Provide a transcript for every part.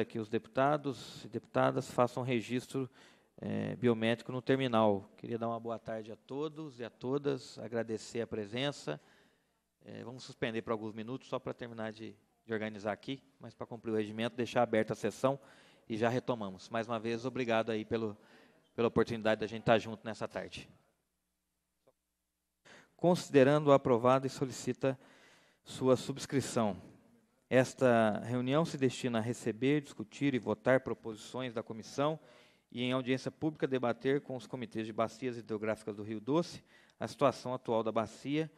é que os deputados e deputadas façam registro é, biométrico no terminal. Queria dar uma boa tarde a todos e a todas, agradecer a presença. É, vamos suspender por alguns minutos, só para terminar de, de organizar aqui, mas para cumprir o regimento, deixar aberta a sessão e já retomamos. Mais uma vez, obrigado aí pelo, pela oportunidade da gente estar junto nessa tarde. Considerando aprovado e solicita sua subscrição. Esta reunião se destina a receber, discutir e votar proposições da comissão e, em audiência pública, debater com os comitês de bacias hidrográficas do Rio Doce a situação atual da bacia,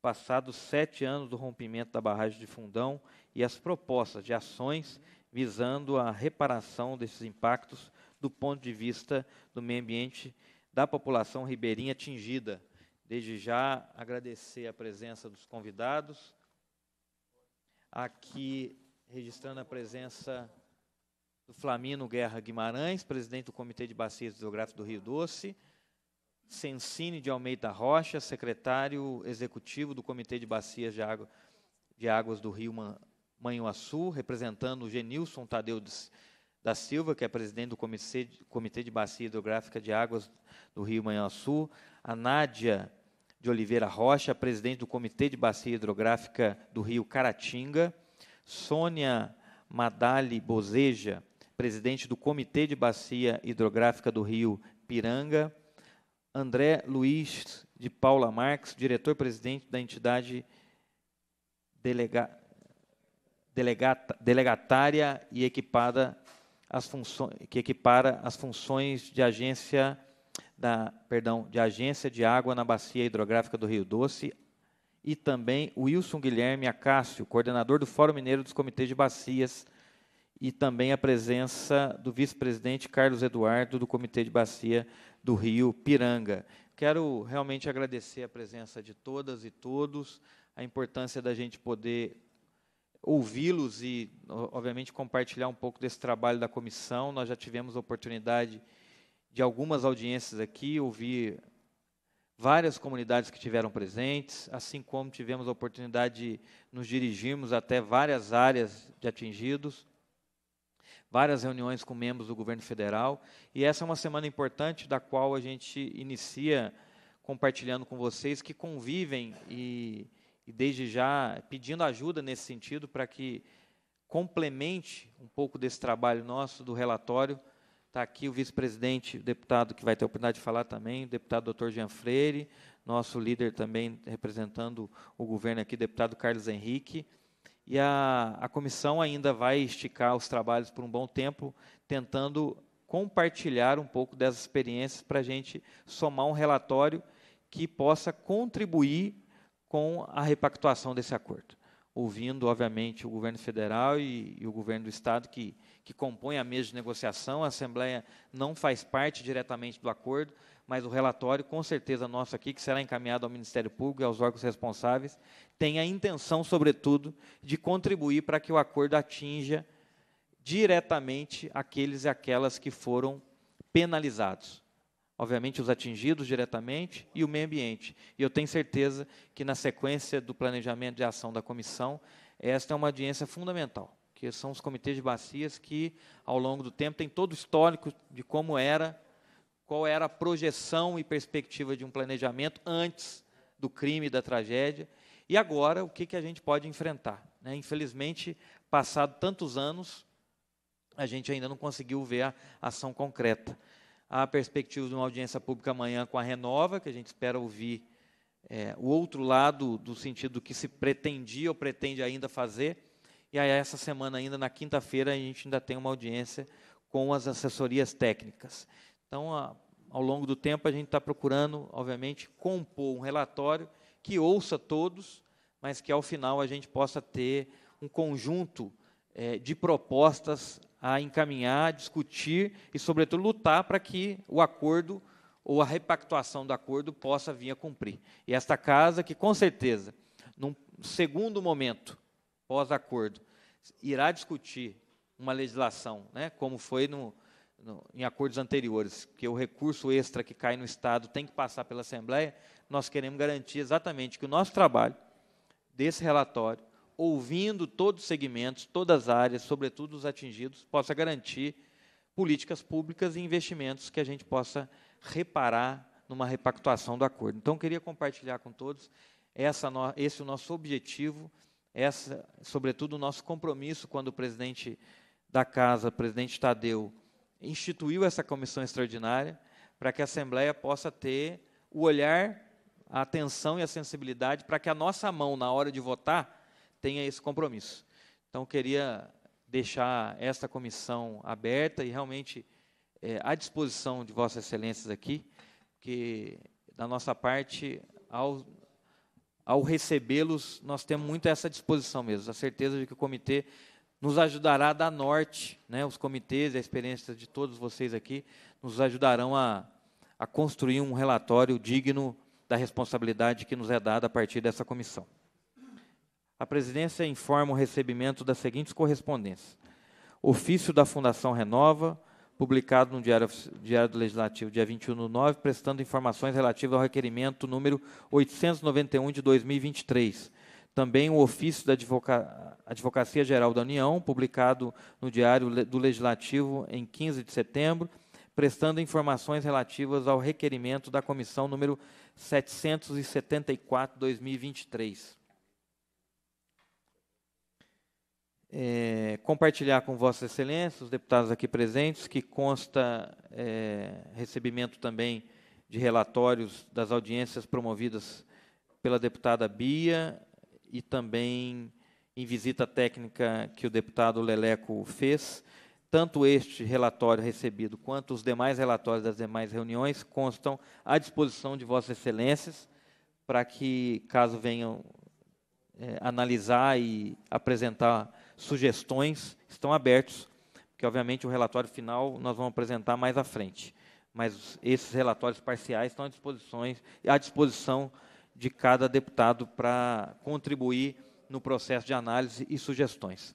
passados sete anos do rompimento da barragem de Fundão e as propostas de ações visando a reparação desses impactos do ponto de vista do meio ambiente da população ribeirinha atingida. Desde já agradecer a presença dos convidados, aqui registrando a presença do Flamino Guerra Guimarães, presidente do Comitê de Bacias Hidrográficas do Rio Doce, Sensine de Almeida Rocha, secretário executivo do Comitê de Bacias de, de Águas do Rio Manhuaçu, representando o Genilson Tadeu da Silva, que é presidente do Comitê, Comitê de Bacia Hidrográfica de Águas do Rio Manhuaçu, a Nádia de Oliveira Rocha, presidente do Comitê de Bacia Hidrográfica do Rio Caratinga, Sônia Madali Bozeja, presidente do Comitê de Bacia Hidrográfica do Rio Piranga, André Luiz de Paula Marques, diretor-presidente da entidade delega, delegatária e equipada as funções, que equipara as funções de agência da, perdão, de agência de água na bacia hidrográfica do Rio Doce, e também Wilson Guilherme Acácio, coordenador do Fórum Mineiro dos Comitês de Bacias, e também a presença do vice-presidente Carlos Eduardo, do Comitê de Bacia do Rio Piranga. Quero realmente agradecer a presença de todas e todos, a importância da gente poder ouvi-los e, obviamente, compartilhar um pouco desse trabalho da comissão. Nós já tivemos a oportunidade de de algumas audiências aqui, ouvi várias comunidades que tiveram presentes, assim como tivemos a oportunidade de nos dirigirmos até várias áreas de atingidos, várias reuniões com membros do governo federal, e essa é uma semana importante da qual a gente inicia compartilhando com vocês que convivem e, e desde já pedindo ajuda nesse sentido para que complemente um pouco desse trabalho nosso do relatório Está aqui o vice-presidente, o deputado que vai ter a oportunidade de falar também, o deputado doutor Jean Freire, nosso líder também representando o governo aqui, deputado Carlos Henrique. E a, a comissão ainda vai esticar os trabalhos por um bom tempo, tentando compartilhar um pouco dessas experiências para a gente somar um relatório que possa contribuir com a repactuação desse acordo. Ouvindo, obviamente, o governo federal e, e o governo do Estado, que que compõe a mesa de negociação. A Assembleia não faz parte diretamente do acordo, mas o relatório, com certeza nosso aqui, que será encaminhado ao Ministério Público e aos órgãos responsáveis, tem a intenção, sobretudo, de contribuir para que o acordo atinja diretamente aqueles e aquelas que foram penalizados. Obviamente, os atingidos diretamente e o meio ambiente. E eu tenho certeza que, na sequência do planejamento de ação da comissão, esta é uma audiência fundamental que são os comitês de bacias que, ao longo do tempo, têm todo o histórico de como era, qual era a projeção e perspectiva de um planejamento antes do crime e da tragédia, e agora o que, que a gente pode enfrentar. Né? Infelizmente, passado tantos anos, a gente ainda não conseguiu ver a ação concreta. Há perspectiva de uma audiência pública amanhã com a Renova, que a gente espera ouvir é, o outro lado do sentido que se pretendia ou pretende ainda fazer, e aí, essa semana ainda, na quinta-feira, a gente ainda tem uma audiência com as assessorias técnicas. Então, a, ao longo do tempo, a gente está procurando, obviamente, compor um relatório que ouça todos, mas que, ao final, a gente possa ter um conjunto é, de propostas a encaminhar, discutir e, sobretudo, lutar para que o acordo ou a repactuação do acordo possa vir a cumprir. E esta casa, que com certeza, num segundo momento, pós-acordo, irá discutir uma legislação, né, como foi no, no, em acordos anteriores, que o recurso extra que cai no Estado tem que passar pela Assembleia, nós queremos garantir exatamente que o nosso trabalho, desse relatório, ouvindo todos os segmentos, todas as áreas, sobretudo os atingidos, possa garantir políticas públicas e investimentos que a gente possa reparar numa repactuação do acordo. Então, queria compartilhar com todos essa no, esse o nosso objetivo essa, sobretudo o nosso compromisso quando o presidente da casa, o presidente Tadeu, instituiu essa comissão extraordinária para que a Assembleia possa ter o olhar, a atenção e a sensibilidade para que a nossa mão, na hora de votar, tenha esse compromisso. Então, queria deixar esta comissão aberta e realmente é, à disposição de Vossas Excelências aqui, que, da nossa parte, ao, ao recebê-los, nós temos muito essa disposição mesmo, a certeza de que o comitê nos ajudará a dar norte, né? os comitês e a experiência de todos vocês aqui nos ajudarão a, a construir um relatório digno da responsabilidade que nos é dada a partir dessa comissão. A presidência informa o recebimento das seguintes correspondências: ofício da Fundação Renova, publicado no Diário, Diário do Legislativo, dia 21 de 9, prestando informações relativas ao requerimento número 891 de 2023. Também o ofício da Advoca Advocacia Geral da União, publicado no Diário do Legislativo em 15 de setembro, prestando informações relativas ao requerimento da comissão número 774/2023. é, compartilhar com Vossa Excelência, os deputados aqui presentes, que consta é, recebimento também de relatórios das audiências promovidas pela deputada Bia e também em visita técnica que o deputado Leleco fez. Tanto este relatório recebido quanto os demais relatórios das demais reuniões constam à disposição de Vossas Excelências para que, caso venham é, analisar e apresentar sugestões estão abertos, que obviamente o relatório final nós vamos apresentar mais à frente. Mas esses relatórios parciais estão à disposição, à disposição de cada deputado para contribuir no processo de análise e sugestões.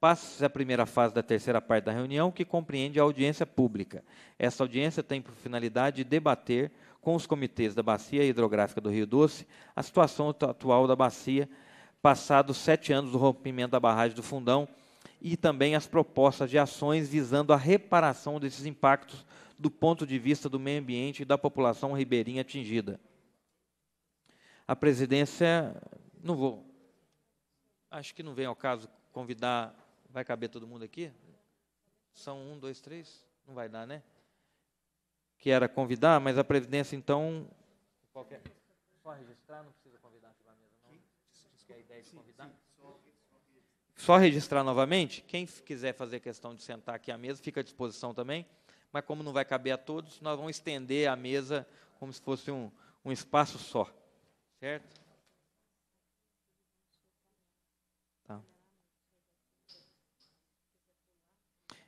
Passa-se a primeira fase da terceira parte da reunião, que compreende a audiência pública. Essa audiência tem por finalidade debater com os comitês da Bacia Hidrográfica do Rio Doce a situação atual da bacia passados sete anos do rompimento da barragem do Fundão e também as propostas de ações visando a reparação desses impactos do ponto de vista do meio ambiente e da população ribeirinha atingida. A presidência, não vou, acho que não vem ao caso convidar, vai caber todo mundo aqui? São um, dois, três? Não vai dar, né? Que era convidar, mas a presidência, então, qualquer, só registrar, não precisa a ideia de convidar. Sim, Só registrar novamente, quem quiser fazer questão de sentar aqui à mesa, fica à disposição também, mas como não vai caber a todos, nós vamos estender a mesa como se fosse um, um espaço só, certo? Tá.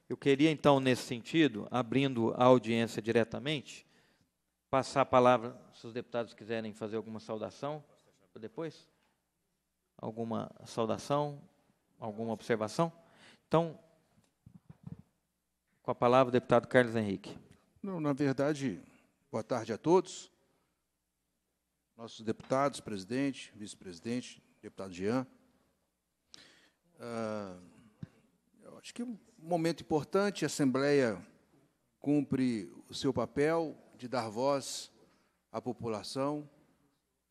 Eu queria, então, nesse sentido, abrindo a audiência diretamente, passar a palavra, se os deputados quiserem fazer alguma saudação, depois alguma saudação, alguma observação? Então, com a palavra o deputado Carlos Henrique. Não, na verdade, boa tarde a todos. Nossos deputados, presidente, vice-presidente, deputado Jean. Ah, acho que é um momento importante, a Assembleia cumpre o seu papel de dar voz à população,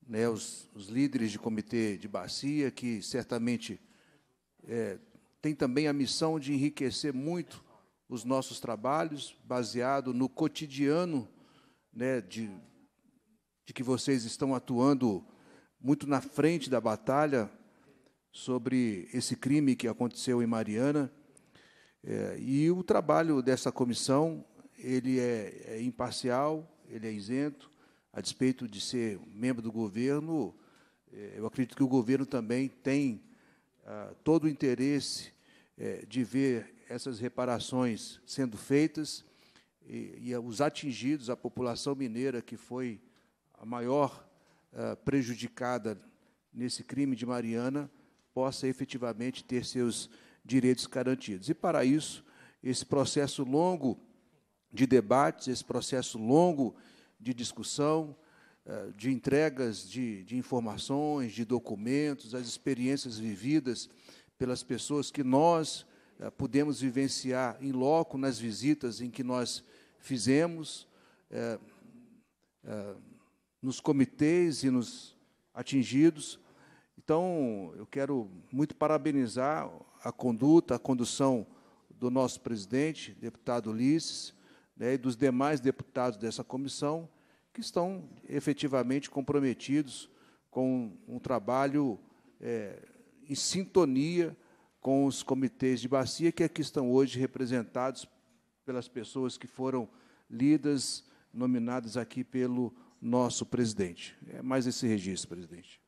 né, os, os, líderes de comitê de bacia, que certamente é, tem também a missão de enriquecer muito os nossos trabalhos, baseado no cotidiano né, de, de que vocês estão atuando muito na frente da batalha sobre esse crime que aconteceu em Mariana. É, e o trabalho dessa comissão, ele é, é imparcial, ele é isento, a despeito de ser membro do governo, eh, eu acredito que o governo também tem ah, todo o interesse eh, de ver essas reparações sendo feitas e, os atingidos, a população mineira que foi a maior ah, prejudicada nesse crime de Mariana, possa efetivamente ter seus direitos garantidos. E, para isso, esse processo longo de debates, esse processo longo de discussão, eh, de entregas de, de informações, de documentos, as experiências vividas pelas pessoas que nós eh, pudemos vivenciar em loco nas visitas em que nós fizemos, é, é, nos comitês e nos atingidos. Então, eu quero muito parabenizar a conduta, a condução do nosso presidente, deputado Ulisses, né, e dos demais deputados dessa comissão, que estão efetivamente comprometidos com um trabalho é, em sintonia com os comitês de bacia, que aqui estão hoje representados pelas pessoas que foram lidas, nominadas aqui pelo nosso presidente. É mais esse registro, presidente.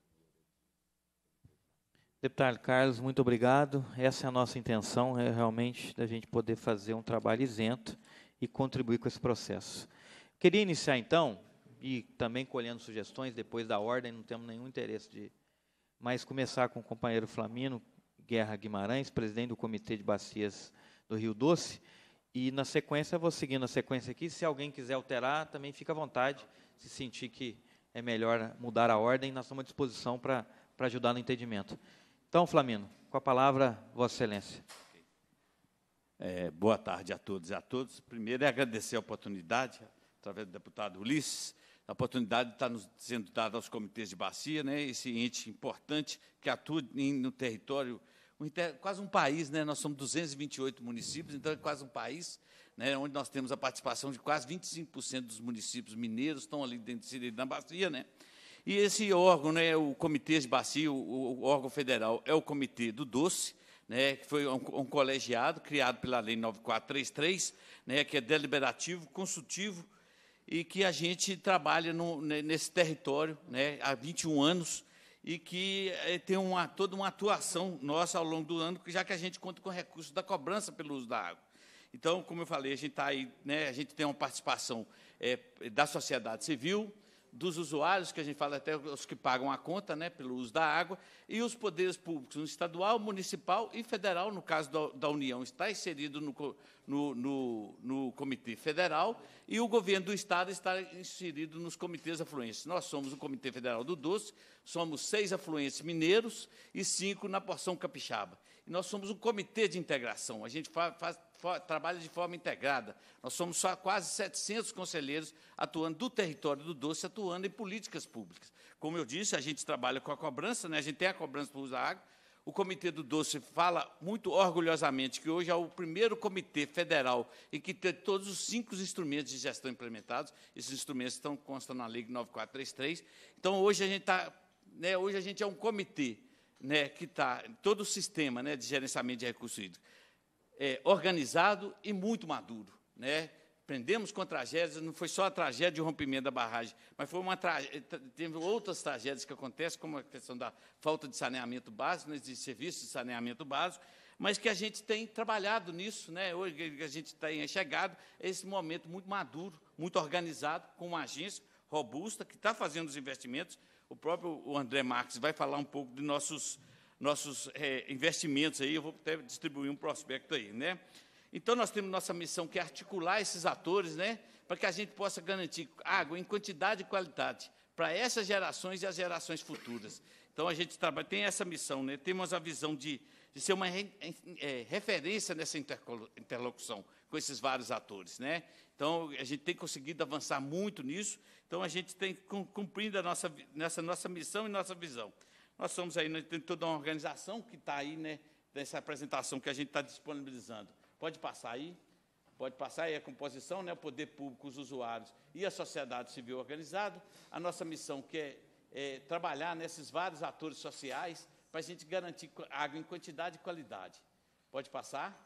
Deputado Carlos, muito obrigado. Essa é a nossa intenção, é realmente da gente poder fazer um trabalho isento e contribuir com esse processo. Queria iniciar então, e também colhendo sugestões depois da ordem, não temos nenhum interesse de. mais começar com o companheiro Flamino Guerra Guimarães, presidente do Comitê de Bacias do Rio Doce. E na sequência, vou seguindo a sequência aqui. Se alguém quiser alterar, também fica à vontade. Se sentir que é melhor mudar a ordem, nós estamos à disposição para ajudar no entendimento. Então, Flamino, com a palavra, Vossa Excelência. É, boa tarde a todos e a todos. Primeiro é agradecer a oportunidade, através do deputado Ulisses, a oportunidade está nos, sendo dada aos comitês de bacia, né, esse ente importante que atua em, no território, um, quase um país, né, nós somos 228 municípios, então é quase um país, né, onde nós temos a participação de quase 25% dos municípios mineiros estão ali dentro de da bacia, né? E esse órgão, né, o Comitê de Bacia, o, o órgão federal, é o Comitê do Doce, né, que foi um, um, colegiado criado pela Lei 9433, né, que é deliberativo, consultivo, e que a gente trabalha no, nesse território né, há 21 anos e que eh, tem uma, toda uma atuação nossa ao longo do ano, já que a gente conta com recursos da cobrança pelo uso da água. Então, como eu falei, a gente, tá aí, né, a gente tem uma participação é, da sociedade civil, dos usuários, que a gente fala até os que pagam a conta né, pelo uso da água, e os poderes públicos, no estadual, municipal e federal, no caso da, da União, está inserido no, no, no, no, Comitê Federal, e o governo do Estado está inserido nos comitês afluentes. Nós somos o Comitê Federal do Doce, somos seis afluentes mineiros e cinco na porção capixaba. E nós somos um comitê de integração, a gente faz, faz, faz, trabalha de forma integrada. Nós somos só quase 700 conselheiros atuando do território do Doce, atuando em políticas públicas. Como eu disse, a gente trabalha com a cobrança, né? a gente tem a cobrança o uso da água. O Comitê do Doce fala muito orgulhosamente que hoje é o primeiro comitê federal em que tem todos os cinco instrumentos de gestão implementados. Esses instrumentos estão constam na Lei 9433. Então, hoje a gente está né, hoje a gente é um comitê né, que está, todo o sistema né, de gerenciamento de recursos hídricos, é, organizado e muito maduro. Né? Prendemos com tragédias, não foi só a tragédia de rompimento da barragem, mas foi uma eh, teve outras tragédias que acontecem, como a questão da falta de saneamento básico, né, de serviço de saneamento básico, mas que a gente tem trabalhado nisso, né? hoje a gente tem tá chegado a é esse momento muito maduro, muito organizado, com uma agência robusta que está fazendo os investimentos o próprio André Marques vai falar um pouco de nossos, nossos é, investimentos aí, eu vou até distribuir um prospecto aí, né? Então, nós temos nossa missão, que é articular esses atores, né? Para que a gente possa garantir água em quantidade e qualidade para essas gerações e as gerações futuras. Então, a gente trabalha, tem essa missão, né? temos a visão de, de ser uma re, é, referência nessa interlocução com esses vários atores, né? Então, a gente tem conseguido avançar muito nisso. Então, a gente tem cumprindo a nossa, nessa nossa missão e nossa visão. Nós somos aí, nós temos toda uma organização que está aí, né? Nessa apresentação que a gente está disponibilizando. Pode passar aí. Pode passar aí a composição, né? O poder público, os usuários e a sociedade civil organizada. A nossa missão que é, é trabalhar nesses vários atores sociais para a gente garantir água em quantidade e qualidade. Pode passar?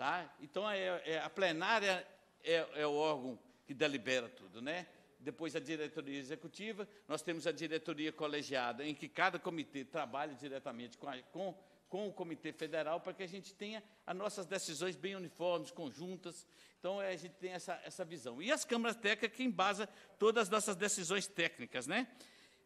Tá? Então, é, é, a plenária é, é o órgão que delibera tudo, né? Depois a diretoria executiva, nós temos a diretoria colegiada, em que cada comitê trabalha diretamente com, a, com, com o Comitê Federal para que a gente tenha as nossas decisões bem uniformes, conjuntas. Então, é, a gente tem essa, essa visão. E as câmaras técnicas que embasa todas as nossas decisões técnicas. Né?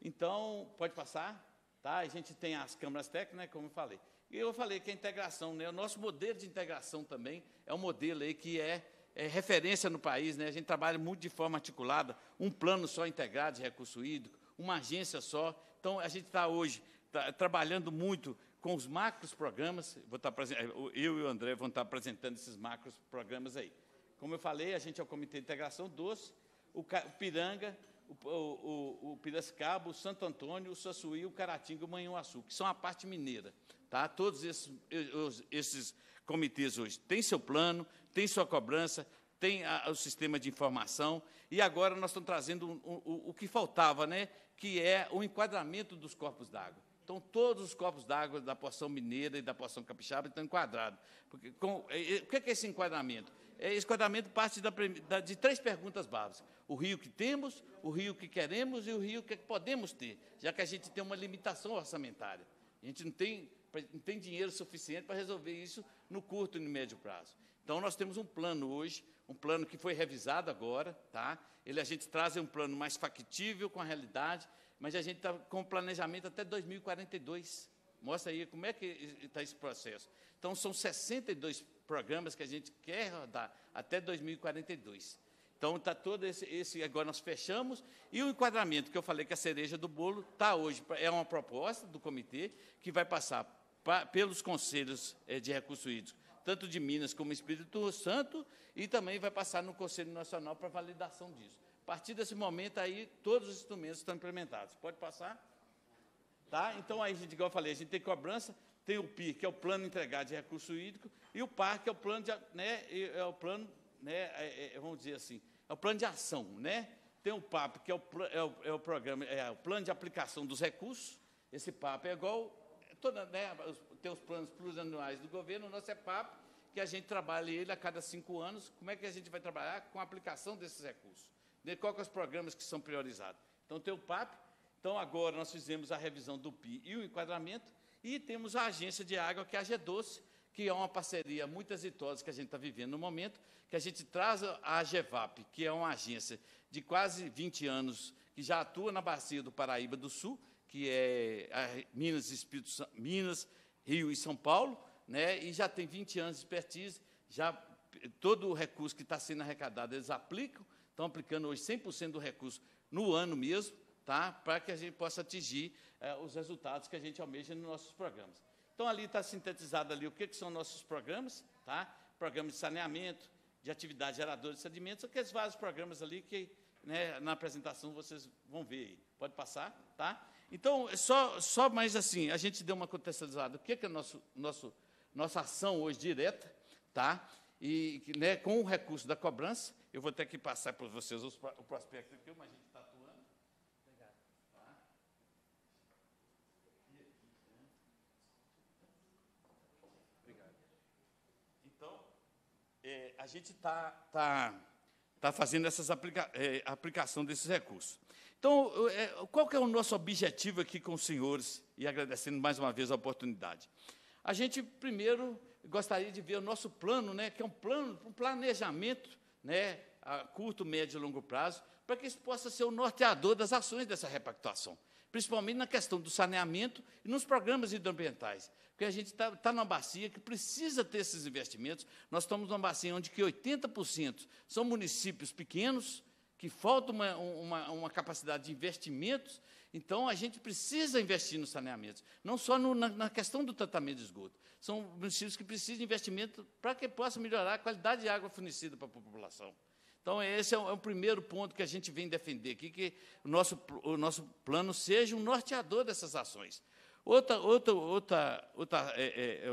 Então, pode passar. Tá? A gente tem as câmaras técnicas, né, como eu falei. E eu falei que a integração, né, o nosso modelo de integração também é um modelo aí que é, é referência no país, né? A gente trabalha muito de forma articulada, um plano só integrado de recurso hídrico, uma agência só. Então a gente está hoje tá, trabalhando muito com os macros programas. Vou tá estar eh, eu e o André vão estar tá apresentando esses macros programas aí. Como eu falei, a gente é o Comitê de Integração doce, o Piranga o, o, o Piracicaba, o Santo Antônio, o Sassuí, o Caratinga e o Manhuaçu, que são a parte mineira. Tá? Todos esses, esses comitês hoje têm seu plano, têm sua cobrança, têm a, o sistema de informação, e agora nós estamos trazendo o, o, o que faltava, né? que é o enquadramento dos corpos d'água. Então, todos os corpos d'água da porção mineira e da porção capixaba estão enquadrados. Porque, com, o é que é esse enquadramento? É, esse enquadramento parte da, da, de três perguntas básicas. O rio que temos, o rio que queremos e o rio que podemos ter, já que a gente tem uma limitação orçamentária. A gente não tem, não tem dinheiro suficiente para resolver isso no curto e no médio prazo. Então, nós temos um plano hoje, um plano que foi revisado agora, tá? Ele a gente traz um plano mais factível com a realidade, mas a gente está com o planejamento até 2042. Mostra aí como é que está esse processo. Então, são 62 programas que a gente quer rodar até 2042. Então está todo esse, esse, agora nós fechamos e o enquadramento que eu falei que a cereja do bolo está hoje é uma proposta do comitê que vai passar pra, pelos conselhos é, de recursos hídricos, tanto de Minas como Espírito Santo e também vai passar no Conselho Nacional para validação disso. A partir desse momento aí todos os instrumentos estão implementados. Pode passar, tá? Então aí gente, igual eu falei, a gente tem cobrança, tem o PIR que é o Plano Entregado de Recurso Hídrico e o PAR que é o plano de, né, é o plano né, é, é vamos dizer assim, o plano de ação, né? Tem o PAP, que é o, é o, é o programa, é o plano de aplicação dos recursos. Esse PAP é igual, é toda, né, tem os planos plurianuais do governo, o nosso é PAP, que a gente trabalha ele a cada cinco anos. Como é que a gente vai trabalhar com a aplicação desses recursos? De qual os programas que são priorizados? Então, tem o PAP. Então, agora, nós fizemos a revisão do PI e o enquadramento. E temos a agência de água, que é a g que é uma parceria muito exitosa que a gente está vivendo no momento, que a gente traz a GEVAP, que é uma agência de quase 20 anos, que já atua na bacia do Paraíba do Sul, que é Minas, Espírito, Minas, Rio e São Paulo, né, e já tem 20 anos de expertise, já todo o recurso que está sendo arrecadado, eles aplicam, estão aplicando hoje 100% do recurso no ano mesmo, tá, para que a gente possa atingir eh, os resultados que a gente almeja nos nossos programas. Então, ali está sintetizado ali o que, que são nossos programas, tá? Programa de saneamento, de atividade geradora de sedimentos, aqueles vários programas ali que né, na apresentação vocês vão ver aí. Pode passar, tá? Então, só, só mais assim, a gente deu uma contextualizada. O que, que é nosso, nosso, nossa ação hoje direta, tá? E né, com o recurso da cobrança, eu vou ter que passar para vocês os, o prospecto aqui, mas a gente é, a gente está tá, tá fazendo essa aplica é, aplicação desses recursos. Então, é, qual que é o nosso objetivo aqui com os senhores? E agradecendo mais uma vez a oportunidade. A gente, primeiro, gostaria de ver o nosso plano, né, que é um plano, um planejamento né, a curto, médio e longo prazo, para que isso possa ser o norteador das ações dessa repactuação, principalmente na questão do saneamento e nos programas hidroambientais. Porque a gente está tá numa bacia que precisa ter esses investimentos. Nós estamos numa bacia onde que 80% são municípios pequenos, que falta uma, uma, uma, capacidade de investimentos, então a gente precisa investir no saneamento, não só no, na, na, questão do tratamento de esgoto. São municípios que precisam de investimento para que possa melhorar a qualidade de água fornecida para a população. Então, esse é o, é o, primeiro ponto que a gente vem defender aqui, que o nosso, o nosso plano seja um norteador dessas ações. Outra, outra, outra, outra é, é, é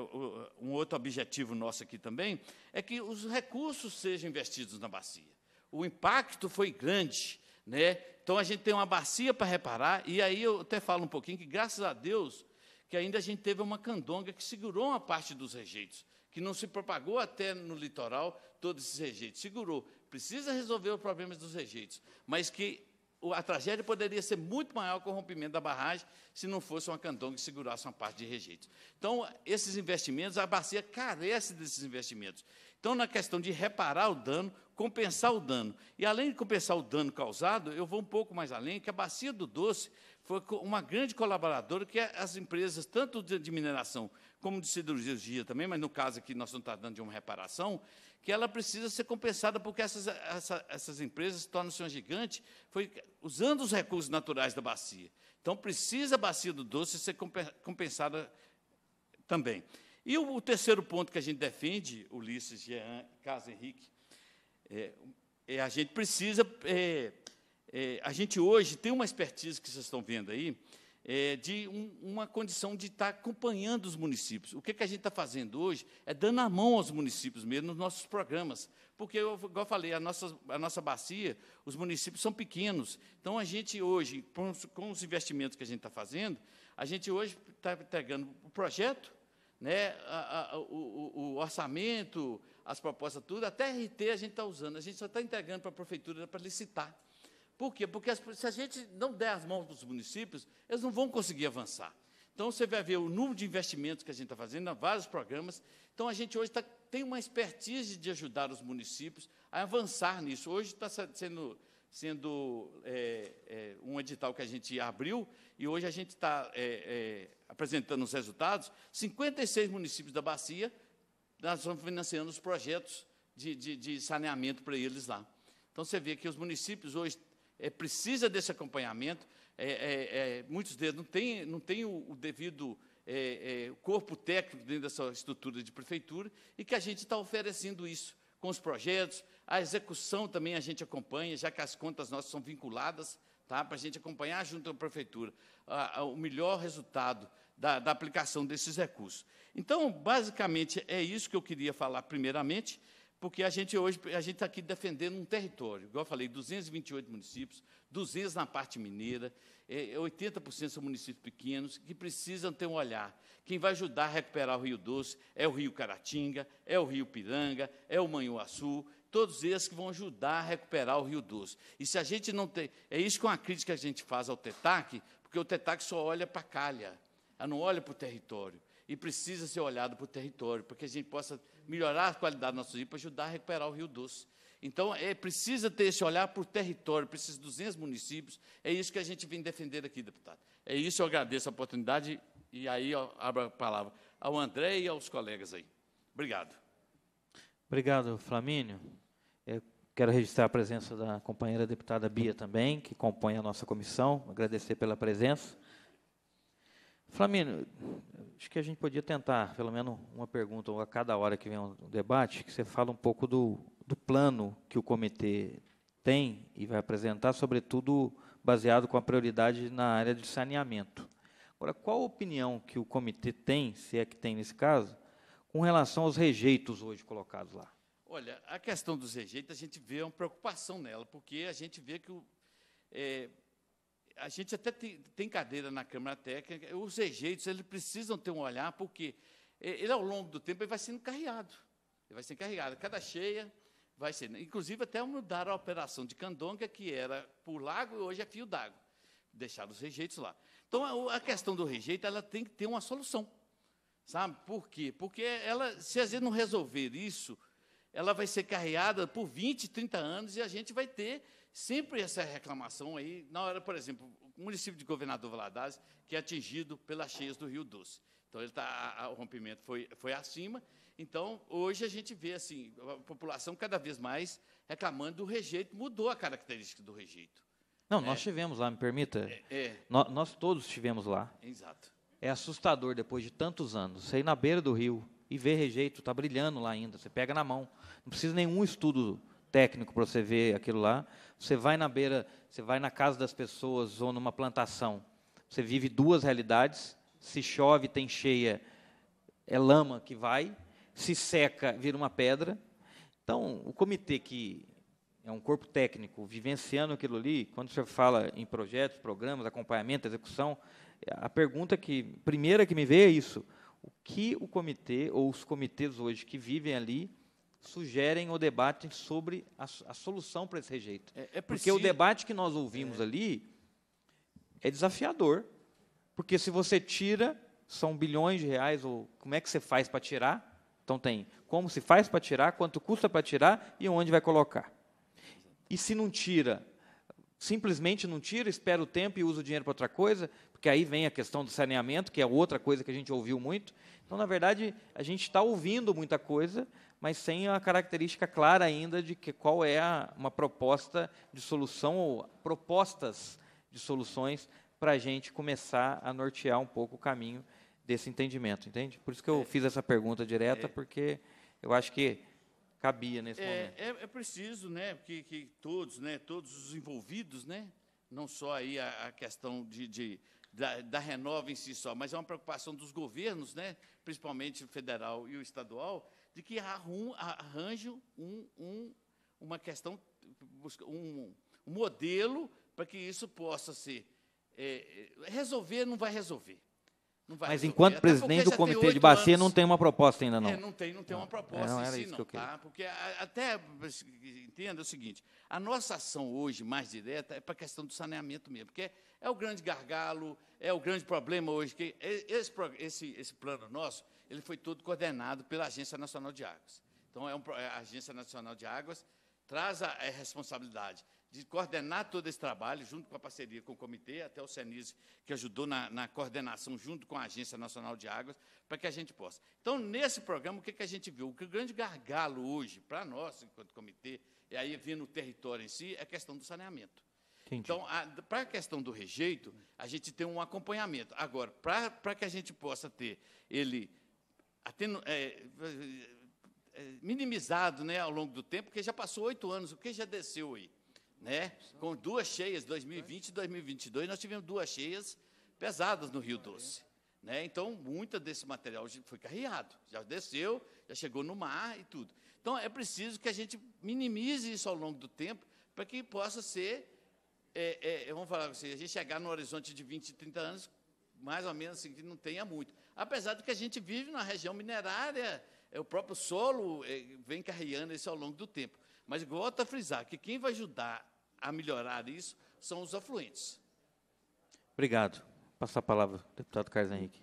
um outro objetivo nosso aqui também é que os recursos sejam investidos na bacia. O impacto foi grande, né? Então a gente tem uma bacia para reparar e aí eu até falo um pouquinho que graças a Deus que ainda a gente teve uma candonga que segurou uma parte dos rejeitos, que não se propagou até no litoral todos esses rejeitos, segurou. Precisa resolver os problemas dos rejeitos, mas que a tragédia poderia ser muito maior com o rompimento da barragem se não fosse uma candonga que segurasse uma parte de rejeitos. Então, esses investimentos, a bacia carece desses investimentos. Então, na questão de reparar o dano, compensar o dano. E, além de compensar o dano causado, eu vou um pouco mais além, que a bacia do doce foi uma grande colaboradora que é as empresas, tanto de mineração como de siderurgia também, mas no caso aqui nós estamos tá dando de uma reparação, que ela precisa ser compensada porque essas, essa, essas empresas tornam-se um gigante foi, usando os recursos naturais da bacia. Então, precisa a bacia do doce ser compensada também. E o, o terceiro ponto que a gente defende, Ulisses, Jean, Casa Henrique, é, é a gente precisa... É, é, a gente hoje tem uma expertise que vocês estão vendo aí, é, de um, uma condição de estar acompanhando os municípios. O que, que a gente está fazendo hoje é dando a mão aos municípios mesmo nos nossos programas. Porque, eu, igual eu falei, a nossa, a nossa bacia, os municípios são pequenos. Então, a gente hoje, com os investimentos que a gente está fazendo, a gente hoje está entregando o projeto, né, a, a, o, o, orçamento, as propostas, tudo, até RT a gente está usando. A gente só está entregando para a prefeitura para licitar. Por quê? Porque se a gente não der as mãos para os municípios, eles não vão conseguir avançar. Então, você vai ver o número de investimentos que a gente está fazendo em vários programas. Então, a gente hoje tá, tem uma expertise de ajudar os municípios a avançar nisso. Hoje está sendo, sendo é, é, um edital que a gente abriu e hoje a gente está é, é, apresentando os resultados. 56 municípios da Bacia, nós estamos financiando os projetos de, de, de saneamento para eles lá. Então, você vê que os municípios hoje é, precisa desse acompanhamento. É, é, é, muitos deles não têm não tem o, o devido é, corpo técnico dentro dessa estrutura de prefeitura e que a gente está oferecendo isso com os projetos. A execução também a gente acompanha, já que as contas nossas são vinculadas, tá? para a gente acompanhar junto à prefeitura a, a, o melhor resultado da, da aplicação desses recursos. Então, basicamente, é isso que eu queria falar primeiramente porque a gente hoje a gente está aqui defendendo um território, igual eu falei, 228 municípios, 200 na parte mineira, 80% é, é, são municípios pequenos que precisam ter um olhar. Quem vai ajudar a recuperar o Rio Doce é o Rio Caratinga, é o Rio Piranga, é o Manhuaçu, todos esses que vão ajudar a recuperar o Rio Doce. E se a gente não tem, é isso que é uma crítica que a gente faz ao TETAC, porque o TETAC só olha para a calha, ela não olha para o território e precisa ser olhado para o território, para que a gente possa melhorar a qualidade da nossa rios, para ajudar a recuperar o Rio Doce. Então, é, precisa ter esse olhar por território, precisa de 200 municípios. É isso que a gente vem defender aqui, deputado. É isso, eu agradeço a oportunidade e aí eu abro a palavra ao André e aos colegas aí. Obrigado. Obrigado, Flamínio. Eu quero registrar a presença da companheira deputada Bia também, que compõe a nossa comissão. Agradecer pela presença. Flamínio, acho que a gente podia tentar, pelo menos uma pergunta a cada hora que vem um debate, que você fala um pouco do, do plano que o comitê tem e vai apresentar, sobretudo baseado com a prioridade na área de saneamento. Agora, qual a opinião que o comitê tem, se é que tem nesse caso, com relação aos rejeitos hoje colocados lá? Olha, a questão dos rejeitos, a gente vê uma preocupação nela, porque a gente vê que o, é, a gente até tem, tem, cadeira na Câmara Técnica, os rejeitos eles precisam ter um olhar, porque ele, ao longo do tempo, ele vai sendo carreado. Ele vai sendo carregado. Cada cheia vai sendo. Inclusive, até mudaram a operação de Candonga, que era por lago e hoje é fio d'água. Deixaram os rejeitos lá. Então, a, a questão do rejeito ela tem que ter uma solução. Sabe por quê? Porque ela, se a gente não resolver isso, ela vai ser carreada por 20, 30 anos e a gente vai ter Sempre essa reclamação aí, na hora, por exemplo, o município de Governador Valadares, que é atingido pelas cheias do Rio Doce. Então, ele tá, o rompimento foi, foi acima. Então, hoje a gente vê assim, a população cada vez mais reclamando do rejeito, mudou a característica do rejeito. Não, é. nós estivemos lá, me permita. É, é. No, nós todos estivemos lá. Exato. É assustador depois de tantos anos. Você ir na beira do rio e ver rejeito, está brilhando lá ainda. Você pega na mão. Não precisa nenhum estudo técnico para você ver aquilo lá. Você vai na beira, você vai na casa das pessoas ou numa plantação. Você vive duas realidades. Se chove, tem cheia, é lama que vai. Se seca, vira uma pedra. Então, o comitê que é um corpo técnico vivenciando aquilo ali, quando você fala em projetos, programas, acompanhamento, execução, a pergunta que primeira que me veio é isso: o que o comitê ou os comitês hoje que vivem ali sugerem o debate sobre a, a solução para esse rejeito. É, é porque o debate que nós ouvimos é. ali é desafiador, porque se você tira, são bilhões de reais, ou como é que você faz para tirar? Então tem como se faz para tirar, quanto custa para tirar e onde vai colocar. E se não tira, simplesmente não tira, espera o tempo e usa o dinheiro para outra coisa, porque aí vem a questão do saneamento, que é outra coisa que a gente ouviu muito. Então, na verdade, a gente está ouvindo muita coisa, mas sem a característica clara ainda de que qual é a, uma proposta de solução ou propostas de soluções para a gente começar a nortear um pouco o caminho desse entendimento, entende? Por isso que eu é. fiz essa pergunta direta, é. porque eu acho que cabia nesse é, momento. É, é, preciso, né, que, que, todos, né, todos os envolvidos, né, não só aí a, a questão de, de da, da, Renova em si só, mas é uma preocupação dos governos, né, principalmente o federal e o estadual, de que arrum, arranjo um, um, uma questão, um, um modelo para que isso possa ser. É, é, resolver não vai resolver. Não vai Mas resolver. enquanto Até presidente do comitê de bacia anos, não tem uma proposta ainda, não. É, não tem, não tem não, uma proposta não, era si, isso não, que eu tá? Porque até, entenda é o seguinte, a nossa ação hoje mais direta é para a questão do saneamento mesmo, porque é, é o grande gargalo, é o grande problema hoje, que esse, esse, esse plano nosso, ele foi todo coordenado pela Agência Nacional de Águas. Então, é um, é, a Agência Nacional de Águas traz a, a, é, responsabilidade de coordenar todo esse trabalho, junto com a parceria com o comitê, até o CENIS, que ajudou na, na coordenação, junto com a Agência Nacional de Águas, para que a gente possa. Então, nesse programa, o que, que a gente viu? O que o grande gargalo hoje, para nós, enquanto comitê, e aí vindo o território em si, é a questão do saneamento. Entendi. Então, para a questão do rejeito, a gente tem um acompanhamento. Agora, para que a gente possa ter ele atenu, é, é, é, minimizado né, ao longo do tempo, porque já passou oito anos, o que já desceu aí? Né? Com duas cheias, 2020 e 2022, nós tivemos duas cheias pesadas no Rio Doce. Né? Então, muito desse material foi carreado, já desceu, já chegou no mar e tudo. Então, é preciso que a gente minimize isso ao longo do tempo para que possa ser, é, é, vamos falar assim, a gente chegar no horizonte de 20, 30 anos, mais ou menos assim, que não tenha muito. Apesar de que a gente vive na região minerária, é o próprio solo é, vem carreando isso ao longo do tempo. Mas volto a frisar que quem vai ajudar a melhorar isso são os afluentes. Obrigado. Passar a palavra, deputado Carlos Henrique.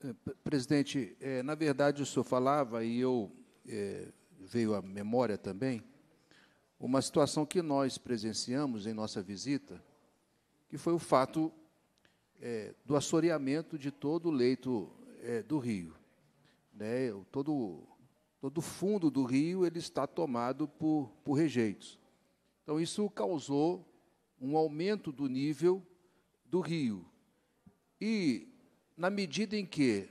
É, presidente, é, na verdade o senhor falava, e eu é, veio à memória também, uma situação que nós presenciamos em nossa visita, que foi o fato é, do assoreamento de todo o leito é, do rio. Né? Todo, todo fundo do rio ele está tomado por, por rejeitos. Então, isso causou um aumento do nível do rio. E, na medida em que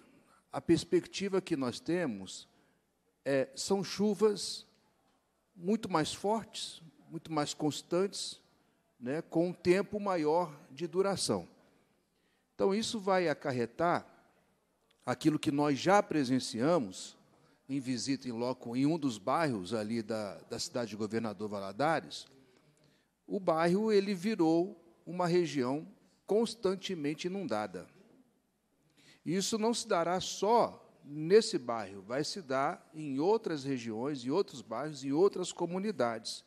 a perspectiva que nós temos é, são chuvas muito mais fortes, muito mais constantes, né, com um tempo maior de duração. Então, isso vai acarretar aquilo que nós já presenciamos em visita em loco em um dos bairros ali da, da cidade de Governador Valadares, o bairro ele virou uma região constantemente inundada. Isso não se dará só nesse bairro, vai se dar em outras regiões, em outros bairros, em outras comunidades.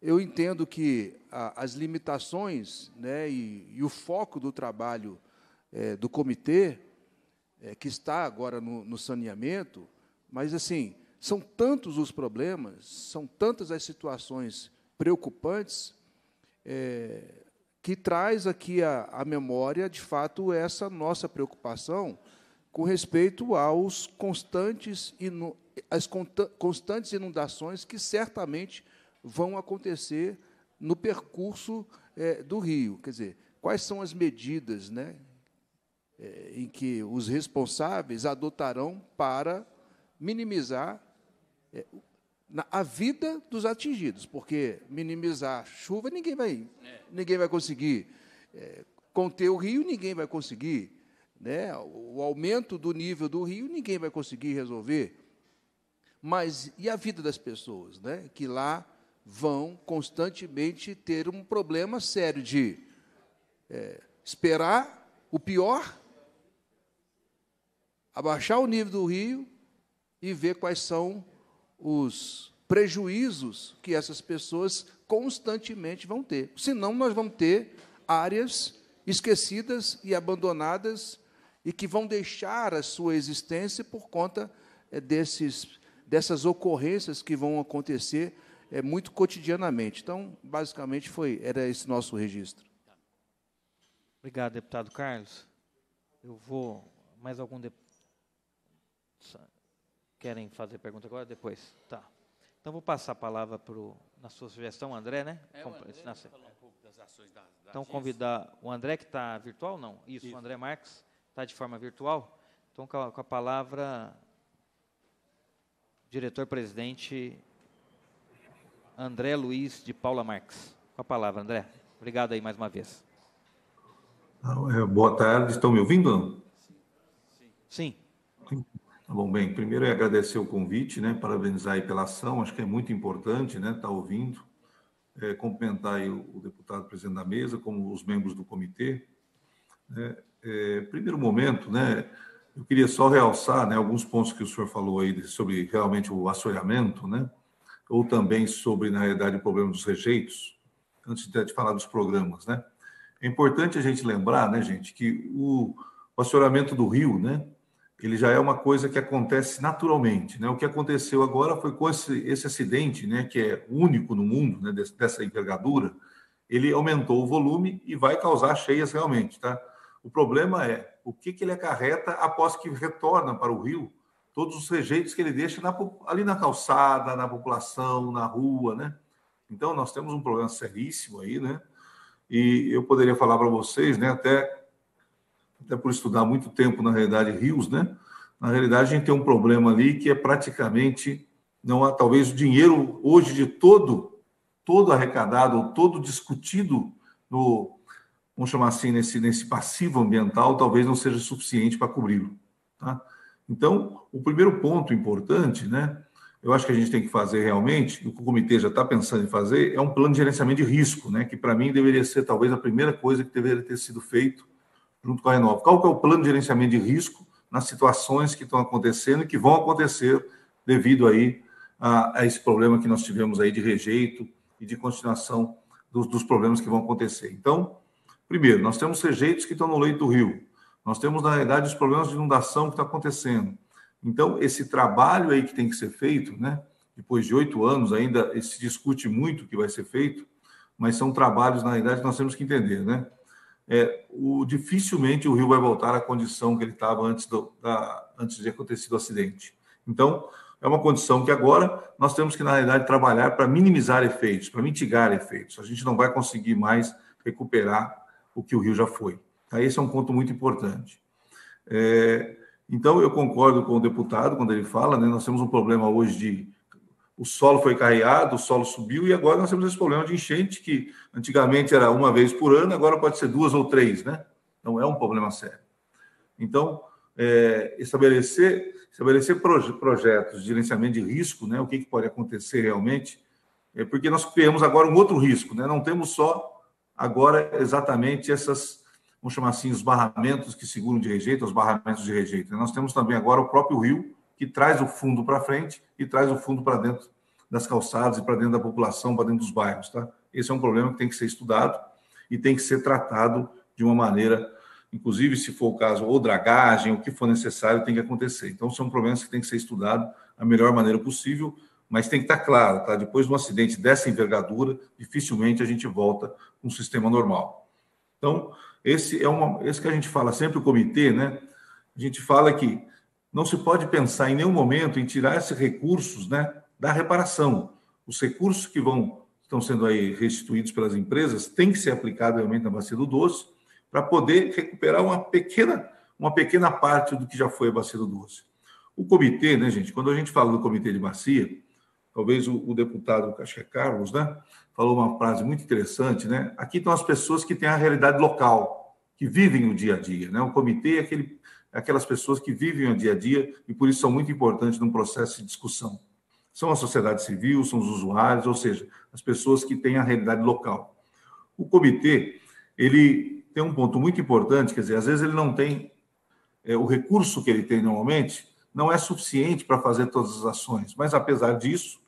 Eu entendo que a, as limitações né, e, e, o foco do trabalho é, do comitê é, que está agora no, no saneamento, mas assim, são tantos os problemas, são tantas as situações preocupantes, é, que traz aqui à, memória, de fato, essa nossa preocupação com respeito aos constantes inu as constantes inundações que certamente vão acontecer no percurso é, do rio. Quer dizer, quais são as medidas né, é, em que os responsáveis adotarão para minimizar é, a vida dos atingidos, porque minimizar chuva ninguém vai, é. ninguém vai conseguir. conter o rio ninguém vai conseguir. Né? O aumento do nível do rio ninguém vai conseguir resolver. Mas e a vida das pessoas, né? Que lá vão constantemente ter um problema sério de é, esperar o pior abaixar o nível do rio e ver quais são os prejuízos que essas pessoas constantemente vão ter. Senão, nós vamos ter áreas esquecidas e abandonadas e que vão deixar a sua existência por conta eh, desses, dessas ocorrências que vão acontecer é, muito cotidianamente. Então, basicamente, foi era esse nosso registro. Obrigado, deputado Carlos. Eu vou. Mais algum deputado? Querem fazer pergunta agora? Depois. Tá. Então vou passar a palavra para na sua sugestão, André, né? É, André na, um das ações da, da então convidar o André que está virtual, não? Isso, Isso. o André Marques está de forma virtual. Então, com a, com a palavra, diretor-presidente André Luiz de Paula Marques. Com a palavra, André. Obrigado aí mais uma vez. Boa tarde, estão me ouvindo? Sim. Sim. Tá bom, bem, primeiro é agradecer o convite, né, parabenizar aí pela ação, acho que é muito importante, né, estar tá ouvindo, é, cumprimentar aí o, o, deputado presidente da mesa, como os membros do comitê. Né, é, primeiro momento, né, eu queria só realçar, né, alguns pontos que o senhor falou aí sobre realmente o assoreamento, né, ou também sobre, na realidade, o problema dos rejeitos, antes de falar dos programas, né. É importante a gente lembrar, né, gente, que o, o assoreamento do rio, né, ele já é uma coisa que acontece naturalmente. Né? O que aconteceu agora foi com esse, esse acidente, né, que é único no mundo, né, dessa envergadura, ele aumentou o volume e vai causar cheias realmente. Tá? O problema é o que, que ele acarreta após que retorna para o rio todos os rejeitos que ele deixa na, ali na calçada, na população, na rua. Né? Então, nós temos um problema seríssimo aí, né? E eu poderia falar para vocês, né, até até por estudar muito tempo, na realidade, rios, né? Na realidade, a gente tem um problema ali que é praticamente não há, talvez o dinheiro hoje de todo, todo arrecadado, todo discutido no, vamos chamar assim, nesse, nesse passivo ambiental, talvez não seja suficiente para cobri-lo. Tá? Então, o primeiro ponto importante, né? Eu acho que a gente tem que fazer realmente, o que o comitê já está pensando em fazer, é um plano de gerenciamento de risco, né? Que para mim deveria ser talvez a primeira coisa que deveria ter sido feito junto com a Renova. Qual que é o plano de gerenciamento de risco nas situações que estão acontecendo e que vão acontecer devido aí a, a esse problema que nós tivemos aí de rejeito e de continuação dos, dos, problemas que vão acontecer. Então, primeiro, nós temos rejeitos que estão no leito do rio. Nós temos, na realidade, os problemas de inundação que estão acontecendo. Então, esse trabalho aí que tem que ser feito, né? Depois de oito anos, ainda se discute muito o que vai ser feito, mas são trabalhos, na realidade, que nós temos que entender, né? é, o, dificilmente o rio vai voltar à condição que ele estava antes, do, antes de acontecer o acidente. Então, é uma condição que agora nós temos que, na realidade, trabalhar para minimizar efeitos, para mitigar efeitos. A gente não vai conseguir mais recuperar o que o rio já foi. Tá? Esse é um ponto muito importante. É, então, eu concordo com o deputado quando ele fala, né, nós temos um problema hoje de o solo foi carreado, o solo subiu e agora nós temos esse problema de enchente que antigamente era uma vez por ano, agora pode ser duas ou três, né? Não é um problema sério. Então, é, estabelecer estabelecer proje projetos de gerenciamento de risco, né? O que, que pode acontecer realmente? É porque nós criamos agora um outro risco, né? Não temos só agora exatamente essas vamos chamar assim os barramentos que seguram de rejeito, os barramentos de rejeito. Né? Nós temos também agora o próprio rio que traz o fundo para frente e traz o fundo para dentro das calçadas e para dentro da população, para dentro dos bairros. Tá? Esse é um problema que tem que ser estudado e tem que ser tratado de uma maneira, inclusive, se for o caso, ou dragagem, o que for necessário, tem que acontecer. Então, são problemas que tem que ser estudado da melhor maneira possível, mas tem que estar tá claro, tá? Depois de um acidente dessa envergadura, dificilmente a gente volta com um sistema normal. Então, esse é uma, esse que a gente fala sempre o comitê, né? A gente fala que não se pode pensar em nenhum momento em tirar esses recursos né, da reparação. Os recursos que vão estão sendo aí restituídos pelas empresas têm que ser aplicados realmente na bacia do doce para poder recuperar uma pequena, uma pequena parte do que já foi a bacia do doce. O comitê, né, gente? Quando a gente fala do comitê de bacia, talvez o, o deputado Caché Carlos, né, falou uma frase muito interessante, né? Aqui estão as pessoas que têm a realidade local, que vivem o dia a dia, né? O comitê é aquele aquelas pessoas que vivem o dia a dia e por isso são muito importantes num processo de discussão. São a sociedade civil, são os usuários, ou seja, as pessoas que têm a realidade local. O comitê, ele tem um ponto muito importante, quer dizer, às vezes ele não tem é, o recurso que ele tem normalmente, não é suficiente para fazer todas as ações, mas apesar disso,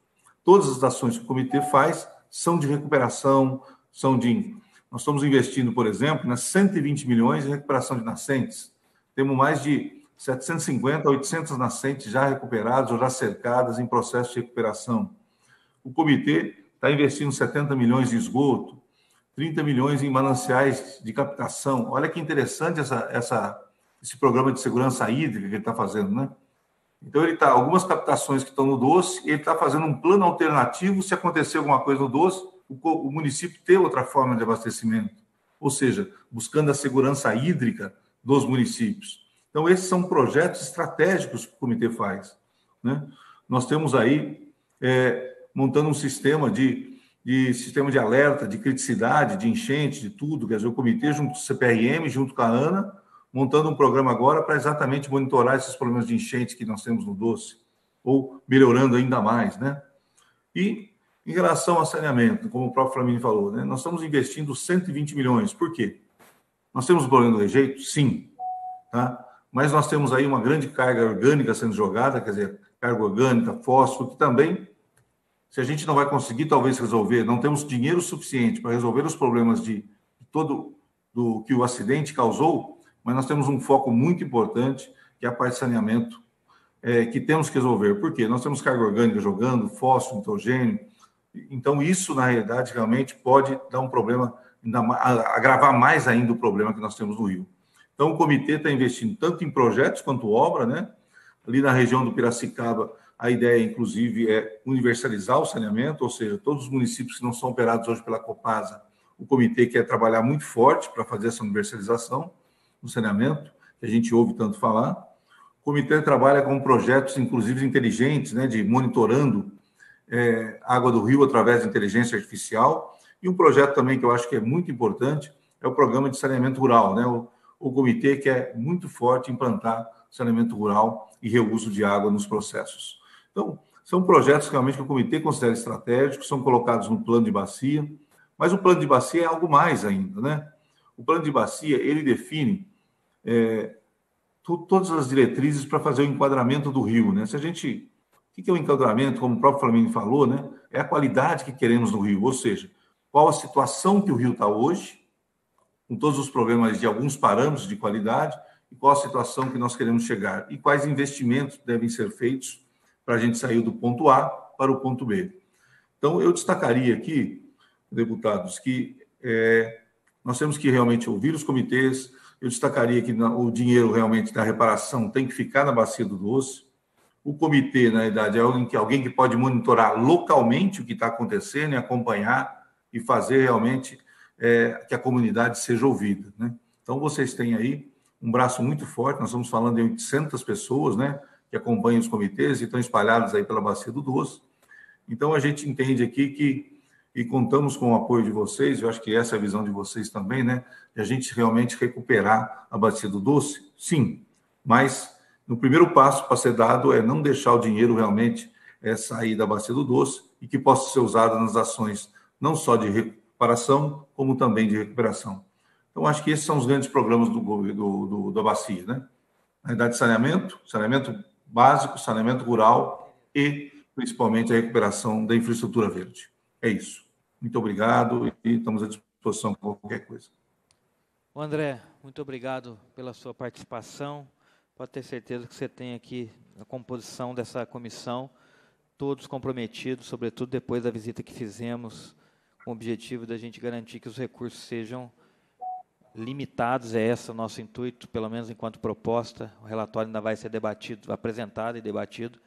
todas as ações que o comitê faz são de recuperação, são de nós estamos investindo, por exemplo, nas 120 milhões em recuperação de nascentes. Temos mais de 750 a 800 nascentes já recuperadas ou já cercadas em processo de recuperação. O comitê está investindo 70 milhões em esgoto, 30 milhões em mananciais de captação. Olha que interessante essa, essa, esse programa de segurança hídrica que ele está fazendo, né? Então, ele está, algumas captações que estão no doce, ele está fazendo um plano alternativo, se acontecer alguma coisa no doce, o, o município ter outra forma de abastecimento. Ou seja, buscando a segurança hídrica dos municípios. Então, esses são projetos estratégicos que o comitê faz. Né? Nós temos aí é, montando um sistema de, de sistema de alerta, de criticidade, de enchente, de tudo, quer dizer, o comitê junto com o CPRM, junto com a ANA, montando um programa agora para exatamente monitorar esses problemas de enchente que nós temos no doce, ou melhorando ainda mais, né? E em relação ao saneamento, como o próprio Flamini falou, né, nós estamos investindo 120 milhões. Por quê? Nós temos o problema do rejeito? Sim. Tá? Mas nós temos aí uma grande carga orgânica sendo jogada, quer dizer, carga orgânica, fósforo, que também, se a gente não vai conseguir talvez resolver, não temos dinheiro suficiente para resolver os problemas de, de todo do que o acidente causou, mas nós temos um foco muito importante, que é a parte de saneamento, é, que temos que resolver. Por quê? Nós temos carga orgânica jogando, fósforo, nitrogênio. Então, isso, na realidade, realmente pode dar um problema agravar mais ainda o problema que nós temos no Rio. Então, o comitê está investindo tanto em projetos quanto obra, né? Ali na região do Piracicaba, a ideia, inclusive, é universalizar o saneamento, ou seja, todos os municípios que não são operados hoje pela Copasa, o comitê quer trabalhar muito forte para fazer essa universalização do saneamento, que a gente ouve tanto falar. O comitê trabalha com projetos, inclusive, inteligentes, né, de monitorando é, água do rio através de inteligência artificial, e um projeto também que eu acho que é muito importante é o programa de saneamento rural, né? O, o comitê que é muito forte em saneamento rural e reuso de água nos processos. Então, são projetos realmente que o comitê considera estratégicos, são colocados no plano de bacia, mas o plano de bacia é algo mais ainda, né? O plano de bacia, ele define é, todas as diretrizes para fazer o enquadramento do rio, né? Se a gente... O que é o enquadramento, como o próprio Flamengo falou, né? É a qualidade que queremos no rio, ou seja, qual a situação que o rio está hoje, com todos os problemas de alguns parâmetros de qualidade, e qual a situação que nós queremos chegar, e quais investimentos devem ser feitos para a gente sair do ponto A para o ponto B. Então, eu destacaria aqui, deputados, que é, nós temos que realmente ouvir os comitês, eu destacaria que o dinheiro realmente da reparação tem que ficar na bacia do doce. O comitê, na verdade, é alguém que, alguém que pode monitorar localmente o que está acontecendo e acompanhar e fazer realmente é, que a comunidade seja ouvida. Né? Então, vocês têm aí um braço muito forte, nós estamos falando de 800 pessoas né, que acompanham os comitês e estão espalhados aí pela Bacia do Doce. Então, a gente entende aqui que, e contamos com o apoio de vocês, eu acho que essa é a visão de vocês também, né, de a gente realmente recuperar a Bacia do Doce, sim, mas no primeiro passo para ser dado é não deixar o dinheiro realmente é, sair da Bacia do Doce e que possa ser usado nas ações não só de reparação, como também de recuperação. Então, acho que esses são os grandes programas do, do, do da bacia, né? Na de saneamento, saneamento básico, saneamento rural e, principalmente, a recuperação da infraestrutura verde. É isso. Muito obrigado e estamos à disposição para qualquer coisa. O André, muito obrigado pela sua participação. Pode ter certeza que você tem aqui a composição dessa comissão todos comprometidos, sobretudo depois da visita que fizemos com o objetivo da gente garantir que os recursos sejam limitados, é esse o nosso intuito, pelo menos enquanto proposta. O relatório ainda vai ser debatido, apresentado e debatido,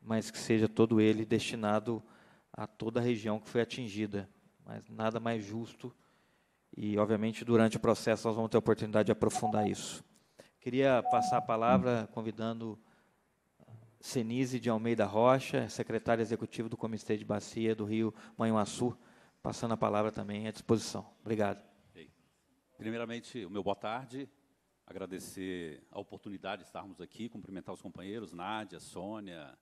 mas que seja todo ele destinado a toda a região que foi atingida. Mas nada mais justo e, obviamente, durante o processo nós vamos ter a oportunidade de aprofundar isso. Queria passar a palavra convidando Senise de Almeida Rocha, secretária executiva do Comitê de Bacia do Rio Manhuaçu, passando a palavra também à disposição. Obrigado. Primeiramente, o meu boa tarde, agradecer a oportunidade de estarmos aqui, cumprimentar os companheiros, Nádia, Sônia,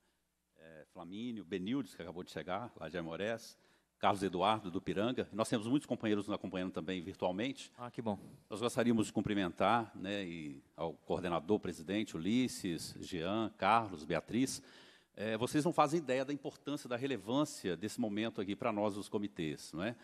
é, Flamínio, Benildes, que acabou de chegar, lá de Amorés, Carlos Eduardo, do Piranga. Nós temos muitos companheiros nos acompanhando também virtualmente. Ah, que bom. Nós gostaríamos de cumprimentar né, e ao coordenador, presidente, Ulisses, Jean, Carlos, Beatriz, é, vocês não fazem ideia da importância, da relevância desse momento aqui para nós, os comitês. Não é?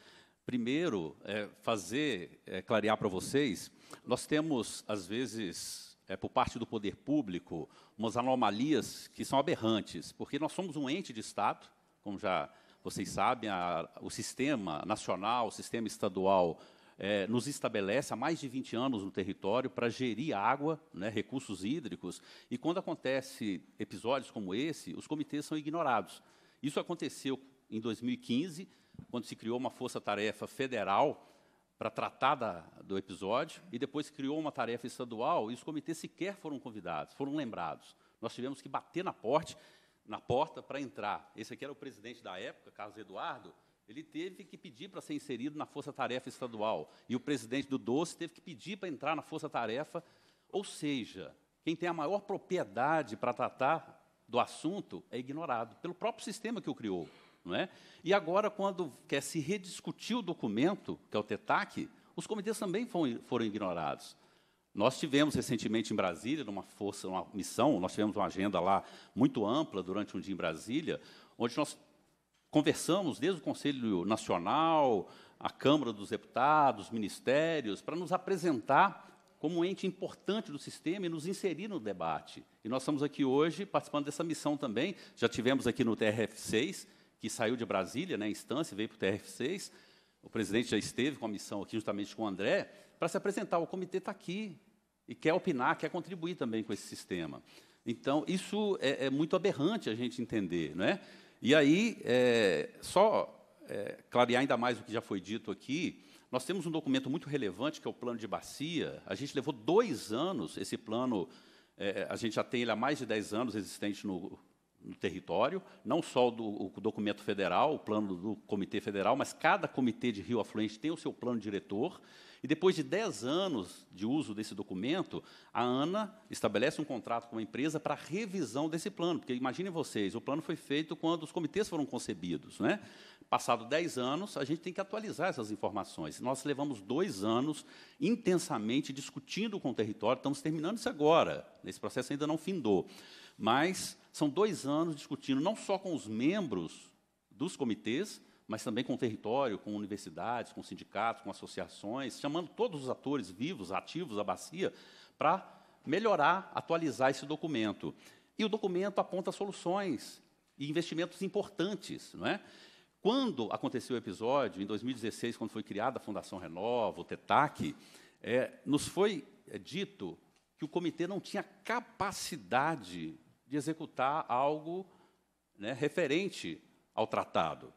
Primeiro, é, fazer, é, clarear para vocês, nós temos, às vezes, é, por parte do poder público, umas anomalias que são aberrantes, porque nós somos um ente de Estado, como já vocês sabem, a, o sistema nacional, o sistema estadual é, nos estabelece há mais de 20 anos no território para gerir água, né, recursos hídricos, e quando acontece episódios como esse, os comitês são ignorados. Isso aconteceu em 2015, quando se criou uma força-tarefa federal para tratar da, do episódio, e depois se criou uma tarefa estadual, e os comitês sequer foram convidados, foram lembrados. Nós tivemos que bater na na porta para entrar. Esse aqui era o presidente da época, Carlos Eduardo, ele teve que pedir para ser inserido na Força Tarefa Estadual. E o presidente do Doce teve que pedir para entrar na Força Tarefa. Ou seja, quem tem a maior propriedade para tratar do assunto é ignorado, pelo próprio sistema que o criou. Não é? E agora, quando quer se rediscutir o documento, que é o TETAC, os comitês também foram, foram ignorados. Nós tivemos recentemente em Brasília, numa força, uma missão, nós tivemos uma agenda lá muito ampla durante um dia em Brasília, onde nós conversamos desde o Conselho Nacional, a Câmara dos Deputados, ministérios, para nos apresentar como um ente importante do sistema e nos inserir no debate. E nós estamos aqui hoje participando dessa missão também. Já tivemos aqui no TRF6, que saiu de Brasília, né, instância, veio para o TRF6. O presidente já esteve com a missão aqui, justamente com o André, para se apresentar. O comitê está aqui e quer opinar, quer contribuir também com esse sistema. Então, isso é, é muito aberrante a gente entender. Não é? E aí, é, só é, clarear ainda mais o que já foi dito aqui, nós temos um documento muito relevante, que é o plano de bacia. A gente levou dois anos, esse plano, é, a gente já tem ele há mais de dez anos existente no, no território, não só do, o documento federal, o plano do Comitê Federal, mas cada comitê de rio afluente tem o seu plano diretor, e depois de 10 anos de uso desse documento, a ANA estabelece um contrato com a empresa para revisão desse plano. Porque imaginem vocês, o plano foi feito quando os comitês foram concebidos. Né? Passado 10 anos, a gente tem que atualizar essas informações. Nós levamos dois anos intensamente discutindo com o território, estamos terminando isso agora. Esse processo ainda não findou. Mas são dois anos discutindo não só com os membros dos comitês, mas também com o território, com universidades, com sindicatos, com associações, chamando todos os atores vivos, ativos da bacia, para melhorar, atualizar esse documento. E o documento aponta soluções e investimentos importantes. Não é? Quando aconteceu o episódio, em 2016, quando foi criada a Fundação Renova, o TETAC, é, nos foi é, dito que o comitê não tinha capacidade de executar algo né, referente ao tratado.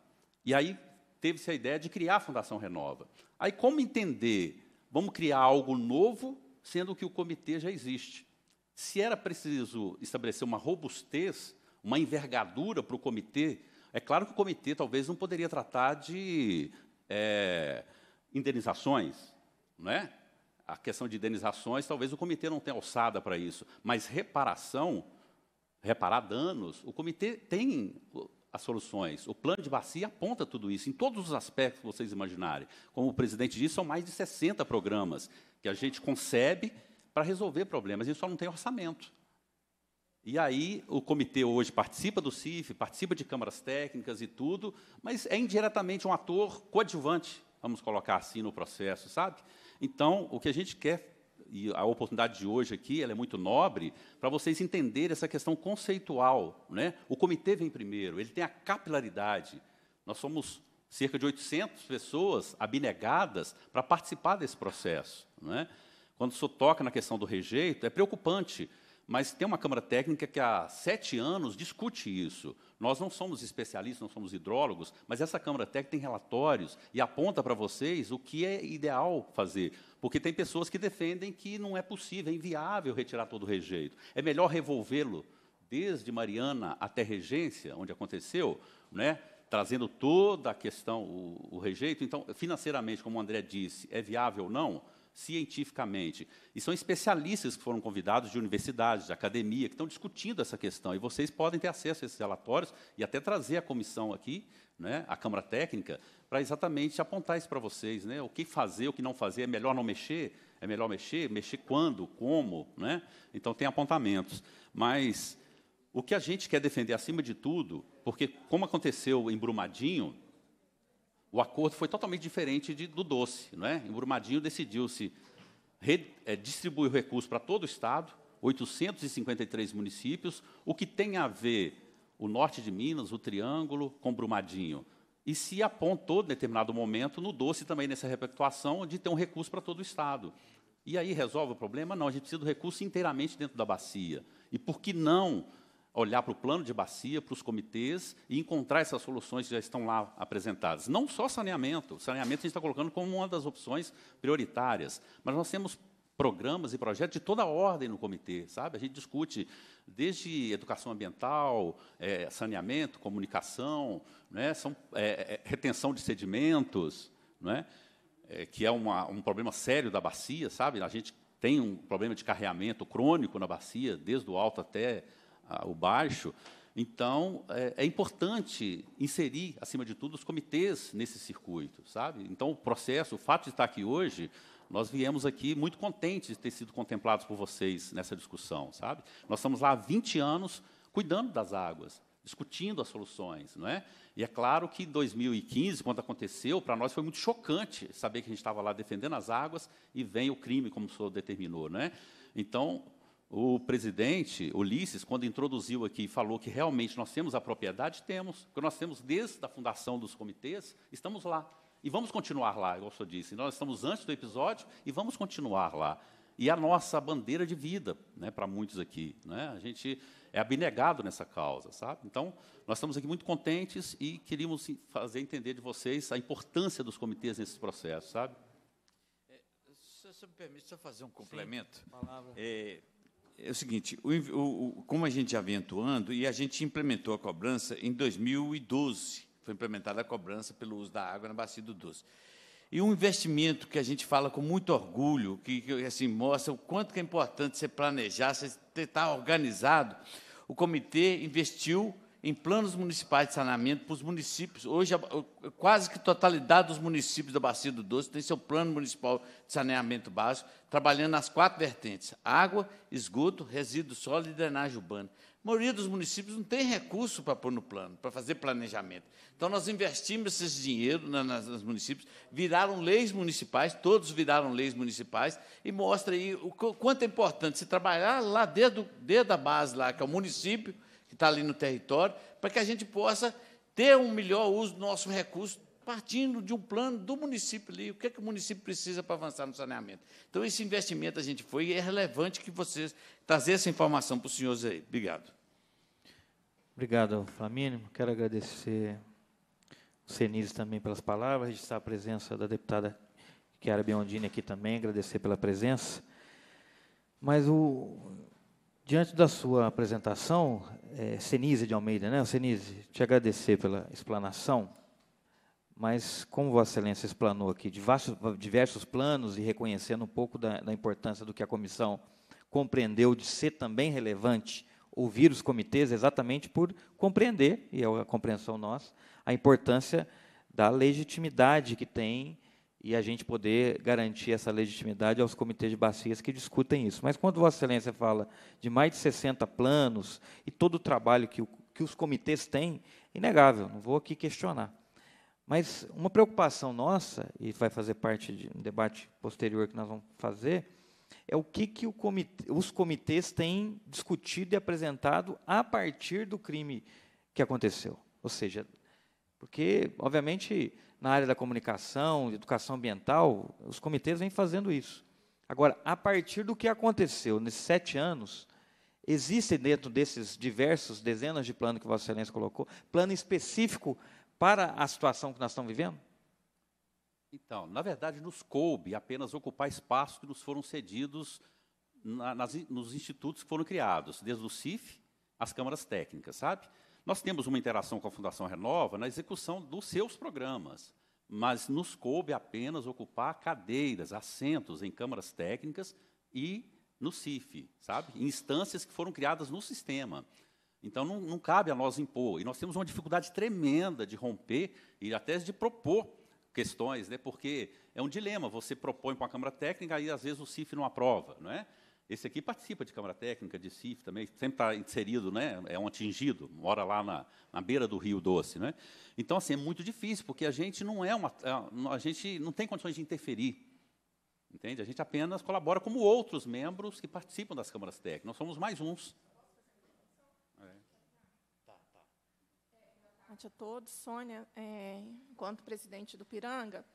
E aí teve-se a ideia de criar a Fundação Renova. Aí como entender? Vamos criar algo novo, sendo que o comitê já existe. Se era preciso estabelecer uma robustez, uma envergadura para o comitê, é claro que o comitê talvez não poderia tratar de é, indenizações, não é? A questão de indenizações, talvez o comitê não tenha alçada para isso, mas reparação, reparar danos, o comitê tem as soluções. O plano de bacia aponta tudo isso, em todos os aspectos que vocês imaginarem. Como o presidente disse, são mais de 60 programas que a gente concebe para resolver problemas, e só não tem orçamento. E aí o comitê hoje participa do CIF, participa de câmaras técnicas e tudo, mas é indiretamente um ator coadjuvante, vamos colocar assim no processo, sabe? Então, o que a gente quer e a oportunidade de hoje aqui ela é muito nobre, para vocês entenderem essa questão conceitual. Né? O comitê vem primeiro, ele tem a capilaridade. Nós somos cerca de 800 pessoas abnegadas para participar desse processo. Né? Quando se toca na questão do rejeito, é preocupante, mas tem uma Câmara Técnica que há sete anos discute isso. Nós não somos especialistas, não somos hidrólogos, mas essa Câmara Técnica tem relatórios e aponta para vocês o que é ideal fazer. Porque tem pessoas que defendem que não é possível, é inviável retirar todo o rejeito. É melhor revolvê-lo desde Mariana até Regência, onde aconteceu, né? trazendo toda a questão, o, o rejeito. Então, financeiramente, como o André disse, é viável ou não? cientificamente. E são especialistas que foram convidados de universidades, de academia, que estão discutindo essa questão. E vocês podem ter acesso a esses relatórios e até trazer a comissão aqui, né, a Câmara Técnica, para exatamente apontar isso para vocês. Né, o que fazer, o que não fazer, é melhor não mexer? É melhor mexer? Mexer quando? Como? Né? Então, tem apontamentos. Mas o que a gente quer defender, acima de tudo, porque, como aconteceu em Brumadinho, o acordo foi totalmente diferente de, do doce. Não é? Em Brumadinho decidiu-se é, distribuir o recurso para todo o Estado, 853 municípios, o que tem a ver o norte de Minas, o Triângulo, com Brumadinho. E se apontou, em determinado momento, no doce também, nessa repactuação, de ter um recurso para todo o Estado. E aí resolve o problema? Não, a gente precisa do recurso inteiramente dentro da bacia. E por que não olhar para o plano de bacia, para os comitês e encontrar essas soluções que já estão lá apresentadas. Não só saneamento, o saneamento a gente está colocando como uma das opções prioritárias, mas nós temos programas e projetos de toda a ordem no comitê, sabe? A gente discute desde educação ambiental, é, saneamento, comunicação, né? São, é, é, retenção de sedimentos, né? que é uma, um problema sério da bacia, sabe? A gente tem um problema de carreamento crônico na bacia, desde o alto até o baixo. Então, é, é, importante inserir, acima de tudo, os comitês nesse circuito, sabe? Então, o processo, o fato de estar aqui hoje, nós viemos aqui muito contentes de ter sido contemplados por vocês nessa discussão, sabe? Nós estamos lá há 20 anos cuidando das águas, discutindo as soluções, não é? E é claro que em 2015, quando aconteceu, para nós foi muito chocante saber que a gente estava lá defendendo as águas e vem o crime, como o senhor determinou, não é? Então, o presidente Ulisses, quando introduziu aqui, falou que realmente nós temos a propriedade, temos, que nós temos desde a fundação dos comitês, estamos lá. E vamos continuar lá, igual o senhor disse. Nós estamos antes do episódio e vamos continuar lá. E a nossa bandeira de vida, né, para muitos aqui. Né? A gente é abnegado nessa causa, sabe? Então, nós estamos aqui muito contentes e queríamos fazer entender de vocês a importância dos comitês nesse processo, sabe? É, se, se me permite, só fazer um complemento. Sim, palavra. É, é o seguinte, o, o, como a gente já vem atuando, e a gente implementou a cobrança em 2012, foi implementada a cobrança pelo uso da água na bacia do Doce. E um investimento que a gente fala com muito orgulho, que, que assim, mostra o quanto que é importante você planejar, você estar tá organizado, o comitê investiu em planos municipais de saneamento para os municípios. Hoje, quase que a totalidade dos municípios da Bacia do Doce tem seu plano municipal de saneamento básico, trabalhando nas quatro vertentes: água, esgoto, resíduo sólido e drenagem urbana. A maioria dos municípios não tem recurso para pôr no plano, para fazer planejamento. Então, nós investimos esse dinheiro na, nas, nos municípios, viraram leis municipais, todos viraram leis municipais, e mostra aí o, o quanto é importante se trabalhar lá desde, desde a base, lá, que é o município, que está ali no território, para que a gente possa ter um melhor uso do nosso recurso, partindo de um plano do município ali, o que, é que o município precisa para avançar no saneamento. Então, esse investimento a gente foi, e é relevante que vocês trazer essa informação para os senhores aí. Obrigado. Obrigado, Flamínio. Quero agradecer o Senise também pelas palavras, registrar a presença da deputada Chiara Biondini aqui também, agradecer pela presença. Mas, o, diante da sua apresentação, é, Senise de Almeida, né? Senise, te agradecer pela explanação, mas como Vossa Excelência explanou aqui diversos, diversos planos e reconhecendo um pouco da, da importância do que a comissão compreendeu de ser também relevante ouvir os comitês exatamente por compreender, e é a compreensão nossa, a importância da legitimidade que tem e a gente poder garantir essa legitimidade aos comitês de bacias que discutem isso. Mas quando Vossa Excelência fala de mais de 60 planos e todo o trabalho que, o, que os comitês têm, inegável, não vou aqui questionar. Mas uma preocupação nossa, e vai fazer parte de um debate posterior que nós vamos fazer, é o que, que o comitê, os comitês têm discutido e apresentado a partir do crime que aconteceu. Ou seja, porque, obviamente, na área da comunicação, de educação ambiental, os comitês vêm fazendo isso. Agora, a partir do que aconteceu nesses sete anos, existem dentro desses diversos dezenas de planos que Vossa Excelência colocou, plano específico para a situação que nós estamos vivendo? Então, na verdade, nos coube apenas ocupar espaço que nos foram cedidos na, nas, nos institutos que foram criados, desde o CIF às câmaras técnicas, sabe? Nós temos uma interação com a Fundação Renova na execução dos seus programas, mas nos coube apenas ocupar cadeiras, assentos em câmaras técnicas e no CIF, sabe? instâncias que foram criadas no sistema. Então, não, não, cabe a nós impor. E nós temos uma dificuldade tremenda de romper e até de propor questões, né? porque é um dilema. Você propõe para a Câmara Técnica e, às vezes, o CIF não aprova. Não é? Esse aqui participa de Câmara Técnica, de CIF também, sempre está inserido, né? é um atingido, mora lá na, na beira do Rio Doce. Né? Então, assim, é muito difícil, porque a gente não é uma. É, a gente não tem condições de interferir. Entende? A gente apenas colabora como outros membros que participam das câmaras técnicas. Nós somos mais uns. Boa é. tá, tá. noite a todos. Sônia, é, enquanto presidente do Piranga,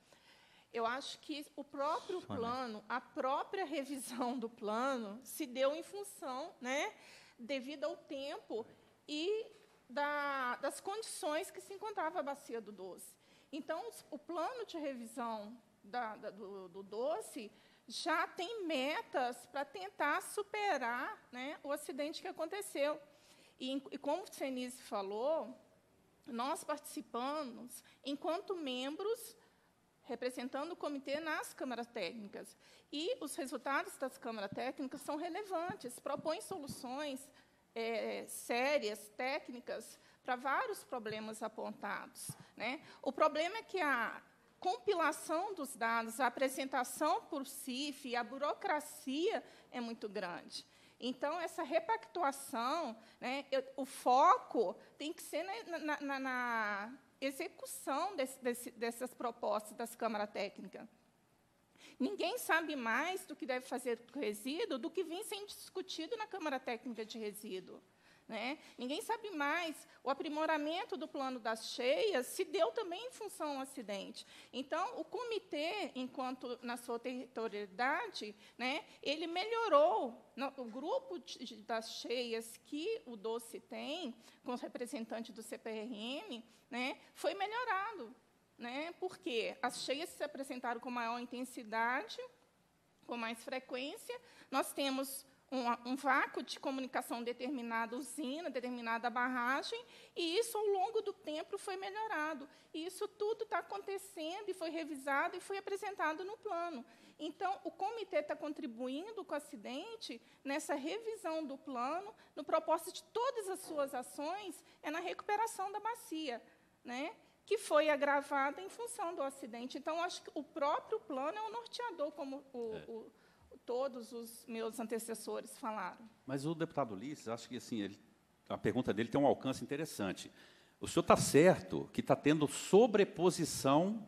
eu acho que o próprio Sônia. plano, a própria revisão do plano, se deu em função, né, devido ao tempo e da, das condições que se encontrava a bacia do doce. Então, o plano de revisão da, da, do, do doce já tem metas para tentar superar né, o acidente que aconteceu. E, e como o Senise falou, nós participamos enquanto membros representando o comitê nas câmaras técnicas. E os resultados das câmaras técnicas são relevantes, propõem soluções é, sérias, técnicas, para vários problemas apontados. Né? O problema é que a compilação dos dados, a apresentação por CIF, a burocracia é muito grande. Então, essa repactuação, né, eu, o foco tem que ser na, na, na, na execução desse, desse, dessas propostas das Câmara Técnica. Ninguém sabe mais do que deve fazer com o resíduo do que vem sendo discutido na Câmara Técnica de Resíduo. Né? Ninguém sabe mais. O aprimoramento do plano das cheias se deu também em função ao acidente. Então, o comitê, enquanto na sua territorialidade, né, ele melhorou no, o grupo de, das cheias que o Doce tem, com os representantes do CPRM, né, foi melhorado. Né, porque as cheias se apresentaram com maior intensidade, com mais frequência. Nós temos um, um vácuo de comunicação determinada usina, determinada barragem, e isso, ao longo do tempo, foi melhorado. E isso tudo está acontecendo e foi revisado e foi apresentado no plano. Então, o comitê está contribuindo com o acidente nessa revisão do plano, no propósito de todas as suas ações, é na recuperação da bacia, né? que foi agravada em função do acidente. Então, acho que o próprio plano é o norteador, como o, é. o todos os meus antecessores falaram. Mas o deputado Ulisses, acho que assim, ele, a pergunta dele tem um alcance interessante. O senhor está certo que está tendo sobreposição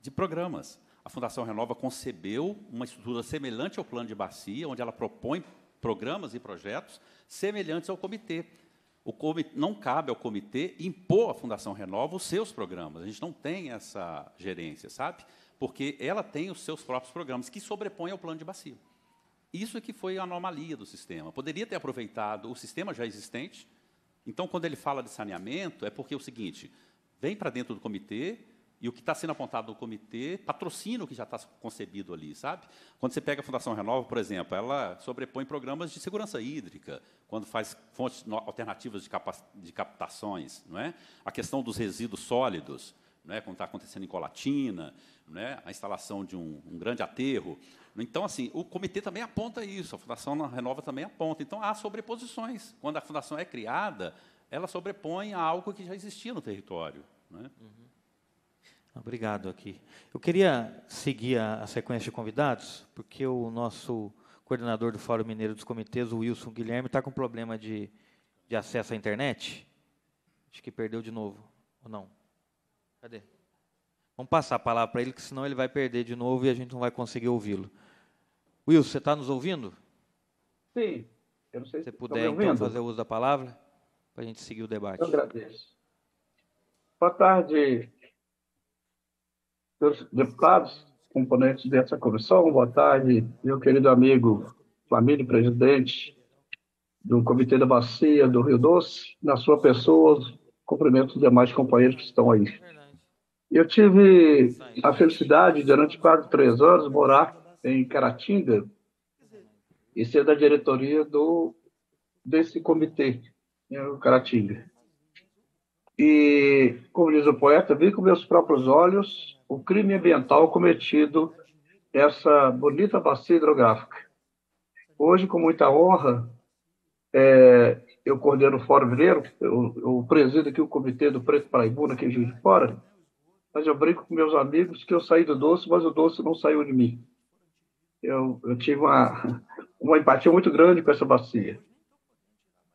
de programas. A Fundação Renova concebeu uma estrutura semelhante ao plano de bacia, onde ela propõe programas e projetos semelhantes ao comitê. comitê. não cabe ao comitê impor à Fundação Renova os seus programas. A gente não tem essa gerência, sabe? porque ela tem os seus próprios programas, que sobrepõem ao plano de bacia. Isso é que foi a anomalia do sistema. Poderia ter aproveitado o sistema já existente. Então, quando ele fala de saneamento, é porque é o seguinte: vem para dentro do comitê e o que está sendo apontado no comitê patrocina o que já está concebido ali, sabe? Quando você pega a Fundação Renova, por exemplo, ela sobrepõe programas de segurança hídrica, quando faz fontes alternativas de, de captações, não é? A questão dos resíduos sólidos, não é? Como está acontecendo em Colatina né, a instalação de um, um, grande aterro. Então, assim, o comitê também aponta isso, a Fundação Renova também aponta. Então, há sobreposições. Quando a fundação é criada, ela sobrepõe a algo que já existia no território. Né? Uhum. Obrigado aqui. Eu queria seguir a, a, sequência de convidados, porque o nosso coordenador do Fórum Mineiro dos Comitês, o Wilson Guilherme, está com problema de, de acesso à internet. Acho que perdeu de novo, ou não? Cadê? Vamos passar a palavra para ele, que senão ele vai perder de novo e a gente não vai conseguir ouvi-lo. Will, você está nos ouvindo? Sim. Eu não sei se você puder, então, fazer uso da palavra, para a gente seguir o debate. Eu agradeço. Boa tarde, meus deputados, componentes dessa comissão. Boa tarde, meu querido amigo Flamílio, presidente do Comitê da Bacia do Rio Doce. Na sua pessoa, cumprimento os demais companheiros que estão aí. Eu tive a felicidade, durante quase três anos, morar em Caratinga e ser da diretoria do, desse comitê, em né, Caratinga. E, como diz o poeta, vi com meus próprios olhos o crime ambiental cometido nessa bonita bacia hidrográfica. Hoje, com muita honra, é, eu coordeno o Fórum Mineiro, eu, eu presido aqui o comitê do Preto Paraibuna, aqui em Juiz de Fora, mas eu brinco com meus amigos que eu saí do doce, mas o doce não saiu de mim. Eu, eu tive uma, uma empatia muito grande com essa bacia.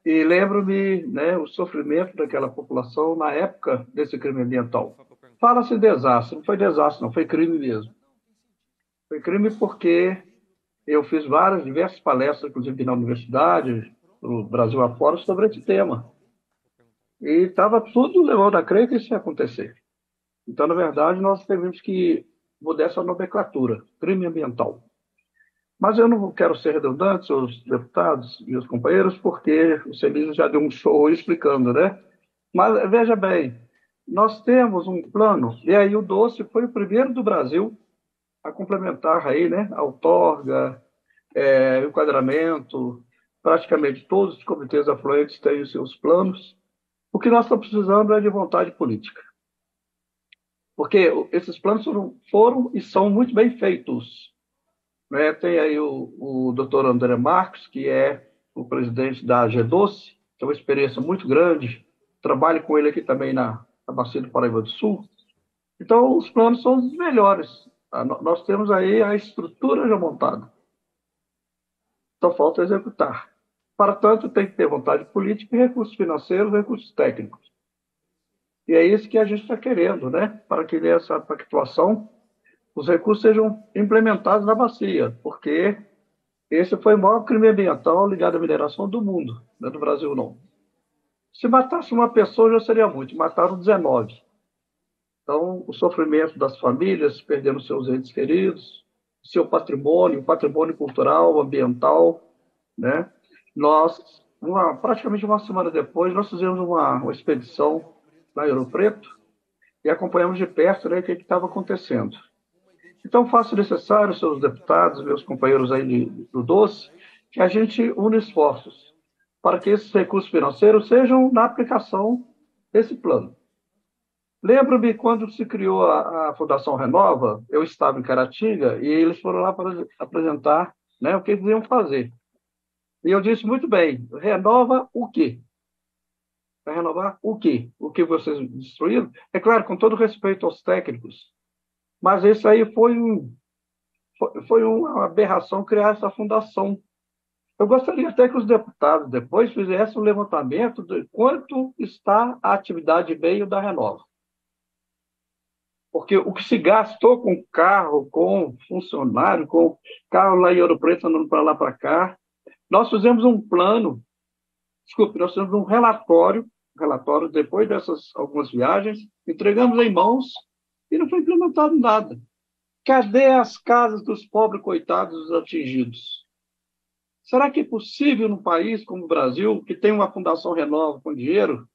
E lembro-me né, o sofrimento daquela população na época desse crime ambiental. Fala-se desastre, não foi desastre, não, foi crime mesmo. Foi crime porque eu fiz várias, diversas palestras, inclusive na universidade, no Brasil afora, sobre esse tema. E estava tudo levando a crer que isso ia acontecer. Então, na verdade, nós temos que mudar essa nomenclatura, crime ambiental. Mas eu não quero ser redundante, seus deputados, e meus companheiros, porque o Celino já deu um show explicando, né? Mas veja bem, nós temos um plano, e aí o Doce foi o primeiro do Brasil a complementar aí, né? A outorga, é, enquadramento, praticamente todos os comitês afluentes têm os seus planos. O que nós estamos precisando é de vontade política porque esses planos foram, foram e são muito bem feitos. Né? Tem aí o, o doutor André Marcos, que é o presidente da G12, tem uma experiência muito grande, trabalho com ele aqui também na, na Bacia do Paraíba do Sul. Então, os planos são os melhores. Nós temos aí a estrutura já montada. Só falta executar. Para tanto, tem que ter vontade política e recursos financeiros, recursos técnicos. E é isso que a gente está querendo, né? Para que nessa pactuação os recursos sejam implementados na bacia, porque esse foi o maior crime ambiental ligado à mineração do mundo, não é do Brasil não. Se matasse uma pessoa já seria muito, mataram 19. Então, o sofrimento das famílias, perdendo seus entes queridos, seu patrimônio, patrimônio cultural, ambiental, né? Nós, uma, praticamente uma semana depois, nós fizemos uma, uma expedição lá em Ouro Preto, e acompanhamos de perto né, o que estava acontecendo. Então, faço necessário, seus deputados, meus companheiros aí do Doce, que a gente une esforços para que esses recursos financeiros sejam na aplicação desse plano. Lembro-me quando se criou a, a, Fundação Renova, eu estava em Caratinga e eles foram lá para apresentar né, o que eles iam fazer. E eu disse muito bem, renova o quê? Para renovar o quê? O que vocês destruíram? É claro, com todo respeito aos técnicos, mas isso aí foi, um, foi, uma aberração criar essa fundação. Eu gostaria até que os deputados depois fizessem um levantamento de quanto está a atividade meio da Renova. Porque o que se gastou com carro, com funcionário, com carro lá em Ouro Preto andando para lá para cá, nós fizemos um plano desculpe, nós temos um relatório, um relatório depois dessas algumas viagens, entregamos em mãos e não foi implementado nada. Cadê as casas dos pobres coitados dos atingidos? Será que é possível num país como o Brasil, que tem uma fundação renova com dinheiro,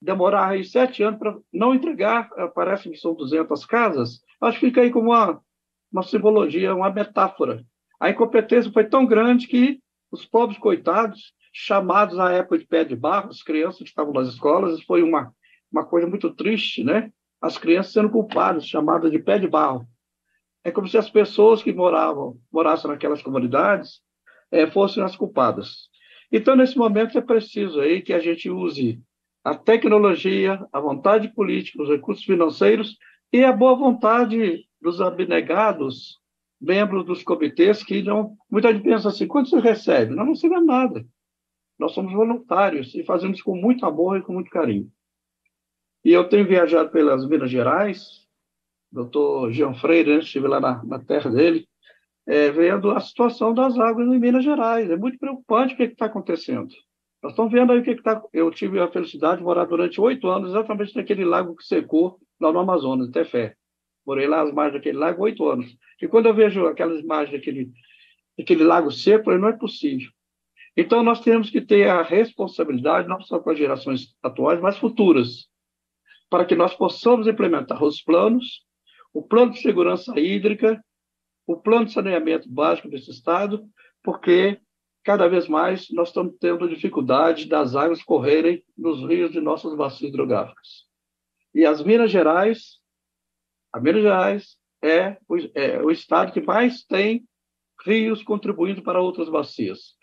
demorar aí sete anos para não entregar, parece que são 200 casas? Acho que fica aí como uma, uma simbologia, uma metáfora. A incompetência foi tão grande que os pobres coitados chamados à época de pé de barro, as crianças que estavam nas escolas, isso foi uma, uma coisa muito triste, né? As crianças sendo culpadas, chamadas de pé de barro. É como se as pessoas que moravam, morassem naquelas comunidades, é, fossem as culpadas. Então, nesse momento, é preciso aí que a gente use a tecnologia, a vontade política, os recursos financeiros e a boa vontade dos abnegados membros dos comitês que não. Muita gente pensa assim: quanto você recebe? Não recebe nada. Nós somos voluntários e fazemos com muito amor e com muito carinho. E eu tenho viajado pelas Minas Gerais, doutor Jean Freire, antes estive lá na, na terra dele, é, vendo a situação das águas em Minas Gerais. É muito preocupante o que é está acontecendo. Nós estamos vendo aí o que é está. Eu tive a felicidade de morar durante oito anos exatamente naquele lago que secou lá no Amazonas, em Tefé. Morei lá às margens daquele lago oito anos. E quando eu vejo aquelas imagens daquele, daquele lago seco, eu, não é possível. Então, nós temos que ter a responsabilidade, não só com as gerações atuais, mas futuras, para que nós possamos implementar os planos, o plano de segurança hídrica, o plano de saneamento básico desse Estado, porque cada vez mais nós estamos tendo dificuldade das águas correrem nos rios de nossas bacias hidrográficas. E as Minas Gerais, a Minas Gerais é o, é o estado que mais tem rios contribuindo para outras bacias.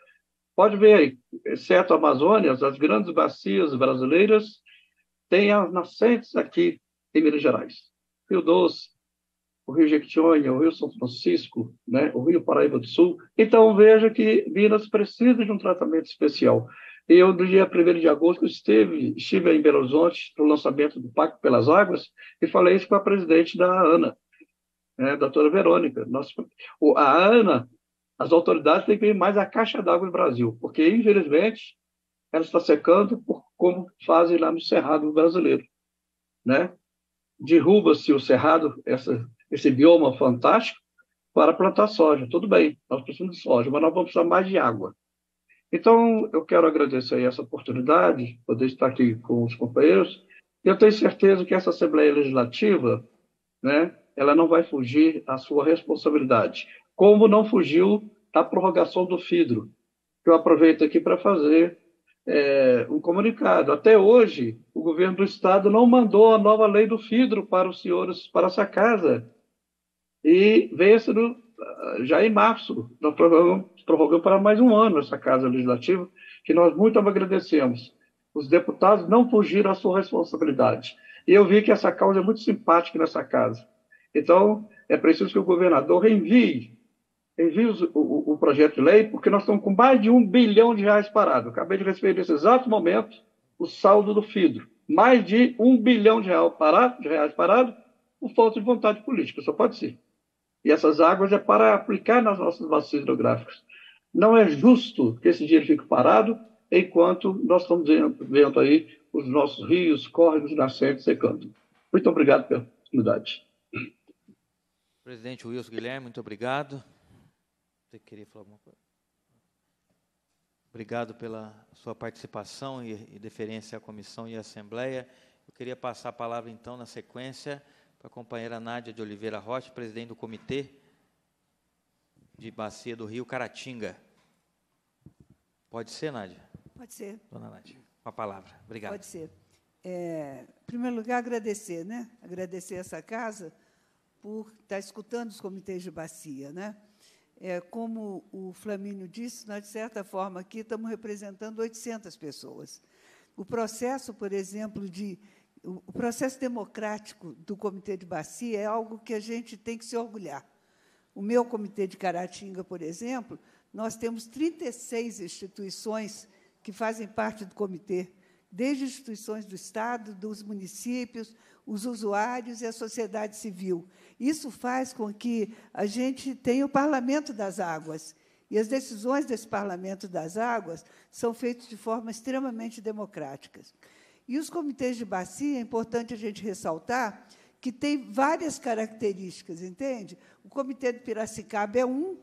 Pode ver, exceto a Amazônia, as grandes bacias brasileiras têm as nascentes aqui em Minas Gerais. Rio Doce, o Rio Jequitinhonha, o Rio São Francisco, né, o Rio Paraíba do Sul. Então, veja que Minas precisa de um tratamento especial. Eu, no dia 1 de agosto, esteve, estive em Belo Horizonte no lançamento do Pacto pelas Águas e falei isso com a presidente da ANA, né, doutora Verônica. Nossa, a ANA as autoridades têm que ver mais a caixa d'água do Brasil, porque, infelizmente, ela está secando por como fazem lá no Cerrado brasileiro. Né? Derruba-se o Cerrado, essa, esse bioma fantástico, para plantar soja. Tudo bem, nós precisamos de soja, mas nós vamos precisar mais de água. Então, eu quero agradecer essa oportunidade, de poder estar aqui com os companheiros. Eu tenho certeza que essa Assembleia Legislativa, né, ela não vai fugir à sua responsabilidade como não fugiu da prorrogação do FIDRO. Eu aproveito aqui para fazer é, um comunicado. Até hoje, o governo do estado não mandou a nova lei do FIDRO para os senhores, para essa casa. E vence no, ah, já em março. Nós prorrogamos, prorrogamos para mais um ano essa casa legislativa, que nós muito agradecemos. Os deputados não fugiram à sua responsabilidade. E eu vi que essa causa é muito simpática nessa casa. Então, é preciso que o governador reenvie envie o, o, projeto de lei, porque nós estamos com mais de um bilhão de reais parado. acabei de receber nesse exato momento o saldo do FIDRO. Mais de um bilhão de, real parado, de reais parado por falta de vontade política, só pode ser. E essas águas é para aplicar nas nossas bacias hidrográficas. Não é justo que esse dinheiro fique parado enquanto nós estamos vendo aí os nossos rios, córregos nascentes secando. Muito obrigado pela oportunidade. Presidente Wilson Guilherme, muito obrigado. Você queria falar alguma coisa? Obrigado pela sua participação e, e deferência à comissão e à Assembleia. Eu queria passar a palavra, então, na sequência, para a companheira Nádia de Oliveira Rocha, presidente do Comitê de Bacia do Rio Caratinga. Pode ser, Nádia? Pode ser. Dona Nádia, uma palavra. Obrigado. Pode ser. É, em primeiro lugar, agradecer, né? Agradecer essa casa por estar escutando os comitês de bacia, né? é, como o Flamínio disse, nós, de certa forma, aqui estamos representando 800 pessoas. O processo, por exemplo, de o processo democrático do Comitê de Bacia é algo que a gente tem que se orgulhar. O meu Comitê de Caratinga, por exemplo, nós temos 36 instituições que fazem parte do comitê desde instituições do Estado, dos municípios, os usuários e a sociedade civil. Isso faz com que a gente tenha o Parlamento das Águas. E as decisões desse Parlamento das Águas são feitas de forma extremamente democrática. E os comitês de bacia, é importante a gente ressaltar que tem várias características, entende? O comitê do Piracicaba é um,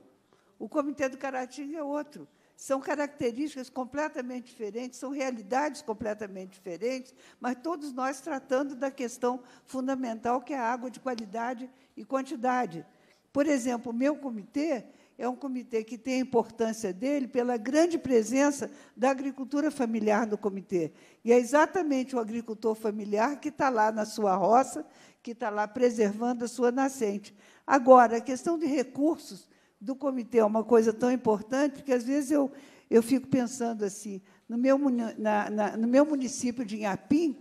o comitê do Caratinga é outro. São características completamente diferentes, são realidades completamente diferentes, mas todos nós tratando da questão fundamental que é a água de qualidade e quantidade. Por exemplo, o meu comitê é um comitê que tem a importância dele pela grande presença da agricultura familiar no comitê. E é exatamente o agricultor familiar que está lá na sua roça, que está lá preservando a sua nascente. Agora, a questão de recursos do comitê é uma coisa tão importante, porque às vezes eu, eu fico pensando assim, no meu, na, na, no meu município de Inhapim,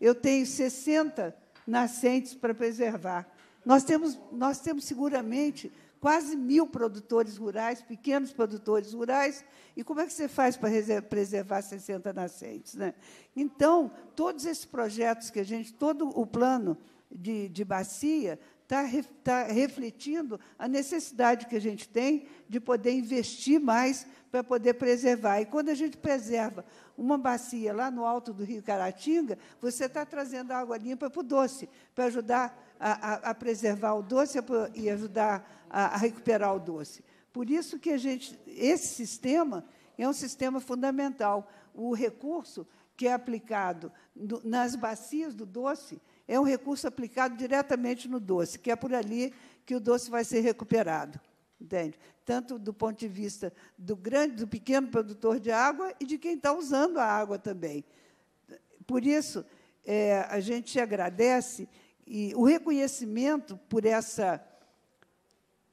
eu tenho 60 nascentes para preservar. Nós temos, nós temos seguramente quase mil produtores rurais, pequenos produtores rurais, e como é que você faz para preservar 60 nascentes? Né? Então, todos esses projetos que a gente, todo o plano de, de bacia, está tá refletindo a necessidade que a gente tem de poder investir mais para poder preservar. E quando a gente preserva uma bacia lá no alto do Rio Caratinga, você está trazendo água limpa para o doce, para ajudar a, a, a, preservar o doce e ajudar a, a recuperar o doce. Por isso que a gente, esse sistema é um sistema fundamental. O recurso que é aplicado do, nas bacias do doce é um recurso aplicado diretamente no doce, que é por ali que o doce vai ser recuperado. Entende? Tanto do ponto de vista do grande, do pequeno produtor de água e de quem está usando a água também. Por isso, é, a gente agradece e o reconhecimento por essa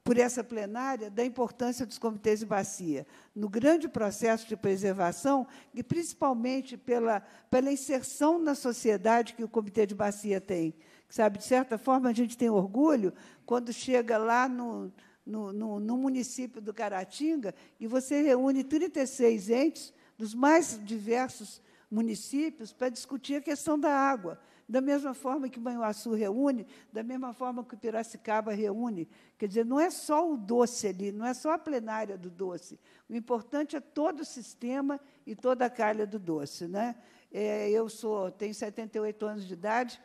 por essa plenária da importância dos comitês de bacia, no grande processo de preservação e principalmente pela, pela inserção na sociedade que o comitê de bacia tem. Sabe, de certa forma, a gente tem orgulho quando chega lá no, no, no, no município do Caratinga e você reúne 36 entes dos mais diversos municípios para discutir a questão da água da mesma forma que Manhuaçu reúne, da mesma forma que Piracicaba reúne. Quer dizer, não é só o doce ali, não é só a plenária do doce. O importante é todo o sistema e toda a calha do doce. Né? É, eu sou, tenho 78 anos de idade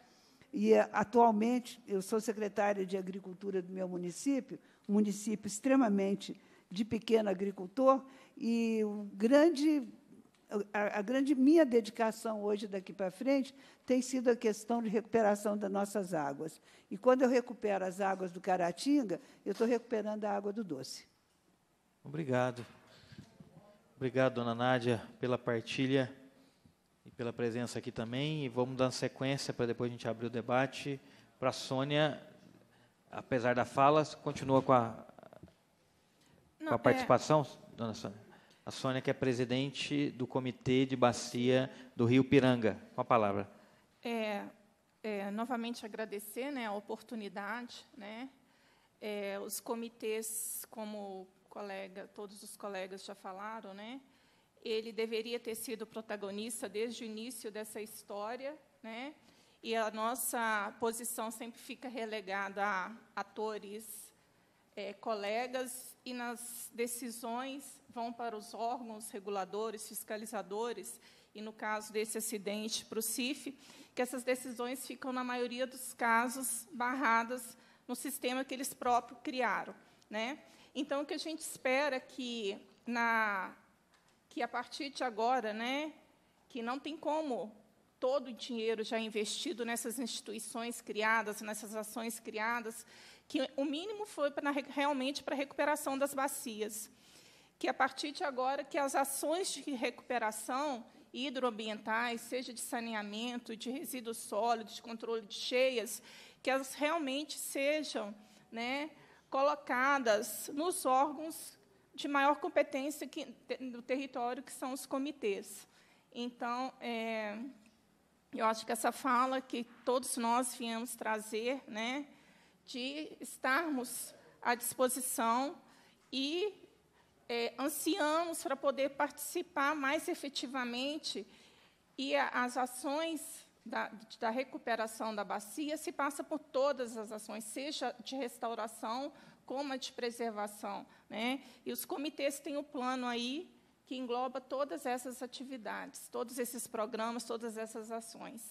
e, é, atualmente, eu sou secretária de Agricultura do meu município, um município extremamente de pequeno agricultor, e o grande a, a grande minha dedicação hoje daqui para frente tem sido a questão de recuperação das nossas águas. E quando eu recupero as águas do Caratinga, eu estou recuperando a água do doce. Obrigado. Obrigado, dona Nádia, pela partilha e pela presença aqui também. E vamos dar sequência para depois a gente abrir o debate. Para a Sônia, apesar da fala, continua com a, Não, com a é participação, é... dona Sônia? A Sônia, que é presidente do Comitê de Bacia do Rio Piranga. Com a palavra. É, é, novamente agradecer né, a oportunidade. Né, é, os comitês, como colega, todos os colegas já falaram, né, ele deveria ter sido protagonista desde o início dessa história, né, e a nossa posição sempre fica relegada a atores é, colegas e nas decisões vão para os órgãos reguladores, fiscalizadores, e no caso desse acidente para o CIF, que essas decisões ficam, na maioria dos casos, barradas no sistema que eles próprios criaram. Né? Então, o que a gente espera é que, na, que a partir de agora, né, que não tem como todo o dinheiro já investido nessas instituições criadas, nessas ações criadas, que o mínimo foi pra, realmente para a recuperação das bacias, que a partir de agora que as ações de recuperação hidroambientais, seja de saneamento, de resíduos sólidos, de controle de cheias, que elas realmente sejam né, colocadas nos órgãos de maior competência que, do território, que são os comitês. Então, é, eu acho que essa fala que todos nós viemos trazer, né, de estarmos à disposição e é, ansiamos para poder participar mais efetivamente e a, as ações da, da, recuperação da bacia se passa por todas as ações, seja de restauração como a de preservação. Né? E os comitês têm o um plano aí que engloba todas essas atividades, todos esses programas, todas essas ações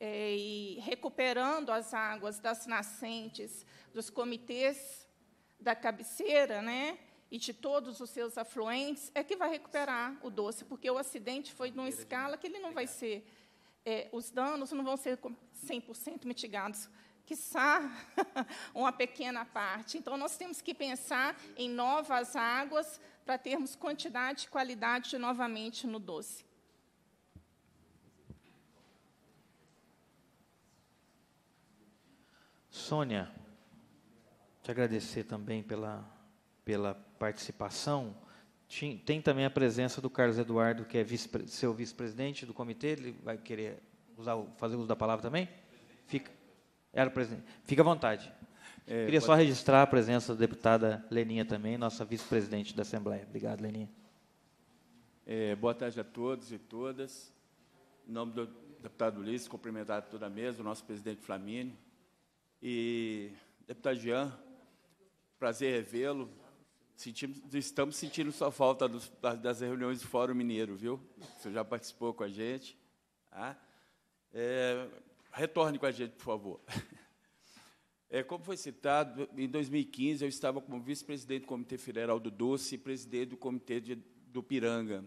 é, e recuperando as águas das nascentes dos comitês da cabeceira, né, e de todos os seus afluentes, é que vai recuperar o doce, porque o acidente foi numa escala que ele não vai ser, é, os danos não vão ser 100% mitigados, quiçá uma pequena parte. Então, nós temos que pensar em novas águas para termos quantidade e qualidade novamente no doce. Sônia, te agradecer também pela, pela participação. Tem também a presença do Carlos Eduardo, que é vice, seu vice-presidente do comitê. Ele vai querer usar, fazer uso da palavra também? Fica, era presidente. Fica à vontade. É, Queria só registrar a presença da deputada Leninha também, nossa vice-presidente da Assembleia. Obrigado, Leninha. É, boa tarde a todos e todas. Em nome do deputado Ulisses, cumprimentar toda a mesa, o nosso presidente Flamínio, e, deputado Jean, prazer revê-lo. Estamos sentindo sua falta dos, das reuniões do Fórum Mineiro, viu? Você já participou com a gente. Tá? É, retorne com a gente, por favor. É, como foi citado, em 2015 eu estava como vice-presidente do Comitê Federal do Doce e presidente do Comitê de, do Piranga.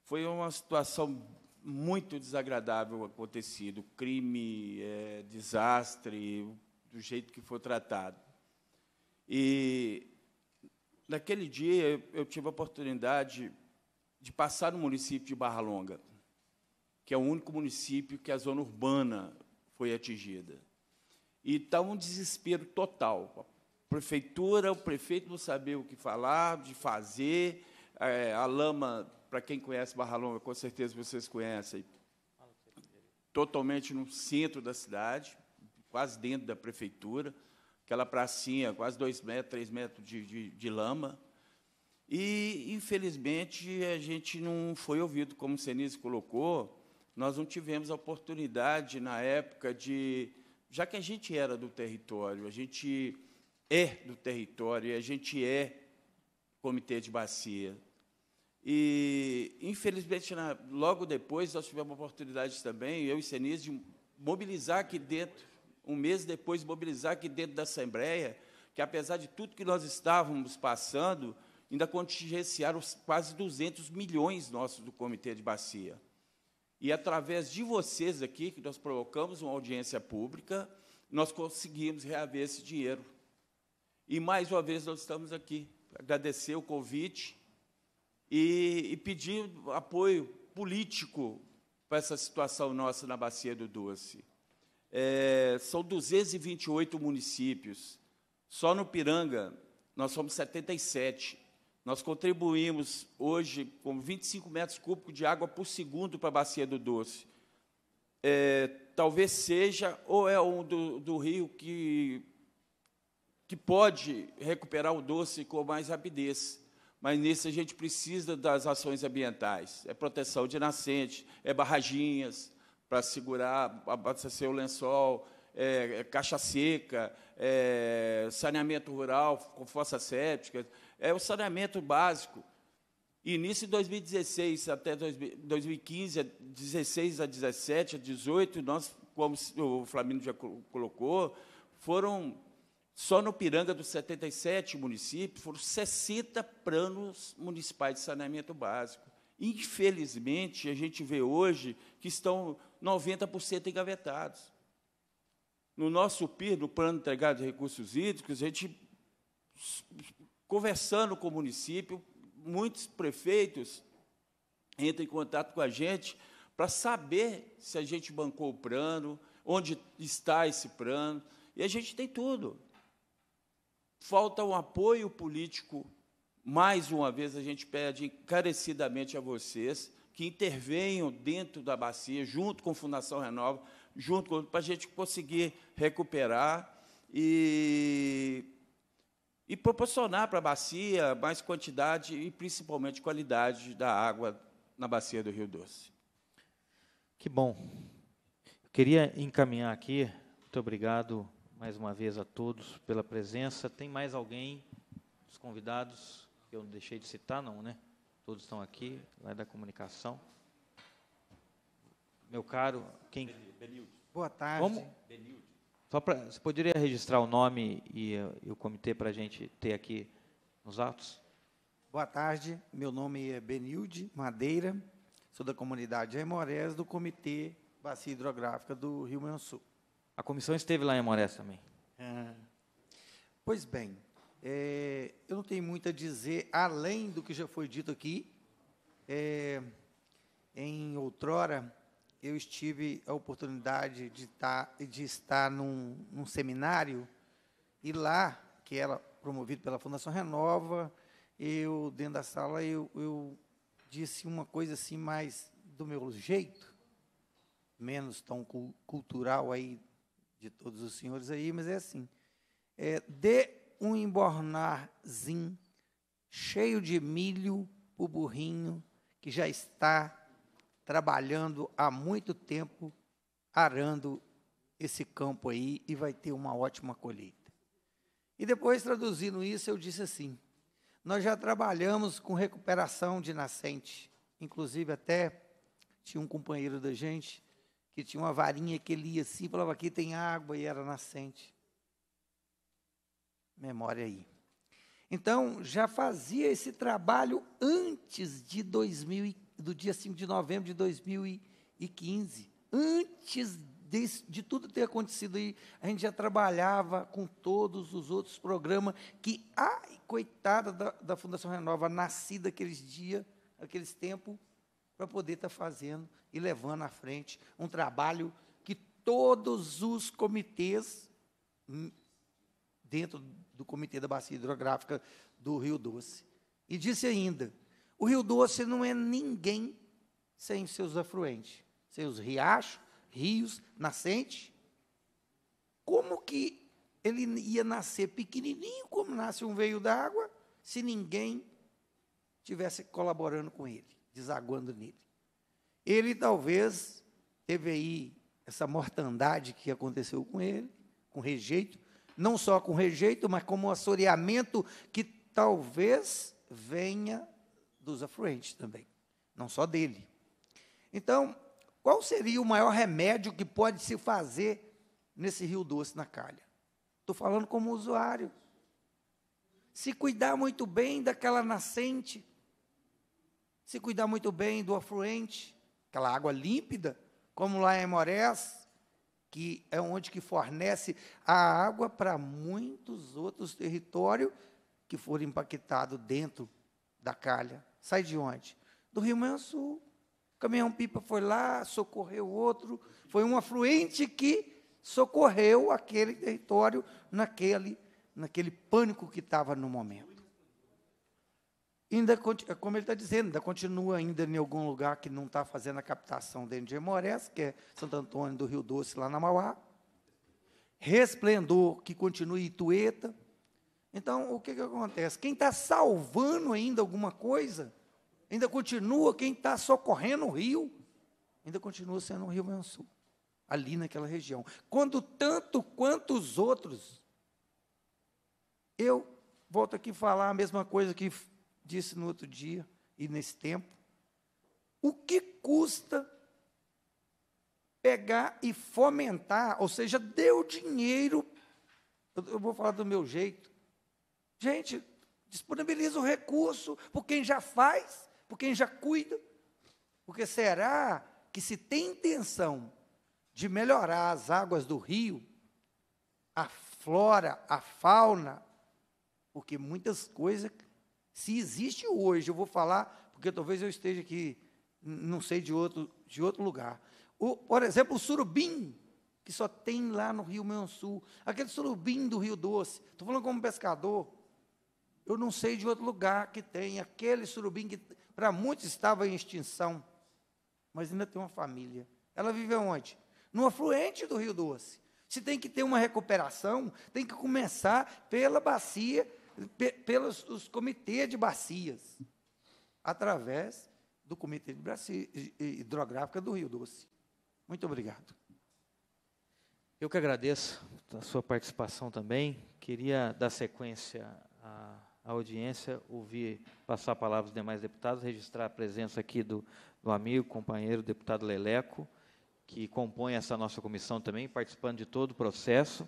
Foi uma situação muito desagradável acontecido, crime, é, desastre, do jeito que foi tratado. E naquele dia eu tive a oportunidade de passar no município de Barra Longa, que é o único município que a zona urbana foi atingida. E está um desespero total. A prefeitura, o prefeito não sabia o que falar, de fazer, é, a lama para quem conhece Barra Longa, com certeza vocês conhecem, totalmente no centro da cidade, quase dentro da prefeitura, aquela pracinha, quase dois metros, três metros de, de, de lama. E, infelizmente, a gente não foi ouvido, como o Senise colocou, nós não tivemos a oportunidade, na época, de. Já que a gente era do território, a gente é do território, e a gente é comitê de bacia. E, infelizmente, na, né, logo depois, nós tivemos a oportunidade também, eu e Senise, de mobilizar aqui dentro, um mês depois, mobilizar aqui dentro da Assembleia, que, apesar de tudo que nós estávamos passando, ainda contingenciaram quase 200 milhões nossos do Comitê de Bacia. E, através de vocês aqui, que nós provocamos uma audiência pública, nós conseguimos reaver esse dinheiro. E, mais uma vez, nós estamos aqui. Agradecer o convite e, e pedir apoio político para essa situação nossa na Bacia do Doce. É, são 228 municípios. Só no Piranga, nós somos 77. Nós contribuímos hoje com 25 metros cúbicos de água por segundo para a Bacia do Doce. É, talvez seja, ou é um do, do rio que, que pode recuperar o doce com mais rapidez mas nisso a gente precisa das ações ambientais. É proteção de nascente, é barraginhas para segurar, abastecer o lençol, é, é caixa seca, é saneamento rural com fossa séptica, é o saneamento básico. Início de 2016 até 2015, 16 a 17, a 18, nós, como o Flamengo já colocou, foram só no Piranga dos 77 municípios foram 60 planos municipais de saneamento básico. Infelizmente, a gente vê hoje que estão 90% engavetados. No nosso PIR, no Plano Entregado de Recursos Hídricos, a gente, conversando com o município, muitos prefeitos entram em contato com a gente para saber se a gente bancou o plano, onde está esse plano, e a gente tem tudo. Falta um apoio político. Mais uma vez, a gente pede encarecidamente a vocês que intervenham dentro da bacia, junto com a Fundação Renova, junto com para a gente conseguir recuperar e, e proporcionar para a bacia mais quantidade e principalmente qualidade da água na bacia do Rio Doce. Que bom. Eu queria encaminhar aqui, muito obrigado mais uma vez a todos pela presença. Tem mais alguém dos convidados que eu deixei de citar, não, né? Todos estão aqui, lá da comunicação. Meu caro, quem. Benilde. Boa tarde. Como? Benilde. Só pra, você poderia registrar o nome e, e o comitê para a gente ter aqui nos atos? Boa tarde, meu nome é Benilde Madeira, sou da comunidade Aimorés, do Comitê Bacia Hidrográfica do Rio Manso Sul. A comissão esteve lá em Amorés também. É. pois bem, é, eu não tenho muito a dizer, além do que já foi dito aqui. É, em outrora, eu estive a oportunidade de, tá, de estar num, num, seminário, e lá, que era promovido pela Fundação Renova, eu, dentro da sala, eu, eu disse uma coisa assim, mais do meu jeito, menos tão cultural aí de todos os senhores aí, mas é assim. É, dê um embornarzinho cheio de milho para o burrinho que já está trabalhando há muito tempo, arando esse campo aí e vai ter uma ótima colheita. E depois, traduzindo isso, eu disse assim: nós já trabalhamos com recuperação de nascente, inclusive até tinha um companheiro da gente que tinha uma varinha que ele ia assim, falava, aqui tem água, e era nascente. Memória aí. Então, já fazia esse trabalho antes de 2000, do dia 5 de novembro de 2015. Antes de, de tudo ter acontecido aí, a gente já trabalhava com todos os outros programas que, ai, coitada da, da Fundação Renova, nascida aqueles dias, aqueles tempos, para poder estar tá fazendo e levando à frente um trabalho que todos os comitês hum, dentro do Comitê da Bacia Hidrográfica do Rio Doce. E disse ainda: o Rio Doce não é ninguém sem seus afluentes, sem os riachos, rios, nascente. Como que ele ia nascer pequenininho, como nasce um veio d'água, se ninguém tivesse colaborando com ele? desaguando nele. Ele talvez teve aí essa mortandade que aconteceu com ele, com rejeito, não só com rejeito, mas como um assoreamento que talvez venha dos afluentes também, não só dele. Então, qual seria o maior remédio que pode se fazer nesse Rio Doce, na calha? Estou falando como usuário. Se cuidar muito bem daquela nascente, se cuidar muito bem do afluente, aquela água límpida, como lá em Morés, que é onde que fornece a água para muitos outros territórios que foram impactados dentro da calha. Sai de onde? Do Rio Manso. O caminhão-pipa foi lá, socorreu outro. Foi um afluente que socorreu aquele território naquele, naquele pânico que estava no momento. Ainda, é como ele está dizendo, ainda continua ainda em algum lugar que não está fazendo a captação dentro de Emorés, que é Santo Antônio do Rio Doce, lá na Mauá. Resplendor, que continua em Itueta. Então, o que, que acontece? Quem está salvando ainda alguma coisa, ainda continua, quem está socorrendo o rio, ainda continua sendo o Rio Grande Sul, ali naquela região. Quando tanto quanto os outros, eu volto aqui falar a mesma coisa que disse no outro dia e nesse tempo, o que custa pegar e fomentar, ou seja, deu dinheiro, eu vou falar do meu jeito. Gente, disponibiliza o recurso por quem já faz, por quem já cuida. Porque será que se tem intenção de melhorar as águas do rio, a flora, a fauna, porque muitas coisas se existe hoje, eu vou falar, porque talvez eu esteja aqui, não sei, de outro, de outro lugar. O, por exemplo, o surubim, que só tem lá no Rio Mansul. Aquele surubim do Rio Doce. Estou falando como pescador. Eu não sei de outro lugar que tem aquele surubim que para muitos estava em extinção, mas ainda tem uma família. Ela vive onde? No afluente do Rio Doce. Se tem que ter uma recuperação, tem que começar pela bacia pelos os comitês de bacias, através do Comitê de Hidrográfica do Rio Doce. Muito obrigado. Eu que agradeço a sua participação também. Queria dar sequência à, à audiência, ouvir, passar a palavra aos demais deputados, registrar a presença aqui do, do amigo, companheiro, deputado Leleco, que compõe essa nossa comissão também, participando de todo o processo.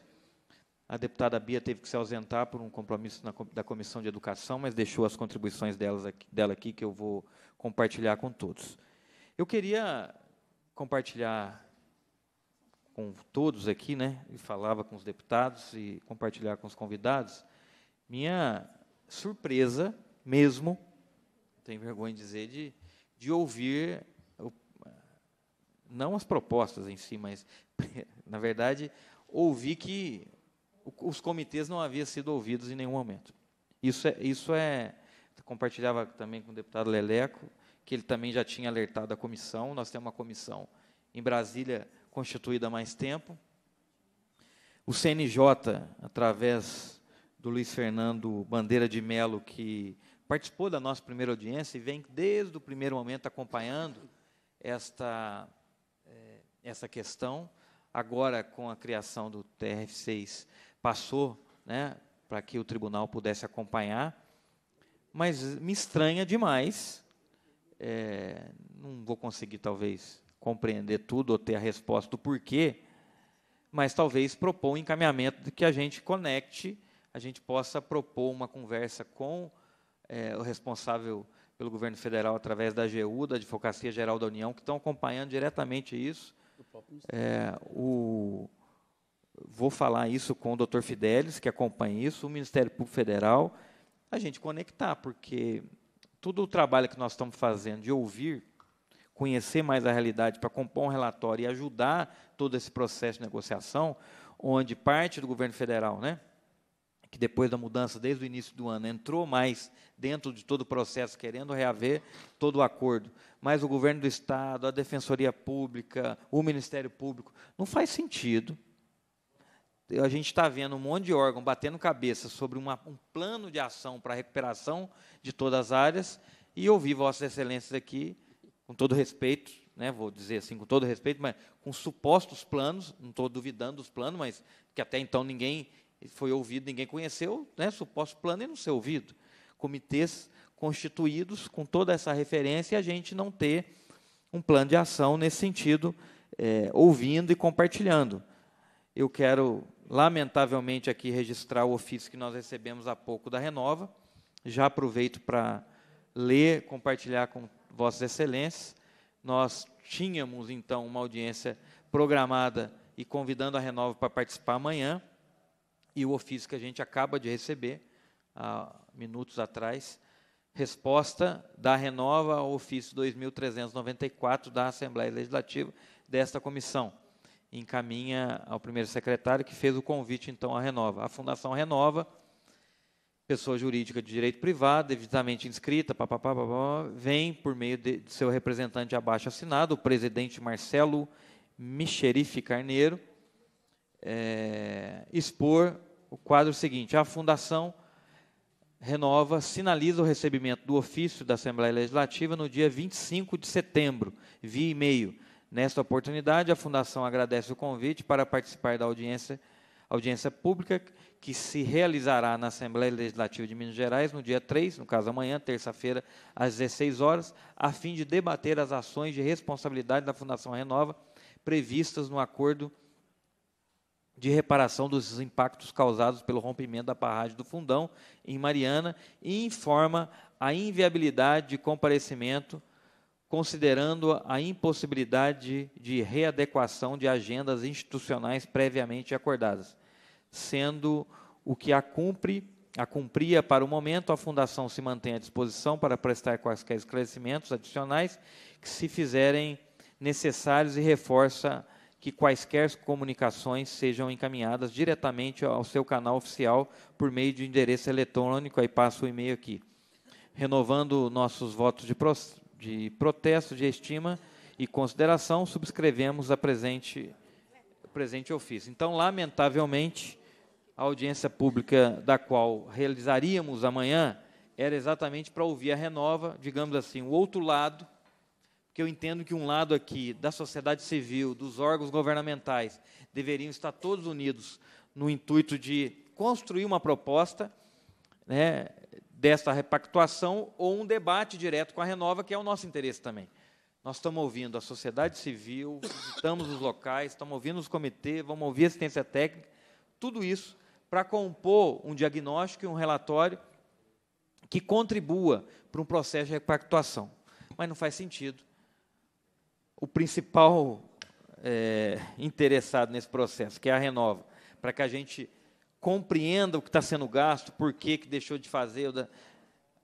A deputada Bia teve que se ausentar por um compromisso na, da Comissão de Educação, mas deixou as contribuições delas aqui, dela aqui, que eu vou compartilhar com todos. Eu queria compartilhar com todos aqui, né? E falava com os deputados e compartilhar com os convidados. Minha surpresa, mesmo, tenho vergonha de dizer, de, de ouvir, não as propostas em si, mas, na verdade, ouvir que os comitês não haviam sido ouvidos em nenhum momento. Isso é, isso é compartilhava também com o deputado Leleco, que ele também já tinha alertado a comissão. Nós temos uma comissão em Brasília constituída há mais tempo. O CNJ, através do Luiz Fernando Bandeira de Melo, que participou da nossa primeira audiência e vem desde o primeiro momento acompanhando esta, eh, essa questão. Agora, com a criação do TRF6, passou né, para que o tribunal pudesse acompanhar, mas me estranha demais. É, não vou conseguir, talvez, compreender tudo ou ter a resposta do porquê, mas talvez propor um encaminhamento de que a gente conecte, a gente possa propor uma conversa com é, o responsável pelo governo federal através da AGU, da Advocacia Geral da União, que estão acompanhando diretamente isso. É, o, vou falar isso com o Dr. Fidelis, que acompanha isso, o Ministério Público Federal, a gente conectar, porque todo o trabalho que nós estamos fazendo de ouvir, conhecer mais a realidade para compor um relatório e ajudar todo esse processo de negociação, onde parte do governo federal, né, que depois da mudança desde o início do ano entrou mais dentro de todo o processo querendo reaver todo o acordo, mas o governo do estado, a defensoria pública, o Ministério Público, não faz sentido a gente está vendo um monte de órgão batendo cabeça sobre uma, um plano de ação para a recuperação de todas as áreas, e ouvir Vossas Excelências aqui, com todo respeito, né, vou dizer assim, com todo respeito, mas com supostos planos, não estou duvidando dos planos, mas que até então ninguém foi ouvido, ninguém conheceu, né, suposto plano e não ser ouvido. Comitês constituídos com toda essa referência e a gente não ter um plano de ação nesse sentido, é, ouvindo e compartilhando. Eu quero lamentavelmente, aqui registrar o ofício que nós recebemos há pouco da Renova. Já aproveito para ler, compartilhar com Vossas Excelências. Nós tínhamos, então, uma audiência programada e convidando a Renova para participar amanhã. E o ofício que a gente acaba de receber, há minutos atrás, resposta da Renova ao ofício 2394 da Assembleia Legislativa desta comissão encaminha ao primeiro secretário, que fez o convite, então, à Renova. A Fundação Renova, pessoa jurídica de direito privado, devidamente inscrita, vem por meio de, de seu representante abaixo assinado, o presidente Marcelo Micherife Carneiro, é, expor o quadro seguinte: a Fundação Renova sinaliza o recebimento do ofício da Assembleia Legislativa no dia 25 de setembro, via e-mail Nesta oportunidade, a Fundação agradece o convite para participar da audiência, audiência pública que se realizará na Assembleia Legislativa de Minas Gerais no dia 3, no caso amanhã, terça-feira, às 16 horas, a fim de debater as ações de responsabilidade da Fundação Renova previstas no acordo de reparação dos impactos causados pelo rompimento da barragem do Fundão em Mariana e informa a inviabilidade de comparecimento considerando a impossibilidade de readequação de agendas institucionais previamente acordadas, sendo o que a cumpre a cumpria para o momento, a Fundação se mantém à disposição para prestar quaisquer esclarecimentos adicionais que se fizerem necessários e reforça que quaisquer comunicações sejam encaminhadas diretamente ao seu canal oficial por meio de endereço eletrônico. Aí passa o e-mail aqui. Renovando nossos votos de de protesto, de estima e consideração, subscrevemos a presente, a presente ofício. Então, lamentavelmente, a audiência pública da qual realizaríamos amanhã era exatamente para ouvir a Renova, digamos assim, o outro lado, porque eu entendo que um lado aqui da sociedade civil, dos órgãos governamentais, deveriam estar todos unidos no intuito de construir uma proposta, né, desta repactuação ou um debate direto com a Renova, que é o nosso interesse também. Nós estamos ouvindo a sociedade civil, visitamos os locais, estamos ouvindo os comitês, vamos ouvir assistência técnica, tudo isso para compor um diagnóstico e um relatório que contribua para um processo de repactuação. Mas não faz sentido. O principal é, interessado nesse processo, que é a Renova, para que a gente compreenda o que está sendo gasto, por que, que deixou de fazer.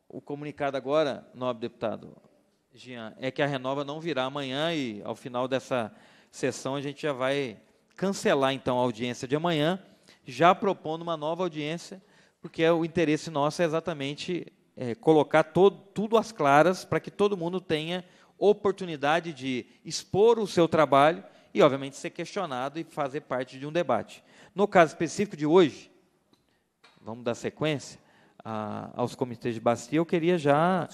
O comunicado agora, nobre deputado Jean, é que a Renova não virá amanhã e ao final dessa sessão a gente já vai cancelar então a audiência de amanhã, já propondo uma nova audiência, porque é o interesse nosso é exatamente é, colocar todo, tudo às claras para que todo mundo tenha oportunidade de expor o seu trabalho e, obviamente, ser questionado e fazer parte de um debate. No caso específico de hoje, vamos dar sequência a, ah, aos comitês de bacia, eu queria já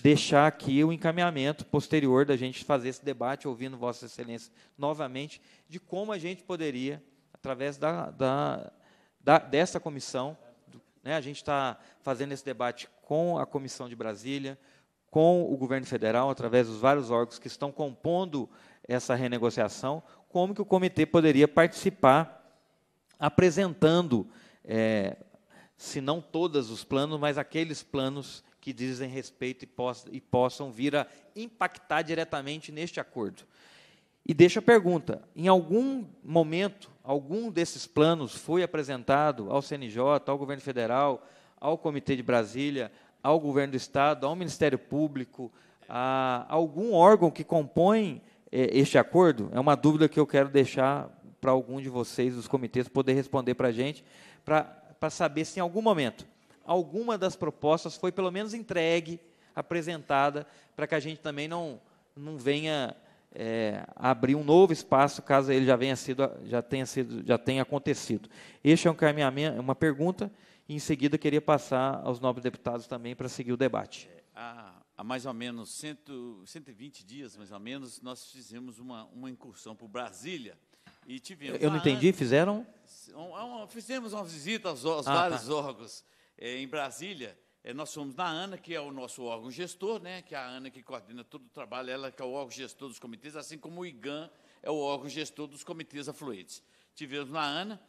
deixar aqui o encaminhamento posterior da gente fazer esse debate, ouvindo Vossa Excelência novamente, de como a gente poderia, através da, da, da dessa comissão, né, a gente está fazendo esse debate com a Comissão de Brasília, com o governo federal, através dos vários órgãos que estão compondo essa renegociação, como que o comitê poderia participar apresentando, é, se não todos os planos, mas aqueles planos que dizem respeito e, poss e possam vir a impactar diretamente neste acordo. E deixa a pergunta: em algum momento, algum desses planos foi apresentado ao CNJ, ao governo federal, ao Comitê de Brasília, ao governo do Estado, ao Ministério Público, a algum órgão que compõe é, este acordo? É uma dúvida que eu quero deixar para algum de vocês dos comitês poder responder para a gente, para saber se em algum momento alguma das propostas foi pelo menos entregue, apresentada, para que a gente também não, não venha é, abrir um novo espaço caso ele já, venha sido, já, tenha sido, já tenha acontecido. Este é um caminhamento, uma pergunta, e em seguida queria passar aos nobres deputados também para seguir o debate. É, há, há mais ou menos cento, 120 dias, mais ou menos, nós fizemos uma, uma incursão para Brasília, e tivemos Eu não entendi, fizeram? Ah, fizemos uma visita aos, aos ah, vários tá. órgãos é, em Brasília. É, nós fomos na ANA, que é o nosso órgão gestor, né, que é a ANA que coordena todo o trabalho, ela que é o órgão gestor dos comitês, assim como o IGAN é o órgão gestor dos comitês afluentes. Tivemos na ANA,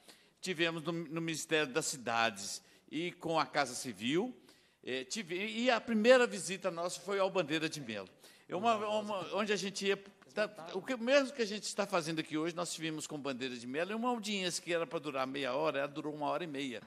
tivemos no, no Ministério das Cidades e com a Casa Civil, é, tive, e a primeira visita nossa foi ao Bandeira de Melo. É uma, uma, onde a gente ia Tá, o que, mesmo que a gente está fazendo aqui hoje, nós tivemos com Bandeira de Melo, e é uma audiência que era para durar meia hora, ela durou uma hora e meia,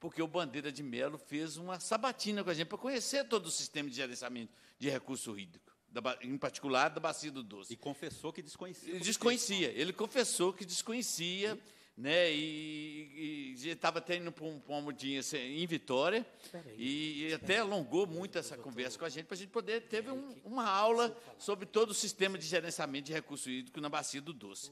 porque o Bandeira de Melo fez uma sabatina com a gente, para conhecer todo o sistema de gerenciamento de recurso hídrico, da, em particular da Bacia do Doce. E confessou que desconhecia. Ele desconhecia, ele confessou que desconhecia né? E estava tendo um, uma mudinha assim, em Vitória aí, e, e até alongou muito essa conversa com a gente para a gente poder teve um, uma aula sobre todo o sistema de gerenciamento de recursos hídricos na bacia do Doce.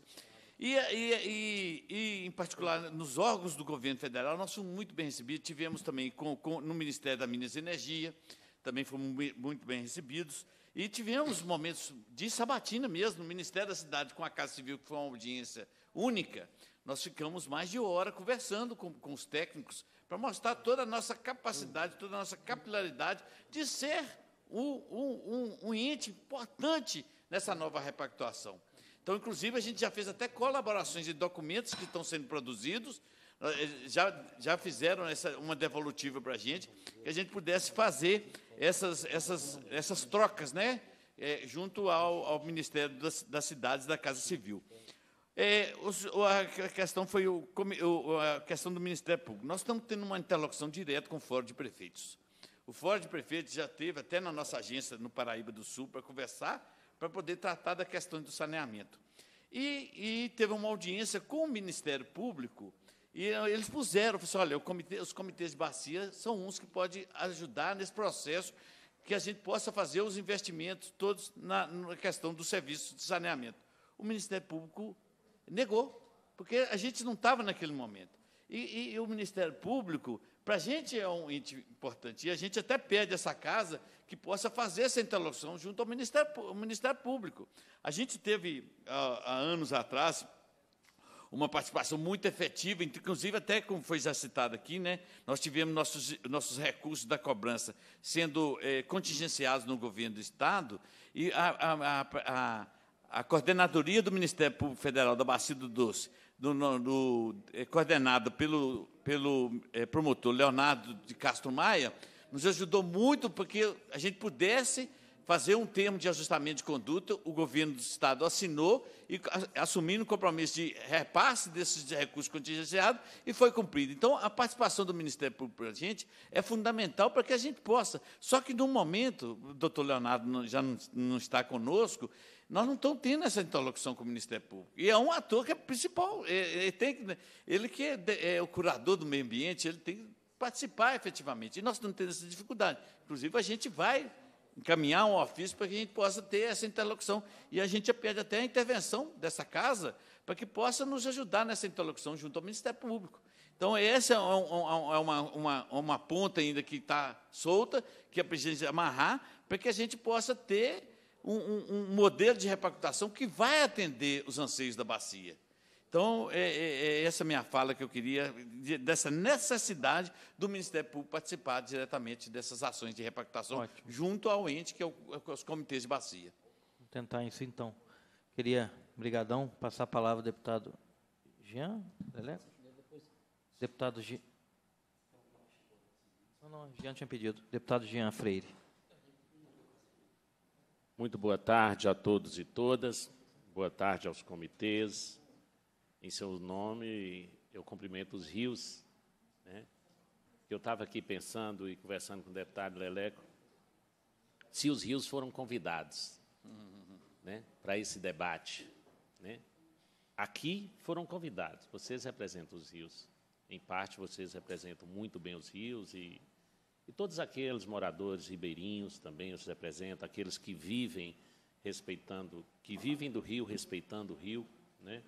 E, e, e, em particular, nos órgãos do governo federal, nós fomos muito bem recebidos. Tivemos também com, com, no Ministério da Minas e Energia, também fomos muito bem recebidos. E tivemos momentos de sabatina mesmo, no Ministério da Cidade, com a Casa Civil, que foi uma audiência única. Nós ficamos mais de hora conversando com, com os técnicos para mostrar toda a nossa capacidade, toda a nossa capilaridade de ser um, um, um, um ente importante nessa nova repactuação. Então, inclusive, a gente já fez até colaborações de documentos que estão sendo produzidos, eh, eh, já, já fizeram essa, uma devolutiva para a gente, que a gente pudesse fazer essas, essas, essas trocas, né? É, junto ao, ao Ministério das, das Cidades da Casa Civil. É, os, a questão foi o, a questão do Ministério Público. Nós estamos tendo uma interlocução direta com o Fórum de Prefeitos. O Fórum de Prefeitos já teve até na nossa agência no Paraíba do Sul para conversar, para poder tratar da questão do saneamento. E, e teve uma audiência com o Ministério Público e ah, eles puseram, falaram, assim, olha, comitê, os comitês de bacia são uns que podem ajudar nesse processo que a gente possa fazer os investimentos todos na, na questão do serviço de saneamento. O Ministério Público negou, porque a gente não estava naquele momento. E, e, e, o Ministério Público, para a gente é um ente importante, e a gente até pede essa casa que possa fazer essa interlocução junto ao Ministério, ao Ministério Público. A gente teve, há, há anos atrás, uma participação muito efetiva, inclusive até como foi já citado aqui, né, nós tivemos nossos, nossos recursos da cobrança sendo é, contingenciados no governo do Estado, e a, a, a, a a coordenadoria do Ministério Público Federal da Bacia do Doce, do, do, é, coordenado pelo, pelo é, promotor Leonardo de Castro Maia, nos ajudou muito porque a gente pudesse fazer um termo de ajustamento de conduta, o governo do Estado assinou, e, assumindo o compromisso de repasse desses recursos contingenciados, e foi cumprido. Então, a participação do Ministério Público para a gente é fundamental para que a gente possa. Só que, no momento, o doutor Leonardo já não, não está conosco, nós não estamos tendo essa interlocução com o Ministério Público. E é um ator que é principal. Ele, é, é, tem, ele que é, é o curador do meio ambiente, ele tem que participar efetivamente. E nós não temos essa dificuldade. Inclusive, a gente vai encaminhar um ofício para que a gente possa ter essa interlocução. E a gente pede até a intervenção dessa casa para que possa nos ajudar nessa interlocução junto ao Ministério Público. Então, essa é, é uma, uma, uma ponta ainda que está solta, que a presidência amarrar, para que a gente possa ter um, um, modelo de repactação que vai atender os anseios da bacia. Então, é, é, é essa minha fala que eu queria, de, dessa necessidade do Ministério Público participar diretamente dessas ações de repactação Ótimo. junto ao ente, que é, é, o, os comitês de bacia. Vou tentar isso, então. Queria, brigadão, passar a palavra ao deputado Jean, Lelé? Deputado Jean... Não, não, Jean tinha pedido. Deputado Jean Freire. Muito boa tarde a todos e todas. Boa tarde aos comitês. Em seu nome, eu cumprimento os rios. Né? Eu estava aqui pensando e conversando com o deputado Leleco, se os rios foram convidados né, para esse debate. Né? Aqui foram convidados, vocês representam os rios. Em parte, vocês representam muito bem os rios e e todos aqueles moradores ribeirinhos também os representa, aqueles que vivem respeitando, que vivem do rio, respeitando o rio, né?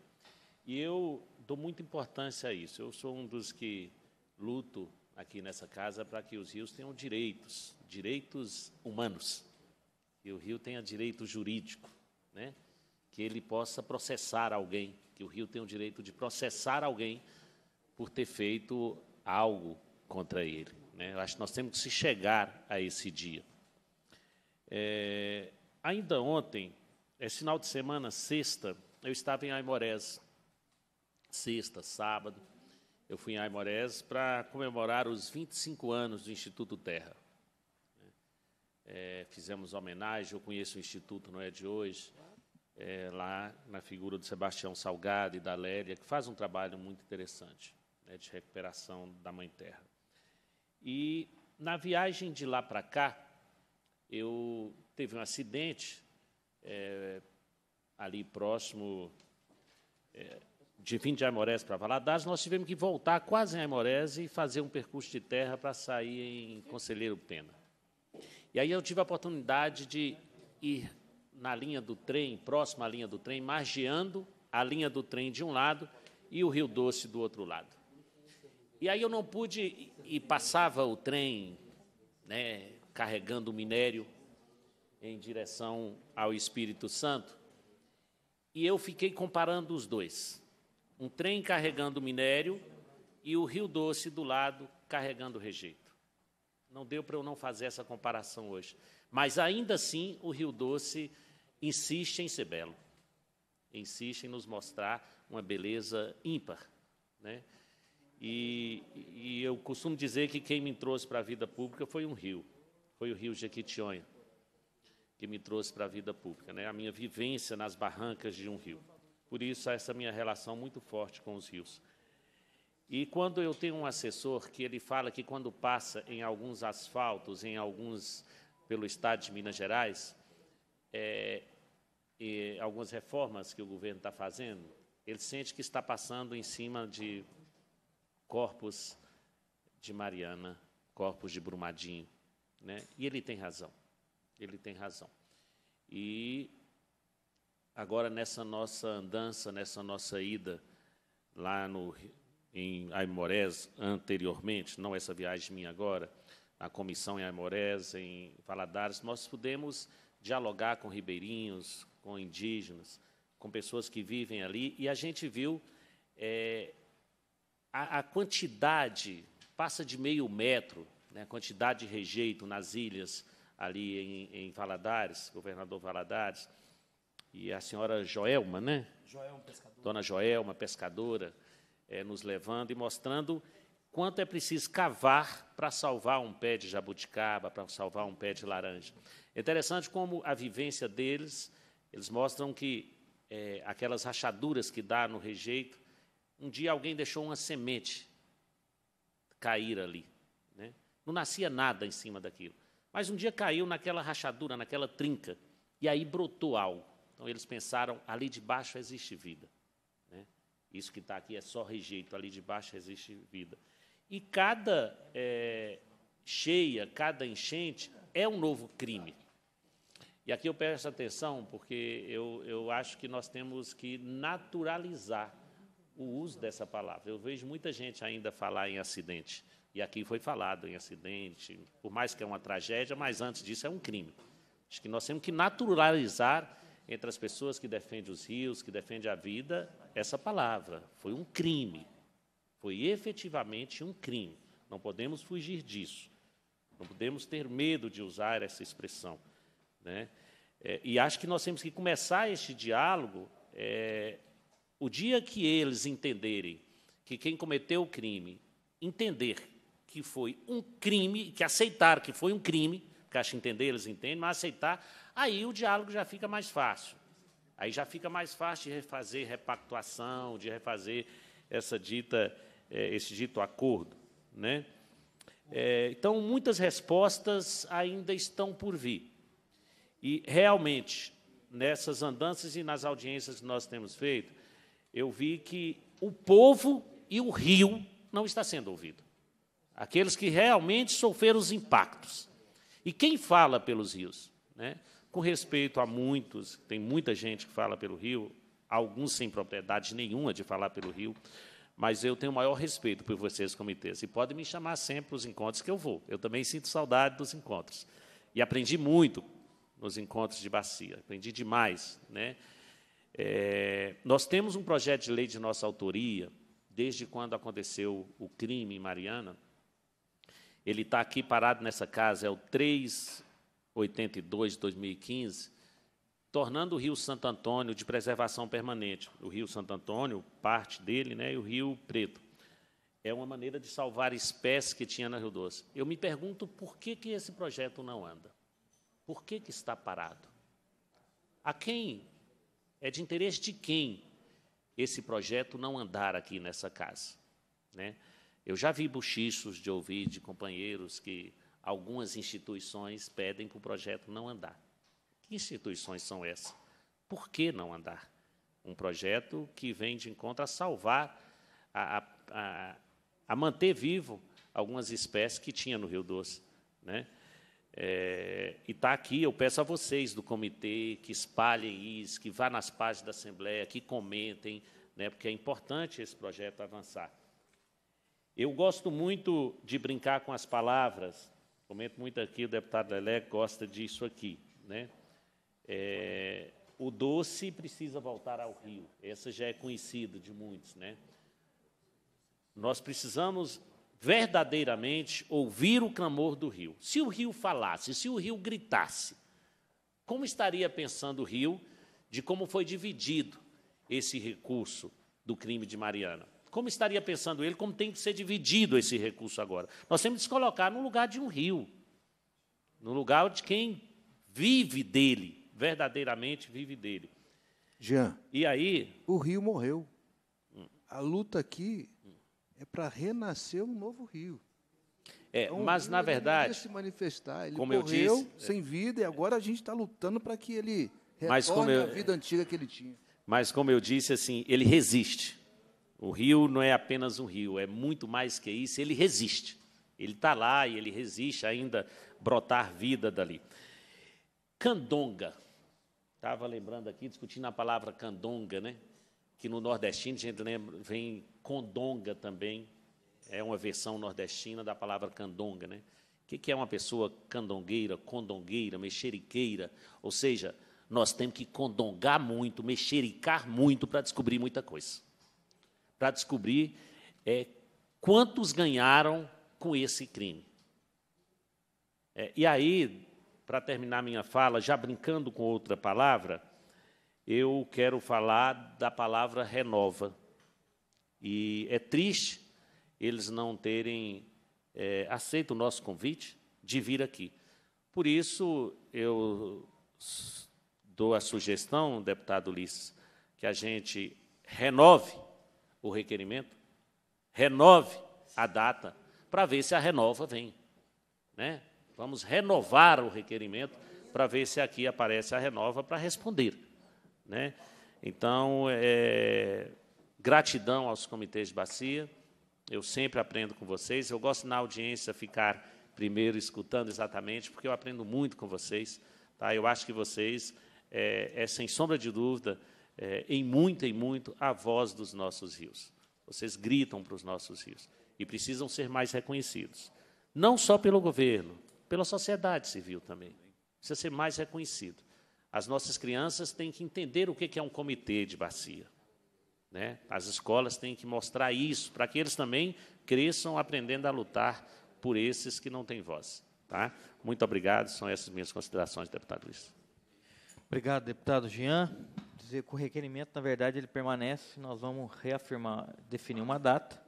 E eu dou muita importância a isso. Eu sou um dos que luto aqui nessa casa para que os rios tenham direitos, direitos humanos. Que o rio tenha direito jurídico, né? Que ele possa processar alguém, que o rio tenha o direito de processar alguém por ter feito algo contra ele. Né? Eu acho que nós temos que chegar a esse dia. É, ainda ontem, é final de semana, sexta, eu estava em Aimorés. Sexta, sábado, eu fui em Aimorés para comemorar os 25 anos do Instituto Terra. Né? É, fizemos homenagem, eu conheço o Instituto, não é de hoje, é, lá na figura do Sebastião Salgado e da Lélia, que faz um trabalho muito interessante né, de recuperação da Mãe Terra. E na viagem de lá para cá, eu teve um acidente é, ali próximo é, de fim de Aimorés para Valadares. Nós tivemos que voltar quase em Aimorés e fazer um percurso de terra para sair em Conselheiro Pena. E aí eu tive a oportunidade de ir na linha do trem, próxima à linha do trem, margeando a linha do trem de um lado e o Rio Doce do outro lado. E aí eu não pude, e passava o trem né, carregando o minério em direção ao Espírito Santo, e eu fiquei comparando os dois. Um trem carregando minério e o Rio Doce do lado carregando rejeito. Não deu para eu não fazer essa comparação hoje. Mas ainda assim, o Rio Doce insiste em ser belo, insiste em nos mostrar uma beleza ímpar. Né? E, e eu costumo dizer que quem me trouxe para a vida pública foi um rio, foi o rio Jequitinhonha, que me trouxe para a vida pública, né? a minha vivência nas barrancas de um rio. Por isso, essa minha relação muito forte com os rios. E quando eu tenho um assessor que ele fala que quando passa em alguns asfaltos, em alguns pelo estado de Minas Gerais, é, algumas reformas que o governo está fazendo, ele sente que está passando em cima de corpos de Mariana, corpos de Brumadinho. Né? E ele tem razão. Ele tem razão. E agora, nessa nossa andança, nessa nossa ida lá no, em Aimorés, anteriormente, não essa viagem minha agora, a comissão em Aimorés, em Valadares, nós pudemos dialogar com ribeirinhos, com indígenas, com pessoas que vivem ali, e a gente viu é, a, a quantidade passa de meio metro, né, a quantidade de rejeito nas ilhas ali em, em Valadares, governador Valadares, e a senhora Joelma, né? Joelma, pescadora. Dona Joelma, pescadora, é, nos levando e mostrando quanto é preciso cavar para salvar um pé de jabuticaba, para salvar um pé de laranja. É interessante como a vivência deles, eles mostram que é, aquelas rachaduras que dá no rejeito um dia alguém deixou uma semente cair ali. Né? Não nascia nada em cima daquilo. Mas um dia caiu naquela rachadura, naquela trinca, e aí brotou algo. Então eles pensaram: ali de baixo existe vida. Né? Isso que está aqui é só rejeito, ali de baixo existe vida. E cada é, cheia, cada enchente é um novo crime. E aqui eu peço atenção, porque eu, eu acho que nós temos que naturalizar o uso dessa palavra. Eu vejo muita gente ainda falar em acidente. E aqui foi falado em acidente, por mais que é uma tragédia, mas antes disso é um crime. Acho que nós temos que naturalizar entre as pessoas que defendem os rios, que defendem a vida, essa palavra. Foi um crime. Foi efetivamente um crime. Não podemos fugir disso. Não podemos ter medo de usar essa expressão. Né? É, e acho que nós temos que começar este diálogo é, o dia que eles entenderem que quem cometeu o crime, entender que foi um crime, que aceitar que foi um crime, porque acho entender, eles entendem, mas aceitar, aí o diálogo já fica mais fácil. Aí já fica mais fácil de refazer repactuação, de refazer essa dita, eh, esse dito acordo. Né? Eh, então, muitas respostas ainda estão por vir. E, realmente, nessas andanças e nas audiências que nós temos feito, eu vi que o povo e o rio não está sendo ouvido. Aqueles que realmente sofreram os impactos. E quem fala pelos rios? Né? Com respeito a muitos, tem muita gente que fala pelo rio, alguns sem propriedade nenhuma de falar pelo rio, mas eu tenho o maior respeito por vocês, comitês, e podem me chamar sempre para os encontros que eu vou. Eu também sinto saudade dos encontros. E aprendi muito nos encontros de bacia, aprendi demais, né? É, nós temos um projeto de lei de nossa autoria, desde quando aconteceu o crime em Mariana. Ele está aqui parado nessa casa, é o 382 de 2015, tornando o Rio Santo Antônio de preservação permanente. O Rio Santo Antônio, parte dele, né, e o Rio Preto. É uma maneira de salvar espécies que tinha na Rio Doce. Eu me pergunto por que, que esse projeto não anda. Por que, que está parado? A quem é de interesse de quem esse projeto não andar aqui nessa casa. Né? Eu já vi buchichos de ouvir de companheiros que algumas instituições pedem para o projeto não andar. Que instituições são essas? Por que não andar? Um projeto que vem de encontro a salvar, a, a, a, a manter vivo algumas espécies que tinha no Rio Doce. Né? É, e está aqui, eu peço a vocês do comitê que espalhem isso, que vá nas páginas da Assembleia, que comentem, né, porque é importante esse projeto avançar. Eu gosto muito de brincar com as palavras, comento muito aqui, o deputado Lelé gosta disso aqui. Né? É, o doce precisa voltar ao rio, essa já é conhecida de muitos. Né? Nós precisamos verdadeiramente ouvir o clamor do rio. Se o rio falasse, se o rio gritasse, como estaria pensando o rio de como foi dividido esse recurso do crime de Mariana? Como estaria pensando ele como tem que ser dividido esse recurso agora? Nós temos que nos colocar no lugar de um rio, no lugar de quem vive dele, verdadeiramente vive dele. Jean. E aí? O rio morreu. A luta aqui é para renascer um novo rio. É, então, mas na verdade, ele se manifestar, ele como morreu eu disse, sem é. vida e agora a gente está lutando para que ele retorne a à vida antiga que ele tinha. Mas como eu disse, assim, ele resiste. O rio não é apenas um rio, é muito mais que isso. Ele resiste. Ele está lá e ele resiste ainda brotar vida dali. Candonga. Estava lembrando aqui, discutindo a palavra candonga, né? Que no nordestino a gente lembra, vem condonga também é uma versão nordestina da palavra candonga, né? O que, é uma pessoa candongueira, condongueira, mexeriqueira? Ou seja, nós temos que condongar muito, mexericar muito para descobrir muita coisa. Para descobrir é, quantos ganharam com esse crime. É, e aí, para terminar minha fala, já brincando com outra palavra, eu quero falar da palavra renova. E é triste eles não terem é, aceito o nosso convite de vir aqui. Por isso, eu dou a sugestão, deputado Ulisses, que a gente renove o requerimento, renove a data, para ver se a renova vem. Né? Vamos renovar o requerimento para ver se aqui aparece a renova para responder. Né? Então, é, Gratidão aos comitês de bacia. Eu sempre aprendo com vocês. Eu gosto na audiência ficar primeiro escutando exatamente, porque eu aprendo muito com vocês. Tá? Eu acho que vocês é, é sem sombra de dúvida, é, em muito e muito, a voz dos nossos rios. Vocês gritam para os nossos rios e precisam ser mais reconhecidos. Não só pelo governo, pela sociedade civil também. Precisa ser mais reconhecido. As nossas crianças têm que entender o que é um comitê de bacia. Né? As escolas têm que mostrar isso, para que eles também cresçam aprendendo a lutar por esses que não têm voz. Tá? Muito obrigado, são essas minhas considerações, deputado Luiz. Obrigado, deputado Jean. Dizer que o requerimento, na verdade, ele permanece, nós vamos reafirmar, definir uma data.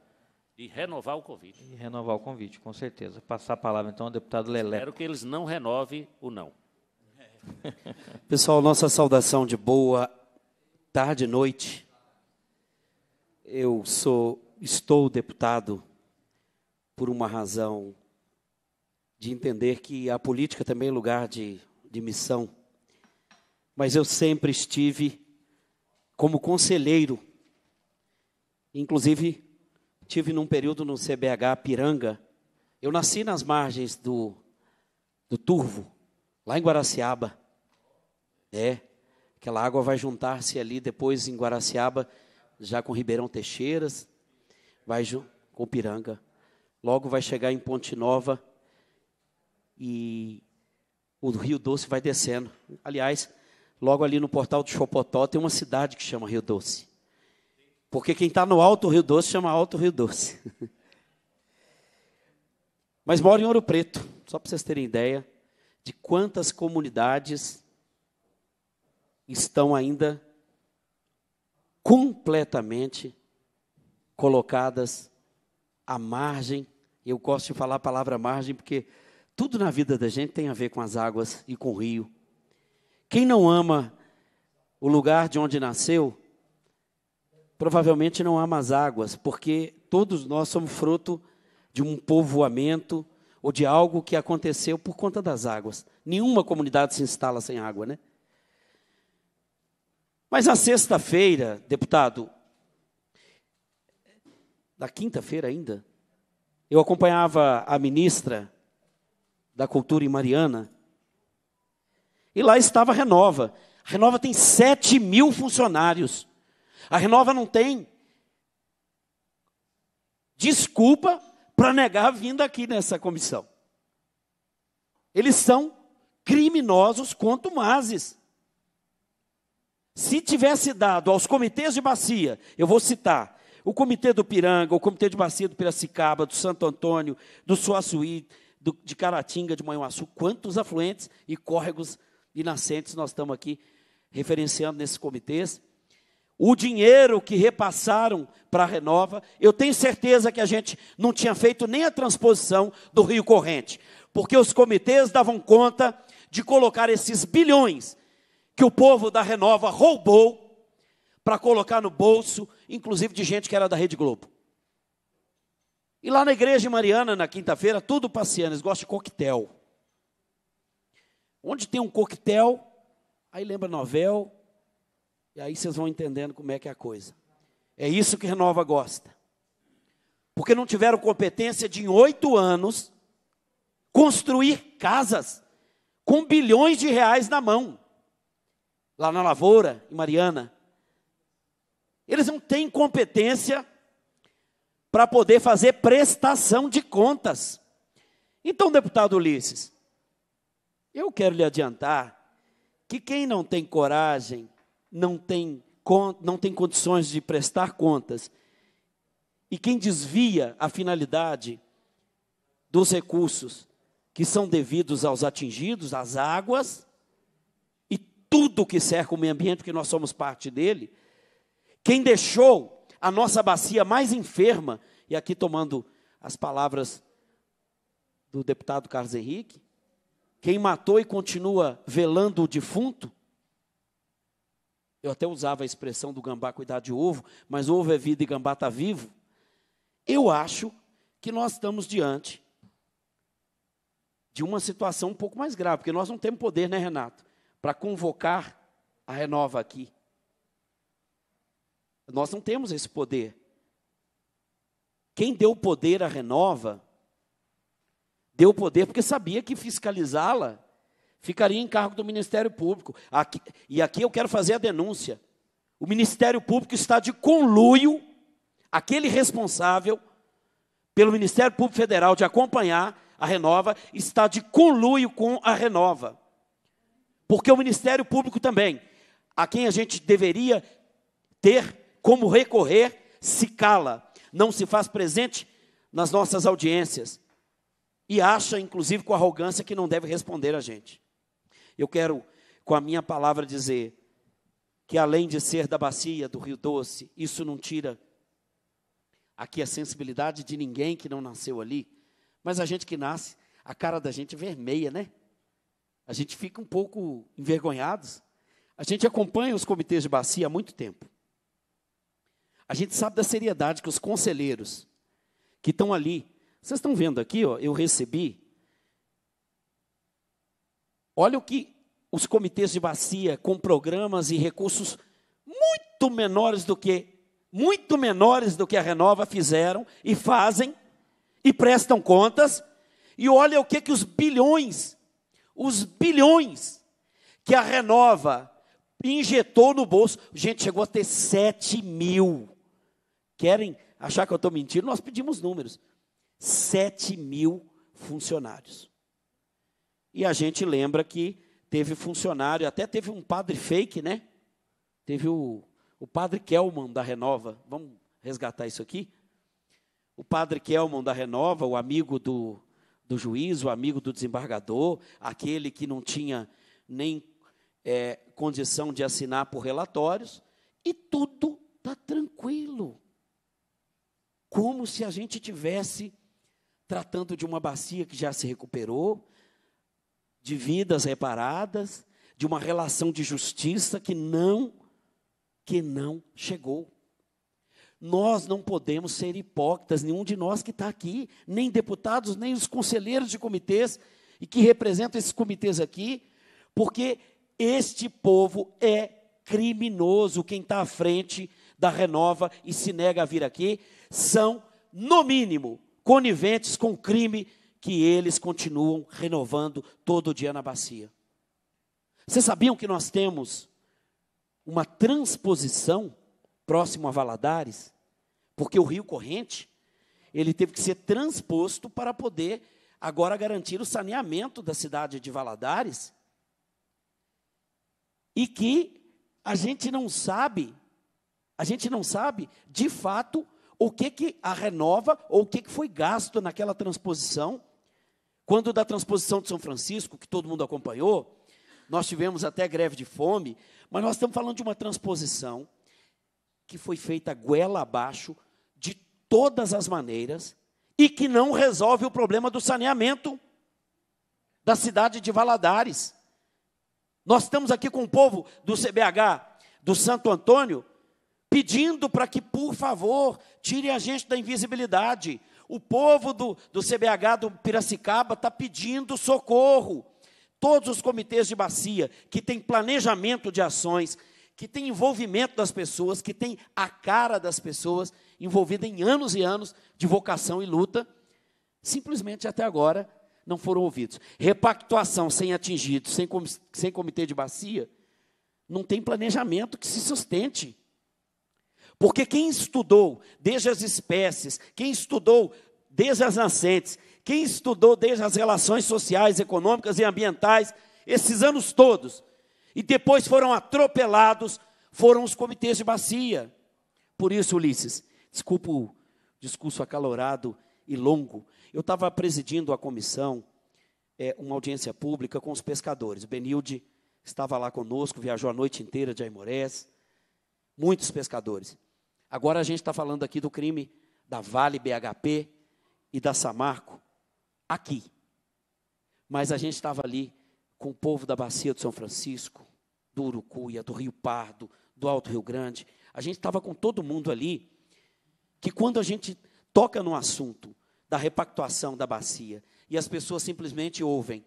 E renovar o convite. E renovar o convite, com certeza. Passar a palavra, então, ao deputado Lelé. Espero que eles não renovem o não. Pessoal, nossa saudação de boa tarde e noite eu sou, estou deputado por uma razão de entender que a política também é lugar de, de missão. Mas eu sempre estive como conselheiro, inclusive tive num período no CBH Piranga. Eu nasci nas margens do, do Turvo, lá em Guaraciaba. É, aquela água vai juntar-se ali depois em Guaraciaba já com Ribeirão Teixeiras, vai com Piranga. Logo vai chegar em Ponte Nova e o Rio Doce vai descendo. Aliás, logo ali no portal do Chopotó tem uma cidade que chama Rio Doce. Porque quem está no Alto Rio Doce chama Alto Rio Doce. Mas moro em Ouro Preto, só para vocês terem ideia de quantas comunidades estão ainda completamente colocadas à margem. Eu gosto de falar a palavra margem porque tudo na vida da gente tem a ver com as águas e com o rio. Quem não ama o lugar de onde nasceu, provavelmente não ama as águas, porque todos nós somos fruto de um povoamento ou de algo que aconteceu por conta das águas. Nenhuma comunidade se instala sem água, né? Mas na sexta-feira, deputado, na quinta-feira ainda, eu acompanhava a ministra da Cultura em Mariana, e lá estava a Renova. A Renova tem 7 mil funcionários. A Renova não tem desculpa para negar a vinda aqui nessa comissão. Eles são criminosos quanto mazes. Se tivesse dado aos comitês de bacia, eu vou citar, o comitê do Piranga, o comitê de bacia do Piracicaba, do Santo Antônio, do Suaçuí, do, de Caratinga, de Manhuaçu, quantos afluentes e córregos e nascentes nós estamos aqui referenciando nesses comitês. O dinheiro que repassaram para a Renova, eu tenho certeza que a gente não tinha feito nem a transposição do Rio Corrente, porque os comitês davam conta de colocar esses bilhões que o povo da Renova roubou para colocar no bolso, inclusive de gente que era da Rede Globo. E lá na igreja Mariana, na quinta-feira, tudo passeando, eles gostam de coquetel. Onde tem um coquetel, aí lembra novel, e aí vocês vão entendendo como é que é a coisa. É isso que Renova gosta. Porque não tiveram competência de, em oito anos, construir casas com bilhões de reais na mão lá na Lavoura, em Mariana, eles não têm competência para poder fazer prestação de contas. Então, deputado Ulisses, eu quero lhe adiantar que quem não tem coragem, não tem, não tem condições de prestar contas, e quem desvia a finalidade dos recursos que são devidos aos atingidos, às águas, tudo que cerca o meio ambiente, porque nós somos parte dele, quem deixou a nossa bacia mais enferma, e aqui tomando as palavras do deputado Carlos Henrique, quem matou e continua velando o defunto, eu até usava a expressão do gambá cuidar de ovo, mas ovo é vida e gambá está vivo. Eu acho que nós estamos diante de uma situação um pouco mais grave, porque nós não temos poder, né, Renato? para convocar a renova aqui. Nós não temos esse poder. Quem deu poder à renova, deu poder porque sabia que fiscalizá-la ficaria em cargo do Ministério Público. Aqui, e aqui eu quero fazer a denúncia. O Ministério Público está de conluio, aquele responsável pelo Ministério Público Federal de acompanhar a Renova, está de conluio com a Renova porque o Ministério Público também, a quem a gente deveria ter como recorrer, se cala, não se faz presente nas nossas audiências e acha, inclusive com arrogância, que não deve responder a gente. Eu quero, com a minha palavra, dizer que além de ser da bacia do Rio Doce, isso não tira aqui a sensibilidade de ninguém que não nasceu ali, mas a gente que nasce, a cara da gente é vermelha, né? A gente fica um pouco envergonhados. A gente acompanha os comitês de bacia há muito tempo. A gente sabe da seriedade que os conselheiros que estão ali. Vocês estão vendo aqui, ó, eu recebi. Olha o que os comitês de bacia com programas e recursos muito menores do que muito menores do que a Renova fizeram e fazem e prestam contas. E olha o que que os bilhões os bilhões que a Renova injetou no bolso. Gente, chegou a ter 7 mil. Querem achar que eu estou mentindo? Nós pedimos números. 7 mil funcionários. E a gente lembra que teve funcionário, até teve um padre fake, né? Teve o, o padre Kelman da Renova. Vamos resgatar isso aqui? O padre Kelman da Renova, o amigo do do juiz, o amigo do desembargador, aquele que não tinha nem é, condição de assinar por relatórios, e tudo está tranquilo. Como se a gente tivesse tratando de uma bacia que já se recuperou, de vidas reparadas, de uma relação de justiça que não que não chegou. Nós não podemos ser hipócritas, nenhum de nós que está aqui, nem deputados, nem os conselheiros de comitês e que representam esses comitês aqui, porque este povo é criminoso. Quem está à frente da Renova e se nega a vir aqui são, no mínimo, coniventes com o crime que eles continuam renovando todo dia na bacia. Vocês sabiam que nós temos uma transposição próximo a Valadares, porque o Rio Corrente, ele teve que ser transposto para poder agora garantir o saneamento da cidade de Valadares. E que a gente não sabe, a gente não sabe de fato o que que a renova ou o que que foi gasto naquela transposição. Quando da transposição de São Francisco, que todo mundo acompanhou, nós tivemos até greve de fome, mas nós estamos falando de uma transposição que foi feita goela abaixo de todas as maneiras e que não resolve o problema do saneamento da cidade de Valadares. Nós estamos aqui com o povo do CBH, do Santo Antônio, pedindo para que, por favor, tirem a gente da invisibilidade. O povo do, do CBH do Piracicaba está pedindo socorro. Todos os comitês de bacia que têm planejamento de ações, que tem envolvimento das pessoas, que tem a cara das pessoas, envolvida em anos e anos de vocação e luta, simplesmente até agora não foram ouvidos. Repactuação sem atingidos, sem, com, sem comitê de bacia, não tem planejamento que se sustente. Porque quem estudou desde as espécies, quem estudou desde as nascentes, quem estudou desde as relações sociais, econômicas e ambientais, esses anos todos, e depois foram atropelados, foram os comitês de bacia. Por isso, Ulisses, desculpa o discurso acalorado e longo, eu estava presidindo a comissão, é, uma audiência pública com os pescadores. Benilde estava lá conosco, viajou a noite inteira de Aimorés, muitos pescadores. Agora a gente está falando aqui do crime da Vale BHP e da Samarco, aqui. Mas a gente estava ali com o povo da Bacia do São Francisco, do Urucuia, do Rio Pardo, do Alto Rio Grande. A gente estava com todo mundo ali, que quando a gente toca no assunto da repactuação da bacia e as pessoas simplesmente ouvem,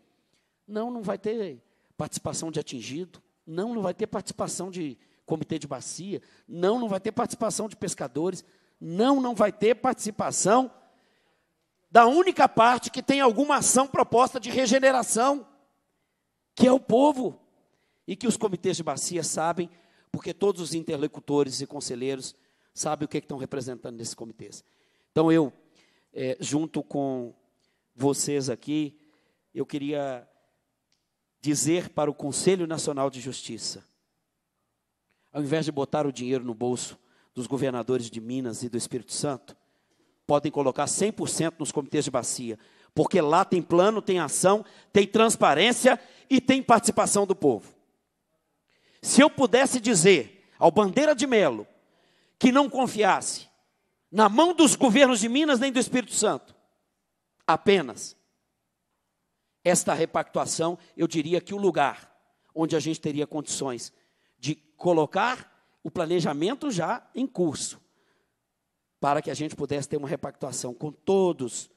não, não vai ter participação de atingido, não, não vai ter participação de comitê de bacia, não, não vai ter participação de pescadores, não, não vai ter participação da única parte que tem alguma ação proposta de regeneração, que é o povo e que os comitês de bacia sabem, porque todos os interlocutores e conselheiros sabem o que, é que estão representando nesses comitês. Então eu, é, junto com vocês aqui, eu queria dizer para o Conselho Nacional de Justiça, ao invés de botar o dinheiro no bolso dos governadores de Minas e do Espírito Santo, podem colocar 100% nos comitês de bacia, porque lá tem plano, tem ação, tem transparência e tem participação do povo. Se eu pudesse dizer ao Bandeira de Melo que não confiasse na mão dos governos de Minas nem do Espírito Santo, apenas esta repactuação, eu diria que o lugar onde a gente teria condições de colocar o planejamento já em curso, para que a gente pudesse ter uma repactuação com todos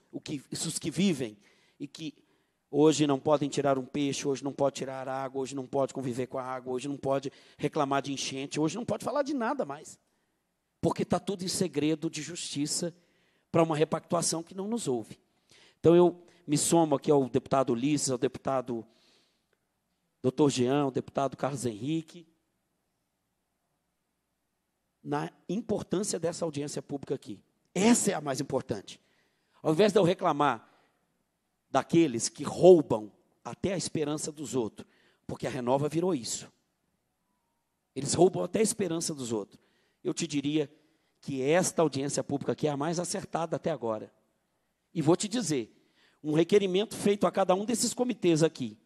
os que vivem e que Hoje não podem tirar um peixe, hoje não pode tirar água, hoje não pode conviver com a água, hoje não pode reclamar de enchente, hoje não pode falar de nada mais. Porque está tudo em segredo de justiça para uma repactuação que não nos ouve. Então eu me somo aqui ao deputado Ulisses, ao deputado doutor Jean, ao deputado Carlos Henrique, na importância dessa audiência pública aqui. Essa é a mais importante. Ao invés de eu reclamar daqueles que roubam até a esperança dos outros, porque a Renova virou isso. Eles roubam até a esperança dos outros. Eu te diria que esta audiência pública aqui é a mais acertada até agora. E vou te dizer, um requerimento feito a cada um desses comitês aqui,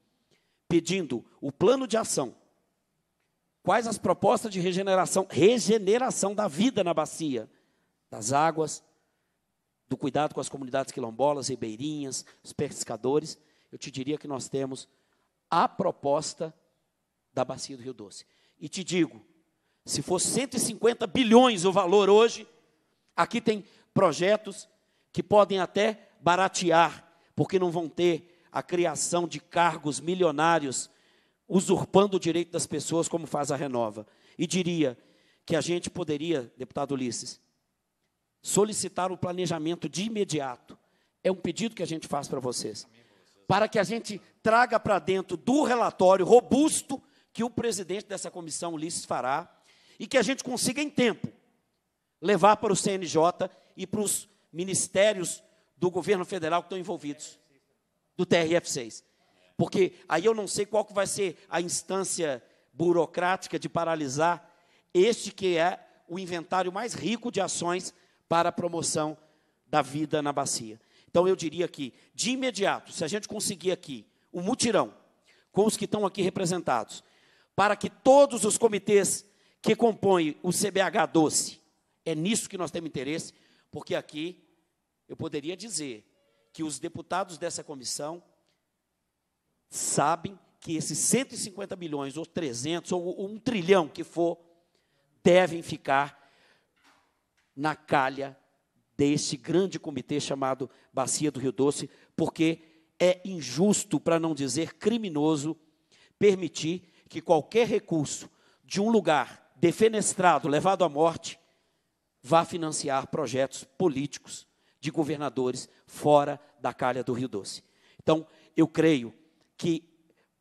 pedindo o plano de ação, quais as propostas de regeneração, regeneração da vida na bacia, das águas, do cuidado com as comunidades quilombolas, ribeirinhas, os pescadores, eu te diria que nós temos a proposta da bacia do Rio Doce. E te digo, se for 150 bilhões o valor hoje, aqui tem projetos que podem até baratear, porque não vão ter a criação de cargos milionários usurpando o direito das pessoas como faz a Renova. E diria que a gente poderia, deputado Ulisses, solicitar o planejamento de imediato. É um pedido que a gente faz para vocês. Para que a gente traga para dentro do relatório robusto que o presidente dessa comissão, Ulisses, fará, e que a gente consiga, em tempo, levar para o CNJ e para os ministérios do governo federal que estão envolvidos, do TRF6. Porque aí eu não sei qual que vai ser a instância burocrática de paralisar este que é o inventário mais rico de ações para a promoção da vida na bacia. Então eu diria que, de imediato, se a gente conseguir aqui um mutirão com os que estão aqui representados, para que todos os comitês que compõem o CBH doce é nisso que nós temos interesse, porque aqui eu poderia dizer que os deputados dessa comissão sabem que esses 150 milhões, ou 300, ou um trilhão que for, devem ficar na calha desse grande comitê chamado Bacia do Rio Doce, porque é injusto, para não dizer criminoso, permitir que qualquer recurso de um lugar defenestrado, levado à morte, vá financiar projetos políticos de governadores fora da calha do Rio Doce. Então, eu creio que,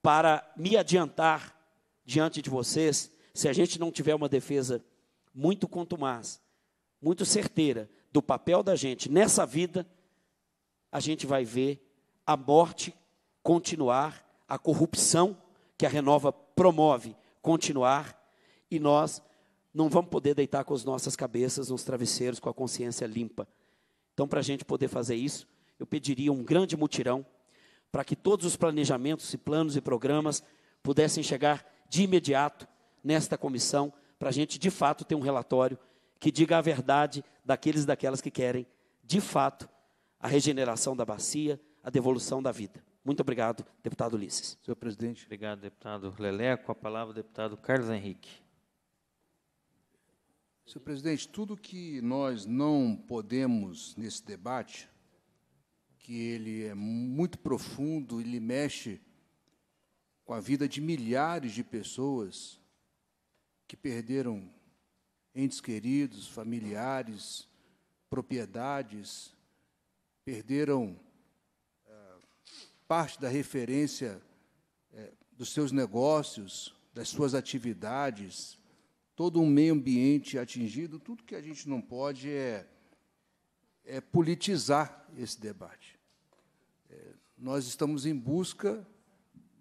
para me adiantar diante de vocês, se a gente não tiver uma defesa muito contumaz muito certeira do papel da gente nessa vida, a gente vai ver a morte continuar, a corrupção que a Renova promove continuar, e nós não vamos poder deitar com as nossas cabeças nos travesseiros com a consciência limpa. Então, para a gente poder fazer isso, eu pediria um grande mutirão para que todos os planejamentos e planos e programas pudessem chegar de imediato nesta comissão, para a gente de fato ter um relatório que diga a verdade daqueles e daquelas que querem, de fato, a regeneração da bacia, a devolução da vida. Muito obrigado, deputado Ulisses. Senhor presidente. Obrigado, deputado Leleco. A palavra, deputado Carlos Henrique. Senhor presidente, tudo que nós não podemos nesse debate, que ele é muito profundo, ele mexe com a vida de milhares de pessoas que perderam entes queridos, familiares, propriedades, perderam eh, parte da referência eh, dos seus negócios, das suas atividades, todo um meio ambiente atingido. Tudo que a gente não pode é, é politizar esse debate. É, nós estamos em busca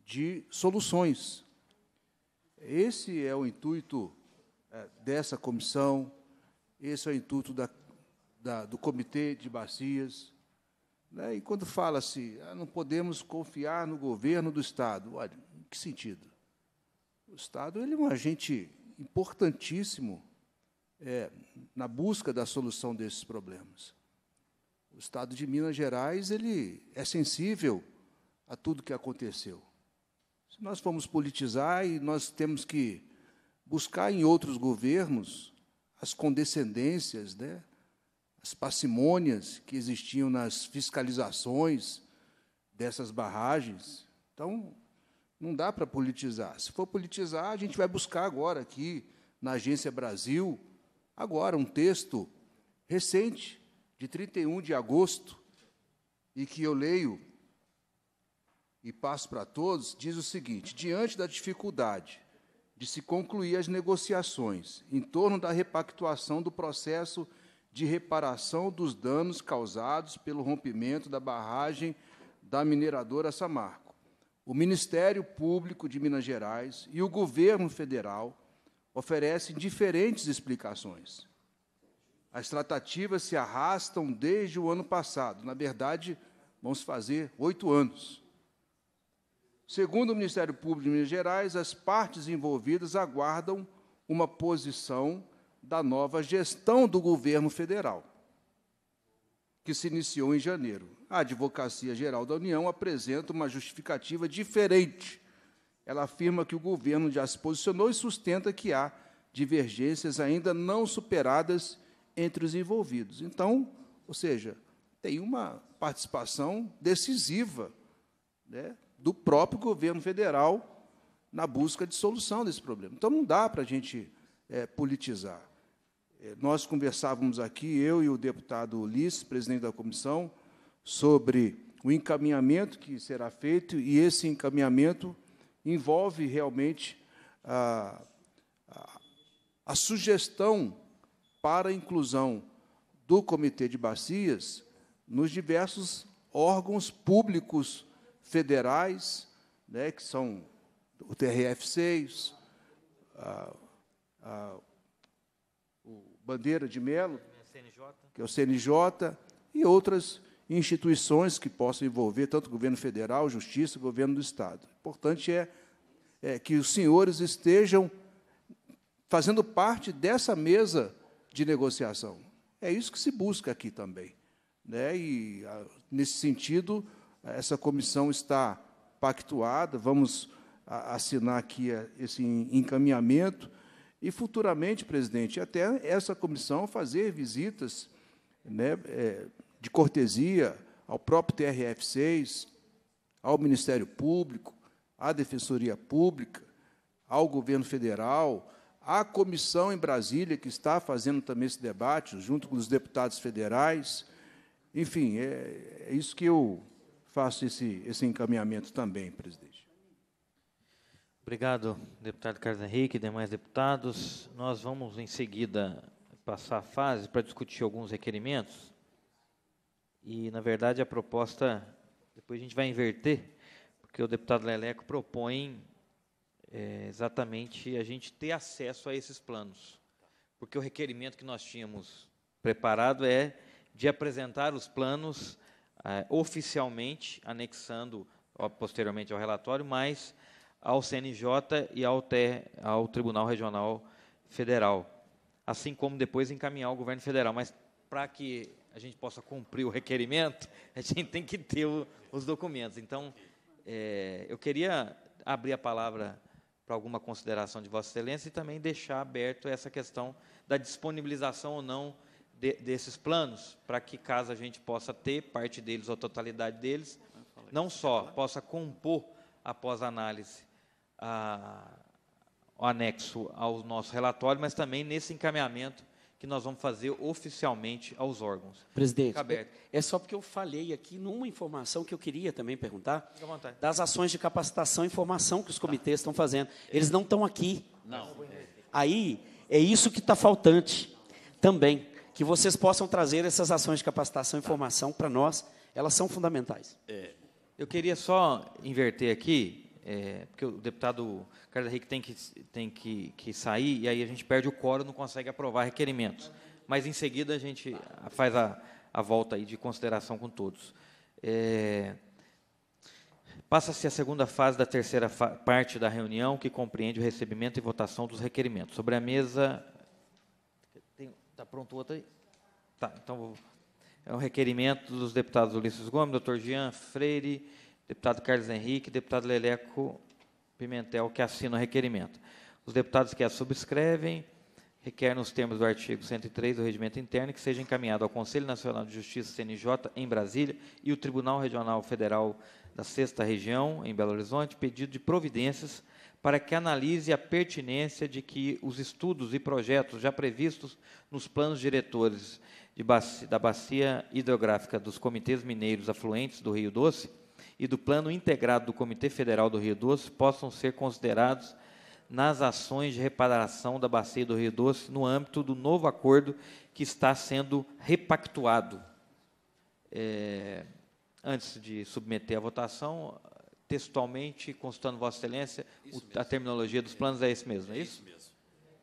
de soluções. Esse é o intuito é, dessa comissão, esse é o intuito da, da, do Comitê de Bacias. Né? E quando fala-se, ah, não podemos confiar no governo do Estado, olha, em que sentido? O Estado ele é um agente importantíssimo é, na busca da solução desses problemas. O Estado de Minas Gerais ele é sensível a tudo que aconteceu. Se nós formos politizar e nós temos que buscar em outros governos as condescendências, né, as parcimônias que existiam nas fiscalizações dessas barragens. Então, não dá para politizar. Se for politizar, a gente vai buscar agora aqui na Agência Brasil, agora um texto recente de 31 de agosto e que eu leio e passo para todos, diz o seguinte: diante da dificuldade de se concluir as negociações em torno da repactuação do processo de reparação dos danos causados pelo rompimento da barragem da mineradora Samarco. O Ministério Público de Minas Gerais e o governo federal oferecem diferentes explicações. As tratativas se arrastam desde o ano passado, na verdade, vamos fazer oito anos Segundo o Ministério Público de Minas Gerais, as partes envolvidas aguardam uma posição da nova gestão do governo federal, que se iniciou em janeiro. A Advocacia Geral da União apresenta uma justificativa diferente. Ela afirma que o governo já se posicionou e sustenta que há divergências ainda não superadas entre os envolvidos. Então, ou seja, tem uma participação decisiva né, do próprio governo federal na busca de solução desse problema. Então, não dá para a gente é, politizar. É, nós conversávamos aqui, eu e o deputado Ulisses, presidente da comissão, sobre o encaminhamento que será feito, e esse encaminhamento envolve realmente a, a, a sugestão para a inclusão do Comitê de Bacias nos diversos órgãos públicos federais, né, que são o TRF-6, a, a, o Bandeira de Melo, que é o CNJ, e outras instituições que possam envolver tanto o governo federal, justiça, governo do Estado. O importante é, é que os senhores estejam fazendo parte dessa mesa de negociação. É isso que se busca aqui também. Né? E, ah, nesse sentido, essa comissão está pactuada, vamos assinar aqui eh, esse encaminhamento, e futuramente, presidente, até essa comissão fazer visitas né, eh, de cortesia ao próprio TRF6, ao Ministério Público, à Defensoria Pública, ao Governo Federal, à comissão em Brasília, que está fazendo também esse debate, junto com os deputados federais. Enfim, é, é isso que eu faço esse, esse encaminhamento também, presidente. Obrigado, deputado Carlos Henrique e demais deputados. Nós vamos em seguida passar a fase para discutir alguns requerimentos. E, na verdade, a proposta, depois a gente vai inverter, porque o deputado Leleco propõe é, exatamente a gente ter acesso a esses planos. Porque o requerimento que nós tínhamos preparado é de apresentar os planos é, oficialmente, anexando posteriormente ao relatório, mas ao CNJ e ao, ter, ao Tribunal Regional Federal, assim como depois encaminhar ao governo federal. Mas para que a gente possa cumprir o requerimento, a gente tem que ter o, os documentos. Então, é, eu queria abrir a palavra para alguma consideração de Vossa Excelência e também deixar aberto essa questão da disponibilização ou não de, desses planos, para que caso a gente possa ter parte deles ou totalidade deles, não só possa compor após análise a, o anexo ao nosso relatório, mas também nesse encaminhamento que nós vamos fazer oficialmente aos órgãos. Presidente, é só porque eu falei aqui numa informação que eu queria também perguntar, das ações de capacitação e formação que os comitês estão fazendo. Eles não estão aqui. Não. Aí, é isso que está faltante também que vocês possam trazer essas ações de capacitação e formação para nós, elas são fundamentais. É, eu queria só inverter aqui, é, porque o deputado Carlos Henrique tem, que, tem que, que sair, e aí a gente perde o coro, não consegue aprovar requerimentos. Mas, em seguida, a gente faz a, a volta aí de consideração com todos. É, Passa-se a segunda fase da terceira fa parte da reunião, que compreende o recebimento e votação dos requerimentos. Sobre a mesa Está pronto o outro aí? Tá, então é um requerimento dos deputados Ulisses Gomes, doutor Jean Freire, deputado Carlos Henrique, deputado Leleco Pimentel, que assinam o requerimento. Os deputados que a subscrevem requer, nos termos do artigo 103 do Regimento Interno, que seja encaminhado ao Conselho Nacional de Justiça, CNJ, em Brasília, e o Tribunal Regional Federal da Sexta Região, em Belo Horizonte, pedido de providências para que analise a pertinência de que os estudos e projetos já previstos nos planos diretores bacia, da bacia hidrográfica dos comitês mineiros afluentes do Rio Doce e do plano integrado do Comitê Federal do Rio Doce possam ser considerados nas ações de reparação da bacia do Rio Doce no âmbito do novo acordo que está sendo repactuado. É, antes de submeter à votação, textualmente, consultando Vossa Excelência, o, a terminologia dos é. planos é esse mesmo, é, é isso? Isso mesmo.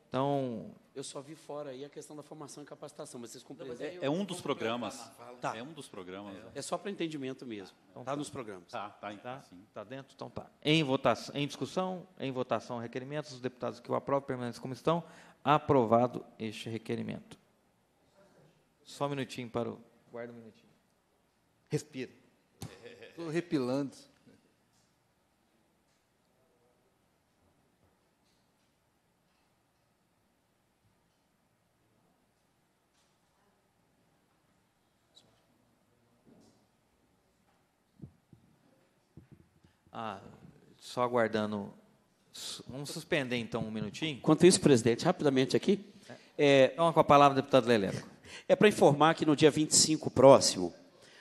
Então. Eu só vi fora aí a questão da formação e capacitação, mas vocês compreenderam. É, é, um dos programas. Tá. É um dos programas. Né? É, só para entendimento mesmo. Está então, tá, tá nos programas. Está, está, está tá, tá, tá dentro, então está. Em votação, em discussão, em votação, requerimentos. Os deputados que o aprovam permanecem como estão. Aprovado este requerimento. Só um minutinho para o. Guarda um minutinho. Respira. Estou repilando. Ah, só aguardando. Vamos suspender então um minutinho. Quanto isso, presidente, rapidamente aqui. É, então, com a palavra, deputado Leleco. É para informar que no dia 25 próximo,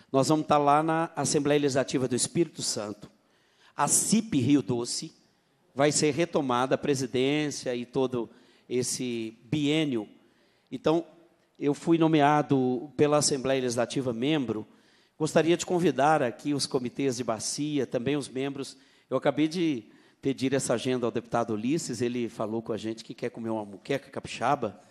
nós vamos estar tá lá na Assembleia Legislativa do Espírito Santo. A CIP Rio Doce vai ser retomada, a presidência e todo esse biênio. Então, eu fui nomeado pela Assembleia Legislativa membro Gostaria de convidar aqui os comitês de bacia, também os membros. Eu acabei de pedir essa agenda ao deputado Ulisses, ele falou com a gente que quer comer uma muqueca capixaba.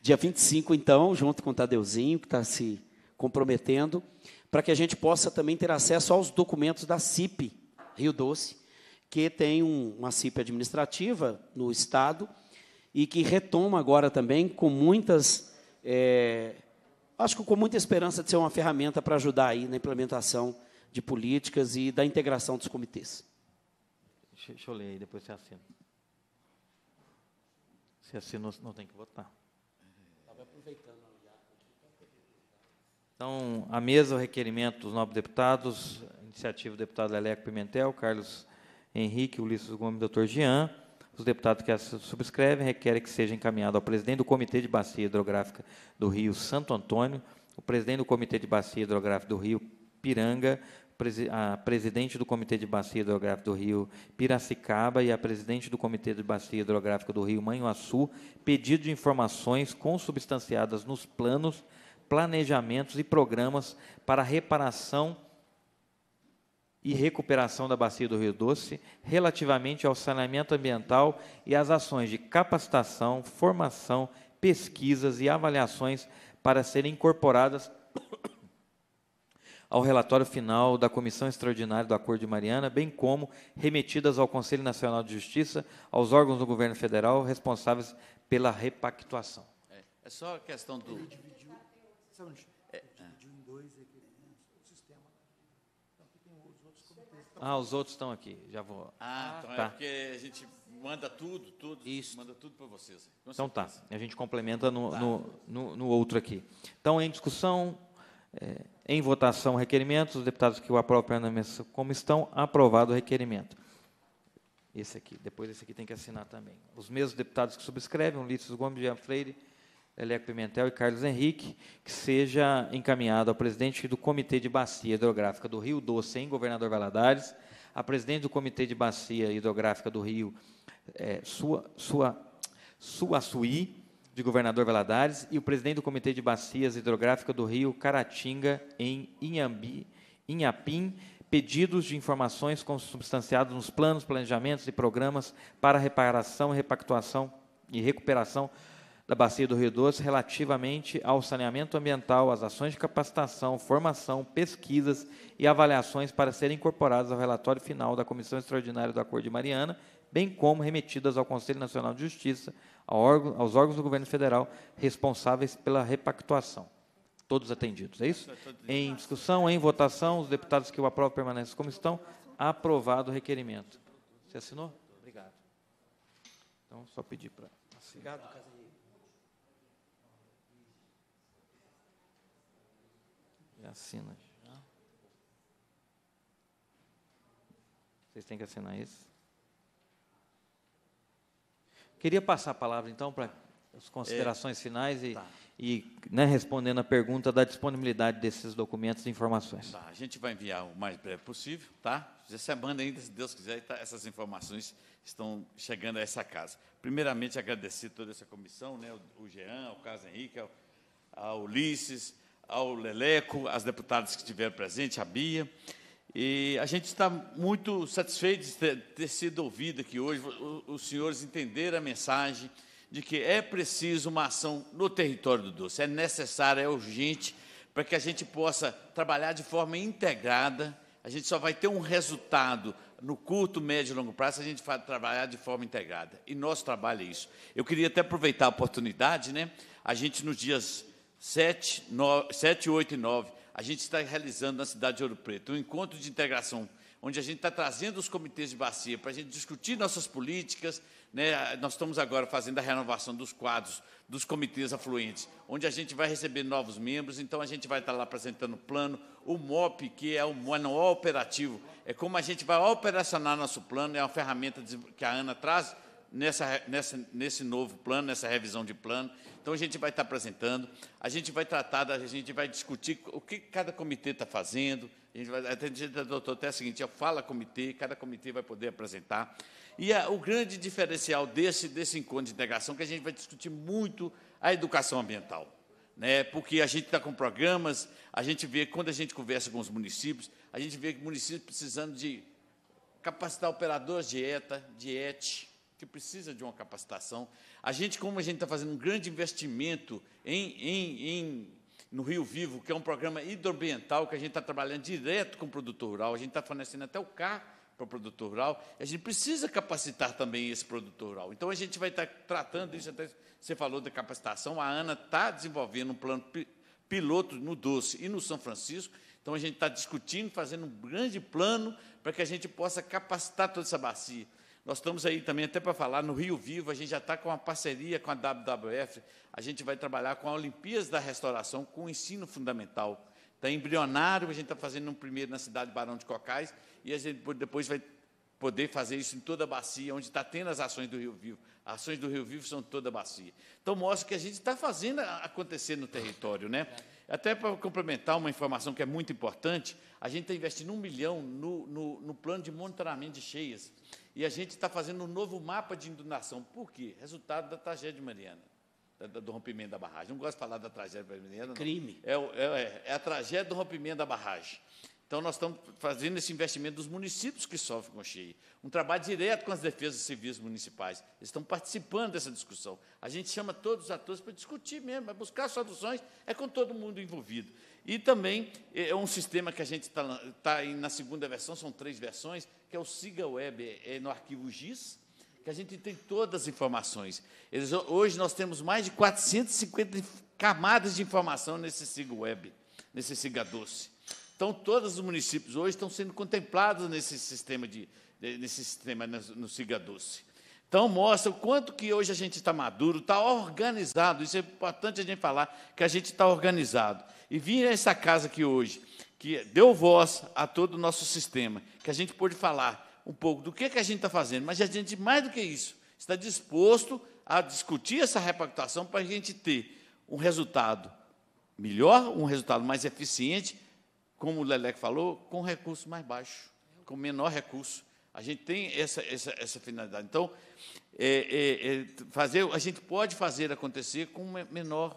Dia 25, então, junto com o Tadeuzinho, que está se comprometendo, para que a gente possa também ter acesso aos documentos da CIP Rio Doce, que tem um, uma CIP administrativa no Estado e que retoma agora também com muitas é, acho que com muita esperança de ser uma ferramenta para ajudar aí na implementação de políticas e da integração dos comitês. Deixa eu ler aí, depois você assina. Se assinou, não tem que votar. Então, a mesa, o requerimento dos nobres deputados, iniciativa do deputado Leleco Pimentel, Carlos Henrique, Ulisses Gomes, doutor Jean, os deputados que as subscrevem requerem que seja encaminhado ao presidente do Comitê de Bacia Hidrográfica do Rio Santo Antônio, o presidente do Comitê de Bacia Hidrográfica do Rio Piranga, a presidente do Comitê de Bacia Hidrográfica do Rio Piracicaba e a presidente do Comitê de Bacia Hidrográfica do Rio Manhuaçu pedido de informações consubstanciadas nos planos, planejamentos e programas para reparação e recuperação da bacia do Rio Doce relativamente ao saneamento ambiental e às ações de capacitação, formação, pesquisas e avaliações para serem incorporadas ao relatório final da Comissão Extraordinária do Acordo de Mariana, bem como remetidas ao Conselho Nacional de Justiça, aos órgãos do governo federal responsáveis pela repactuação. É, é só a questão do. Ele dividiu. Ah, os outros estão aqui, já vou. Ah, então é tá. é porque a gente manda tudo, tudo, Isso. manda tudo para vocês. Então tá, a gente complementa no, tá. no, no, no, outro aqui. Então, em discussão, é, em votação, requerimentos, os deputados que o aprovam como estão, aprovado o requerimento. Esse aqui, depois esse aqui tem que assinar também. Os mesmos deputados que subscrevem, o Gomes, Jean Freire, Eleco Pimentel e Carlos Henrique, que seja encaminhado ao presidente do Comitê de Bacia Hidrográfica do Rio Doce, em Governador Valadares, a presidente do Comitê de Bacia Hidrográfica do Rio é, Sua, Sua, Suaçuí, de Governador Valadares, e o presidente do Comitê de Bacias Hidrográfica do Rio Caratinga, em Inhambi, Inhapim, pedidos de informações consubstanciados nos planos, planejamentos e programas para reparação, repactuação e recuperação da Bacia do Rio Doce relativamente ao saneamento ambiental, as ações de capacitação, formação, pesquisas e avaliações para serem incorporadas ao relatório final da Comissão Extraordinária do Acordo de Mariana, bem como remetidas ao Conselho Nacional de Justiça, ao órgão, aos órgãos do governo federal responsáveis pela repactuação. Todos atendidos, é isso? Em discussão, em votação, os deputados que o aprovam permanecem como estão. Aprovado o requerimento. Você assinou? Obrigado. Então, só pedir para. Obrigado, Casimiro. É assina. Vocês têm que assinar isso. Queria passar a palavra, então, para as considerações é, finais e, tá. e né, respondendo a pergunta da disponibilidade desses documentos e informações. Tá, a gente vai enviar o mais breve possível, tá? Essa semana ainda, se Deus quiser, tá, essas informações estão chegando a essa casa. Primeiramente, agradecer toda essa comissão, né, o, o Jean, o Carlos Henrique, ao, Ulisses, ao Leleco, às deputadas que estiveram presentes, à Bia. E a gente está muito satisfeito de ter, sido ouvido aqui hoje, os senhores entenderam a mensagem de que é preciso uma ação no território do Doce, é necessário, é urgente, para que a gente possa trabalhar de forma integrada. A gente só vai ter um resultado no curto, médio e longo prazo se a gente trabalhar de forma integrada. E nosso trabalho é isso. Eu queria até aproveitar a oportunidade, né? A gente nos dias 7, 9, 7 8 e 9, a gente está realizando na cidade de Ouro Preto um encontro de integração, onde a gente está trazendo os comitês de bacia para a gente discutir nossas políticas. Né? Nós estamos agora fazendo a renovação dos quadros dos comitês afluentes, onde a gente vai receber novos membros, então a gente vai estar lá apresentando o plano, o MOP, que é o manual operativo, é como a gente vai operacionar nosso plano, é uma ferramenta que a Ana traz nessa, nessa, nesse novo plano, nessa revisão de plano. Então a gente vai estar apresentando, a gente vai tratar, a gente vai discutir o que cada comitê está fazendo. A gente, vai, a gente adotou até a seguinte: fala comitê, cada comitê vai poder apresentar. E a, o grande diferencial desse, desse encontro de integração é que a gente vai discutir muito a educação ambiental. Né, porque a gente está com programas, a gente vê, quando a gente conversa com os municípios, a gente vê que municípios precisando de capacitar operadores de ETA, de ET, que precisa de uma capacitação. A gente, como a gente está fazendo um grande investimento em, em, em, no Rio Vivo, que é um programa hidroambiental, que a gente está trabalhando direto com o produtor rural, a gente está fornecendo até o carro para o produtor rural, a gente precisa capacitar também esse produtor rural. Então, a gente vai estar tá tratando isso, até você falou da capacitação, a ANA está desenvolvendo um plano piloto no Doce e no São Francisco, então, a gente está discutindo, fazendo um grande plano para que a gente possa capacitar toda essa bacia. Nós estamos aí também, até para falar, no Rio Vivo, a gente já está com uma parceria com a WWF, a gente vai trabalhar com a Olimpíadas da Restauração, com o ensino fundamental. Está embrionário, a gente está fazendo um primeiro na cidade de Barão de Cocais, e a gente depois vai poder fazer isso em toda a bacia, onde está tendo as ações do Rio Vivo. As ações do Rio Vivo são toda a bacia. Então, mostra que a gente está fazendo acontecer no território. Né? Até para complementar uma informação que é muito importante, a gente está investindo um milhão no, no, no plano de monitoramento de cheias. E a gente está fazendo um novo mapa de inundação. Por quê? Resultado da tragédia de Mariana, do rompimento da barragem. Não gosto de falar da tragédia de Mariana. Não. Crime. É, é, é a tragédia do rompimento da barragem. Então, nós estamos fazendo esse investimento dos municípios que sofrem com cheia, um trabalho direto com as defesas civis municipais. Eles estão participando dessa discussão. A gente chama todos os atores para discutir mesmo, para é buscar soluções, é com todo mundo envolvido. E também é, é um sistema que a gente está, está na segunda versão, são três versões, que é o Siga Web, é, é no arquivo GIS, que a gente tem todas as informações. Eles, hoje nós temos mais de 450 camadas de informação nesse Siga Web, nesse Siga Doce. Então, todos os municípios hoje estão sendo contemplados nesse sistema, de, nesse sistema no doce. Então, mostra o quanto que hoje a gente está maduro, está organizado. Isso é importante a gente falar, que a gente está organizado. E vir a essa casa aqui hoje, que deu voz a todo o nosso sistema, que a gente pôde falar um pouco do que, que a gente está fazendo, mas a gente, mais do que isso, está disposto a discutir essa repactuação para a gente ter um resultado melhor, um resultado mais eficiente como o Leleque falou, com recurso mais baixo, com menor recurso. A gente tem essa, essa, essa finalidade. Então, é, é, é fazer, a gente pode fazer acontecer com menor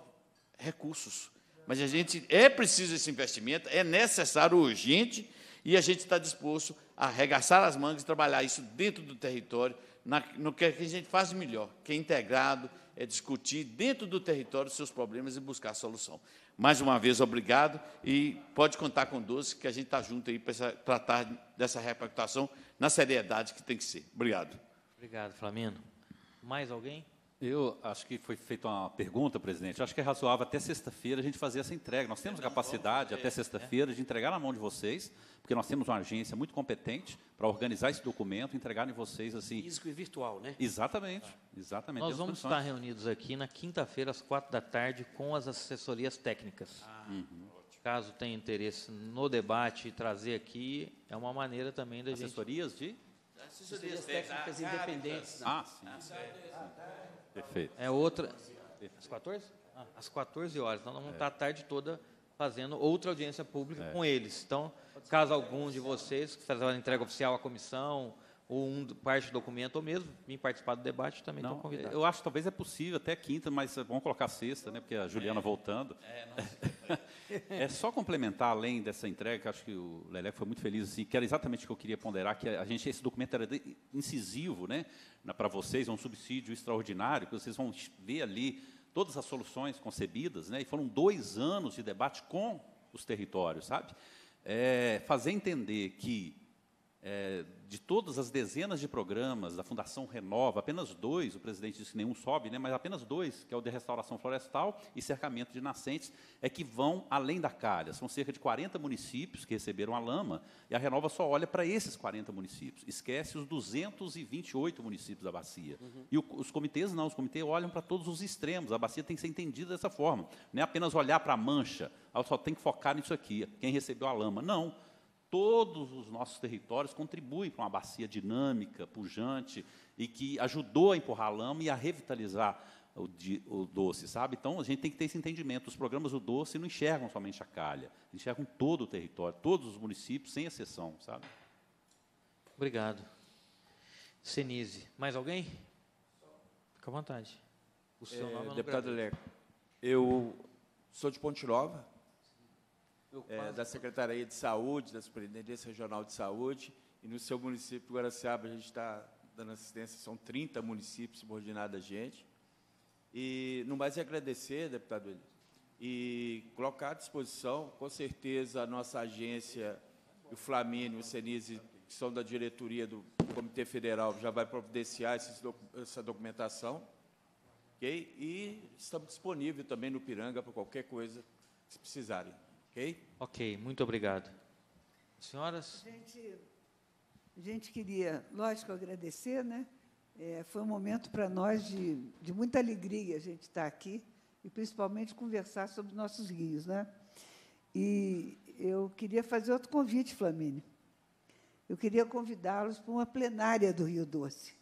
recursos. Mas a gente é preciso esse investimento, é necessário, urgente, e a gente está disposto a arregaçar as mangas e trabalhar isso dentro do território, na, no que é a gente faz melhor, que é integrado, é discutir dentro do território os seus problemas e buscar solução. Mais uma vez, obrigado e pode contar com Doce, que a gente está junto aí para tratar dessa repactuação na seriedade que tem que ser. Obrigado. Obrigado, Flamengo. Mais alguém? Eu acho que foi feita uma pergunta, presidente. Eu acho que é razoável até sexta-feira a gente fazer essa entrega. Nós temos capacidade até sexta-feira de entregar na mão de vocês, porque nós temos uma agência muito competente para organizar esse documento, entregar em vocês assim. Físico e virtual, né? Exatamente, exatamente. Nós vamos condições. estar reunidos aqui na quinta-feira às quatro da tarde com as assessorias técnicas. Ah, uhum. Caso tenha interesse no debate trazer aqui, é uma maneira também da assessorias gente. Assessorias de? Assessorias técnicas ah, independentes. Ah, né? sim. Ah, sim. Tá. Perfeito. É outra. Às 14? Ah, às 14 horas. Então, nós vamos é. estar a tarde toda fazendo outra audiência pública é. com eles. Então, caso algum de vocês que fazer uma entrega oficial à comissão ou um parte do documento ou mesmo vim participar do debate também estão convidados. Eu acho que talvez é possível até quinta, mas vamos colocar sexta, né? Porque a Juliana é. voltando. É, nossa, É só complementar, além dessa entrega, que acho que o Lele foi muito feliz, assim, que era exatamente o que eu queria ponderar, que a gente, esse documento era incisivo né, para vocês, é um subsídio extraordinário, que vocês vão ver ali todas as soluções concebidas, né, e foram dois anos de debate com os territórios, sabe? É, fazer entender que é, de todas as dezenas de programas da Fundação Renova, apenas dois, o presidente disse que nenhum sobe, né, mas apenas dois, que é o de restauração florestal e cercamento de nascentes, é que vão além da calha. São cerca de 40 municípios que receberam a lama, e a Renova só olha para esses 40 municípios, esquece os 228 municípios da bacia. Uhum. E o, os comitês não, os comitês olham para todos os extremos, a bacia tem que ser entendida dessa forma. Não é apenas olhar para a mancha, ela só tem que focar nisso aqui, quem recebeu a lama. Não todos os nossos territórios contribuem para uma bacia dinâmica, pujante, e que ajudou a empurrar a lama e a revitalizar o, de, o, doce, sabe? Então, a gente tem que ter esse entendimento. Os programas do doce não enxergam somente a calha, enxergam todo o território, todos os municípios, sem exceção, sabe? Obrigado. Senise, mais alguém? Fica à vontade. O seu é, nome é Deputado Leco, eu sou de Ponte Nova, é, da Secretaria de Saúde, da Superintendência Regional de Saúde, e no seu município, Guaraciaba, a gente está dando assistência, são 30 municípios subordinados a gente. E não mais é agradecer, deputado e colocar à disposição, com certeza, a nossa agência, o Flamínio, o Senise, que são da diretoria do Comitê Federal, já vai providenciar esses, essa documentação. Okay? E estamos disponíveis também no Piranga para qualquer coisa, se precisarem. Ok? Ok, muito obrigado. Senhoras? A gente, a gente queria, lógico, agradecer, né? É, foi um momento para nós de, de muita alegria a gente estar tá aqui e principalmente conversar sobre nossos rios, né? E eu queria fazer outro convite, Flamínio. Eu queria convidá-los para uma plenária do Rio Doce.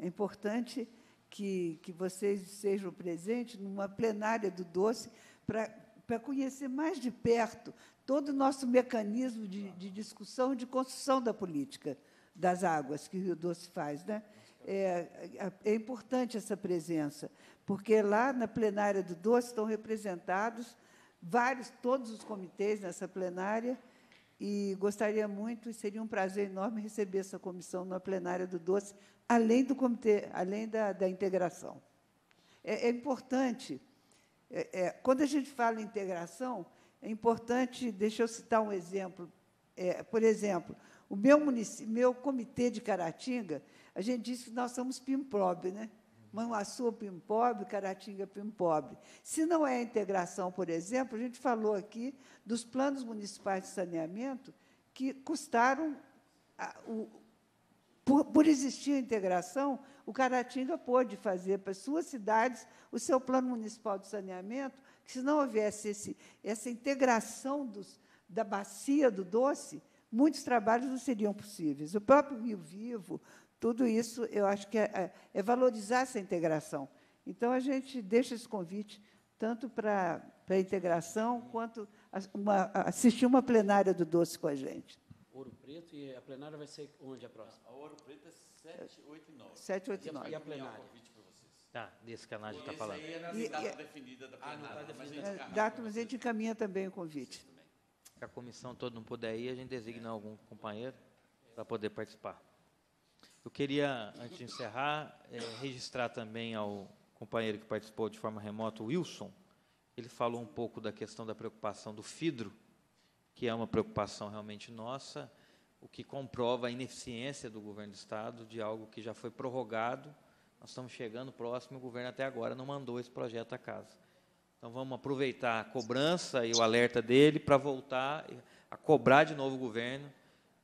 É importante que, que vocês sejam presentes numa plenária do Doce para para conhecer mais de perto todo o nosso mecanismo de, de discussão, de construção da política das águas que o Rio Doce faz. Né? É, é, é, importante essa presença, porque lá na plenária do Doce estão representados vários, todos os comitês nessa plenária, e gostaria muito, e seria um prazer enorme receber essa comissão na plenária do Doce, além do comitê, além da, da integração. é, é importante é, é, quando a gente fala em integração, é importante, deixa eu citar um exemplo. É, por exemplo, o meu, meu comitê de Caratinga, a gente disse que nós somos PIMPROB, né? Manhuaçu PIMPOB, Caratinga PIMPOB. Se não é a integração, por exemplo, a gente falou aqui dos planos municipais de saneamento que custaram, a, o, por, por existir a integração, o Caratinga pôde fazer para as suas cidades o seu plano municipal de saneamento, que se não houvesse esse, essa integração dos, da bacia do doce, muitos trabalhos não seriam possíveis. O próprio Rio Vivo, tudo isso, eu acho que é, é, é valorizar essa integração. Então, a gente deixa esse convite tanto para a integração quanto uma, assistir uma plenária do Doce com a gente. Ouro Preto, e a plenária vai ser onde a próxima? A Ouro Preto é 7, 8 e 9. 7, 8 e 9. E tá, a plenária. Tá, desse canal a gente está falando. Aí é na data e, definida da plenária. Ah, está definida. É, mas a gente, data, mas a gente encaminha também o convite. Se a comissão toda não puder ir, a gente designa é. algum companheiro para poder participar. Eu queria, antes de encerrar, é, registrar também ao companheiro que participou de forma remota, o Wilson. Ele falou um pouco da questão da preocupação do FIDRO, que é uma preocupação realmente nossa o que comprova a ineficiência do governo do Estado de algo que já foi prorrogado. Nós estamos chegando próximo, o governo até agora não mandou esse projeto à casa. Então vamos aproveitar a cobrança e o alerta dele para voltar a cobrar de novo o governo.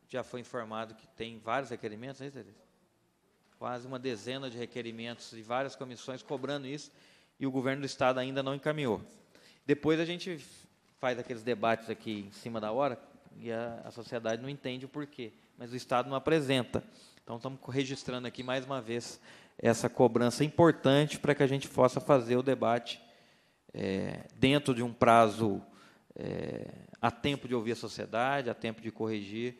Já foi informado que tem vários requerimentos, né, Quase uma dezena de requerimentos de várias comissões cobrando isso e o governo do estado ainda não encaminhou. Depois a gente faz aqueles debates aqui em cima da hora, e a, a sociedade não entende o porquê, mas o Estado não apresenta. Então, estamos registrando aqui mais uma vez essa cobrança importante para que a gente possa fazer o debate é, dentro de um prazo é, a tempo de ouvir a sociedade, a tempo de corrigir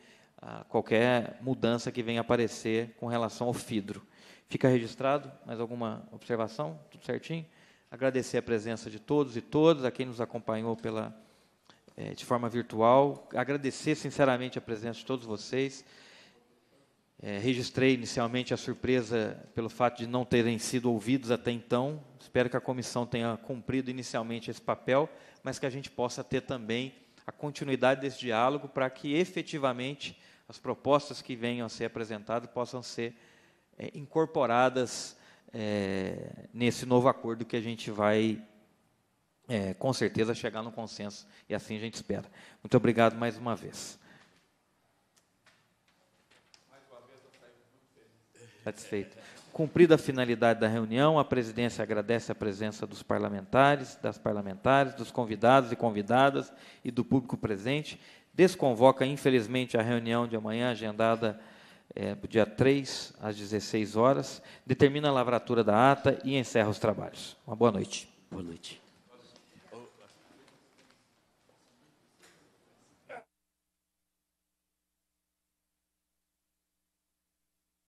qualquer mudança que venha aparecer com relação ao FIDRO. Fica registrado? Mais alguma observação? Tudo certinho? Agradecer a presença de todos e todas, a quem nos acompanhou pela é, de forma virtual. Agradecer sinceramente a presença de todos vocês. É, registrei inicialmente a surpresa pelo fato de não terem sido ouvidos até então. Espero que a comissão tenha cumprido inicialmente esse papel, mas que a gente possa ter também a continuidade desse diálogo para que efetivamente as propostas que venham a ser apresentadas possam ser é, incorporadas é, nesse novo acordo que a gente vai é, com certeza, chegar num consenso. E assim a gente espera. Muito obrigado mais uma vez. Satisfeito. Cumprida a finalidade da reunião, a presidência agradece a presença dos parlamentares, das parlamentares, dos convidados e convidadas e do público presente. Desconvoca, infelizmente, a reunião de amanhã, agendada é, para o dia 3, às 16 horas. Determina a lavratura da ata e encerra os trabalhos. Uma boa noite. Boa noite.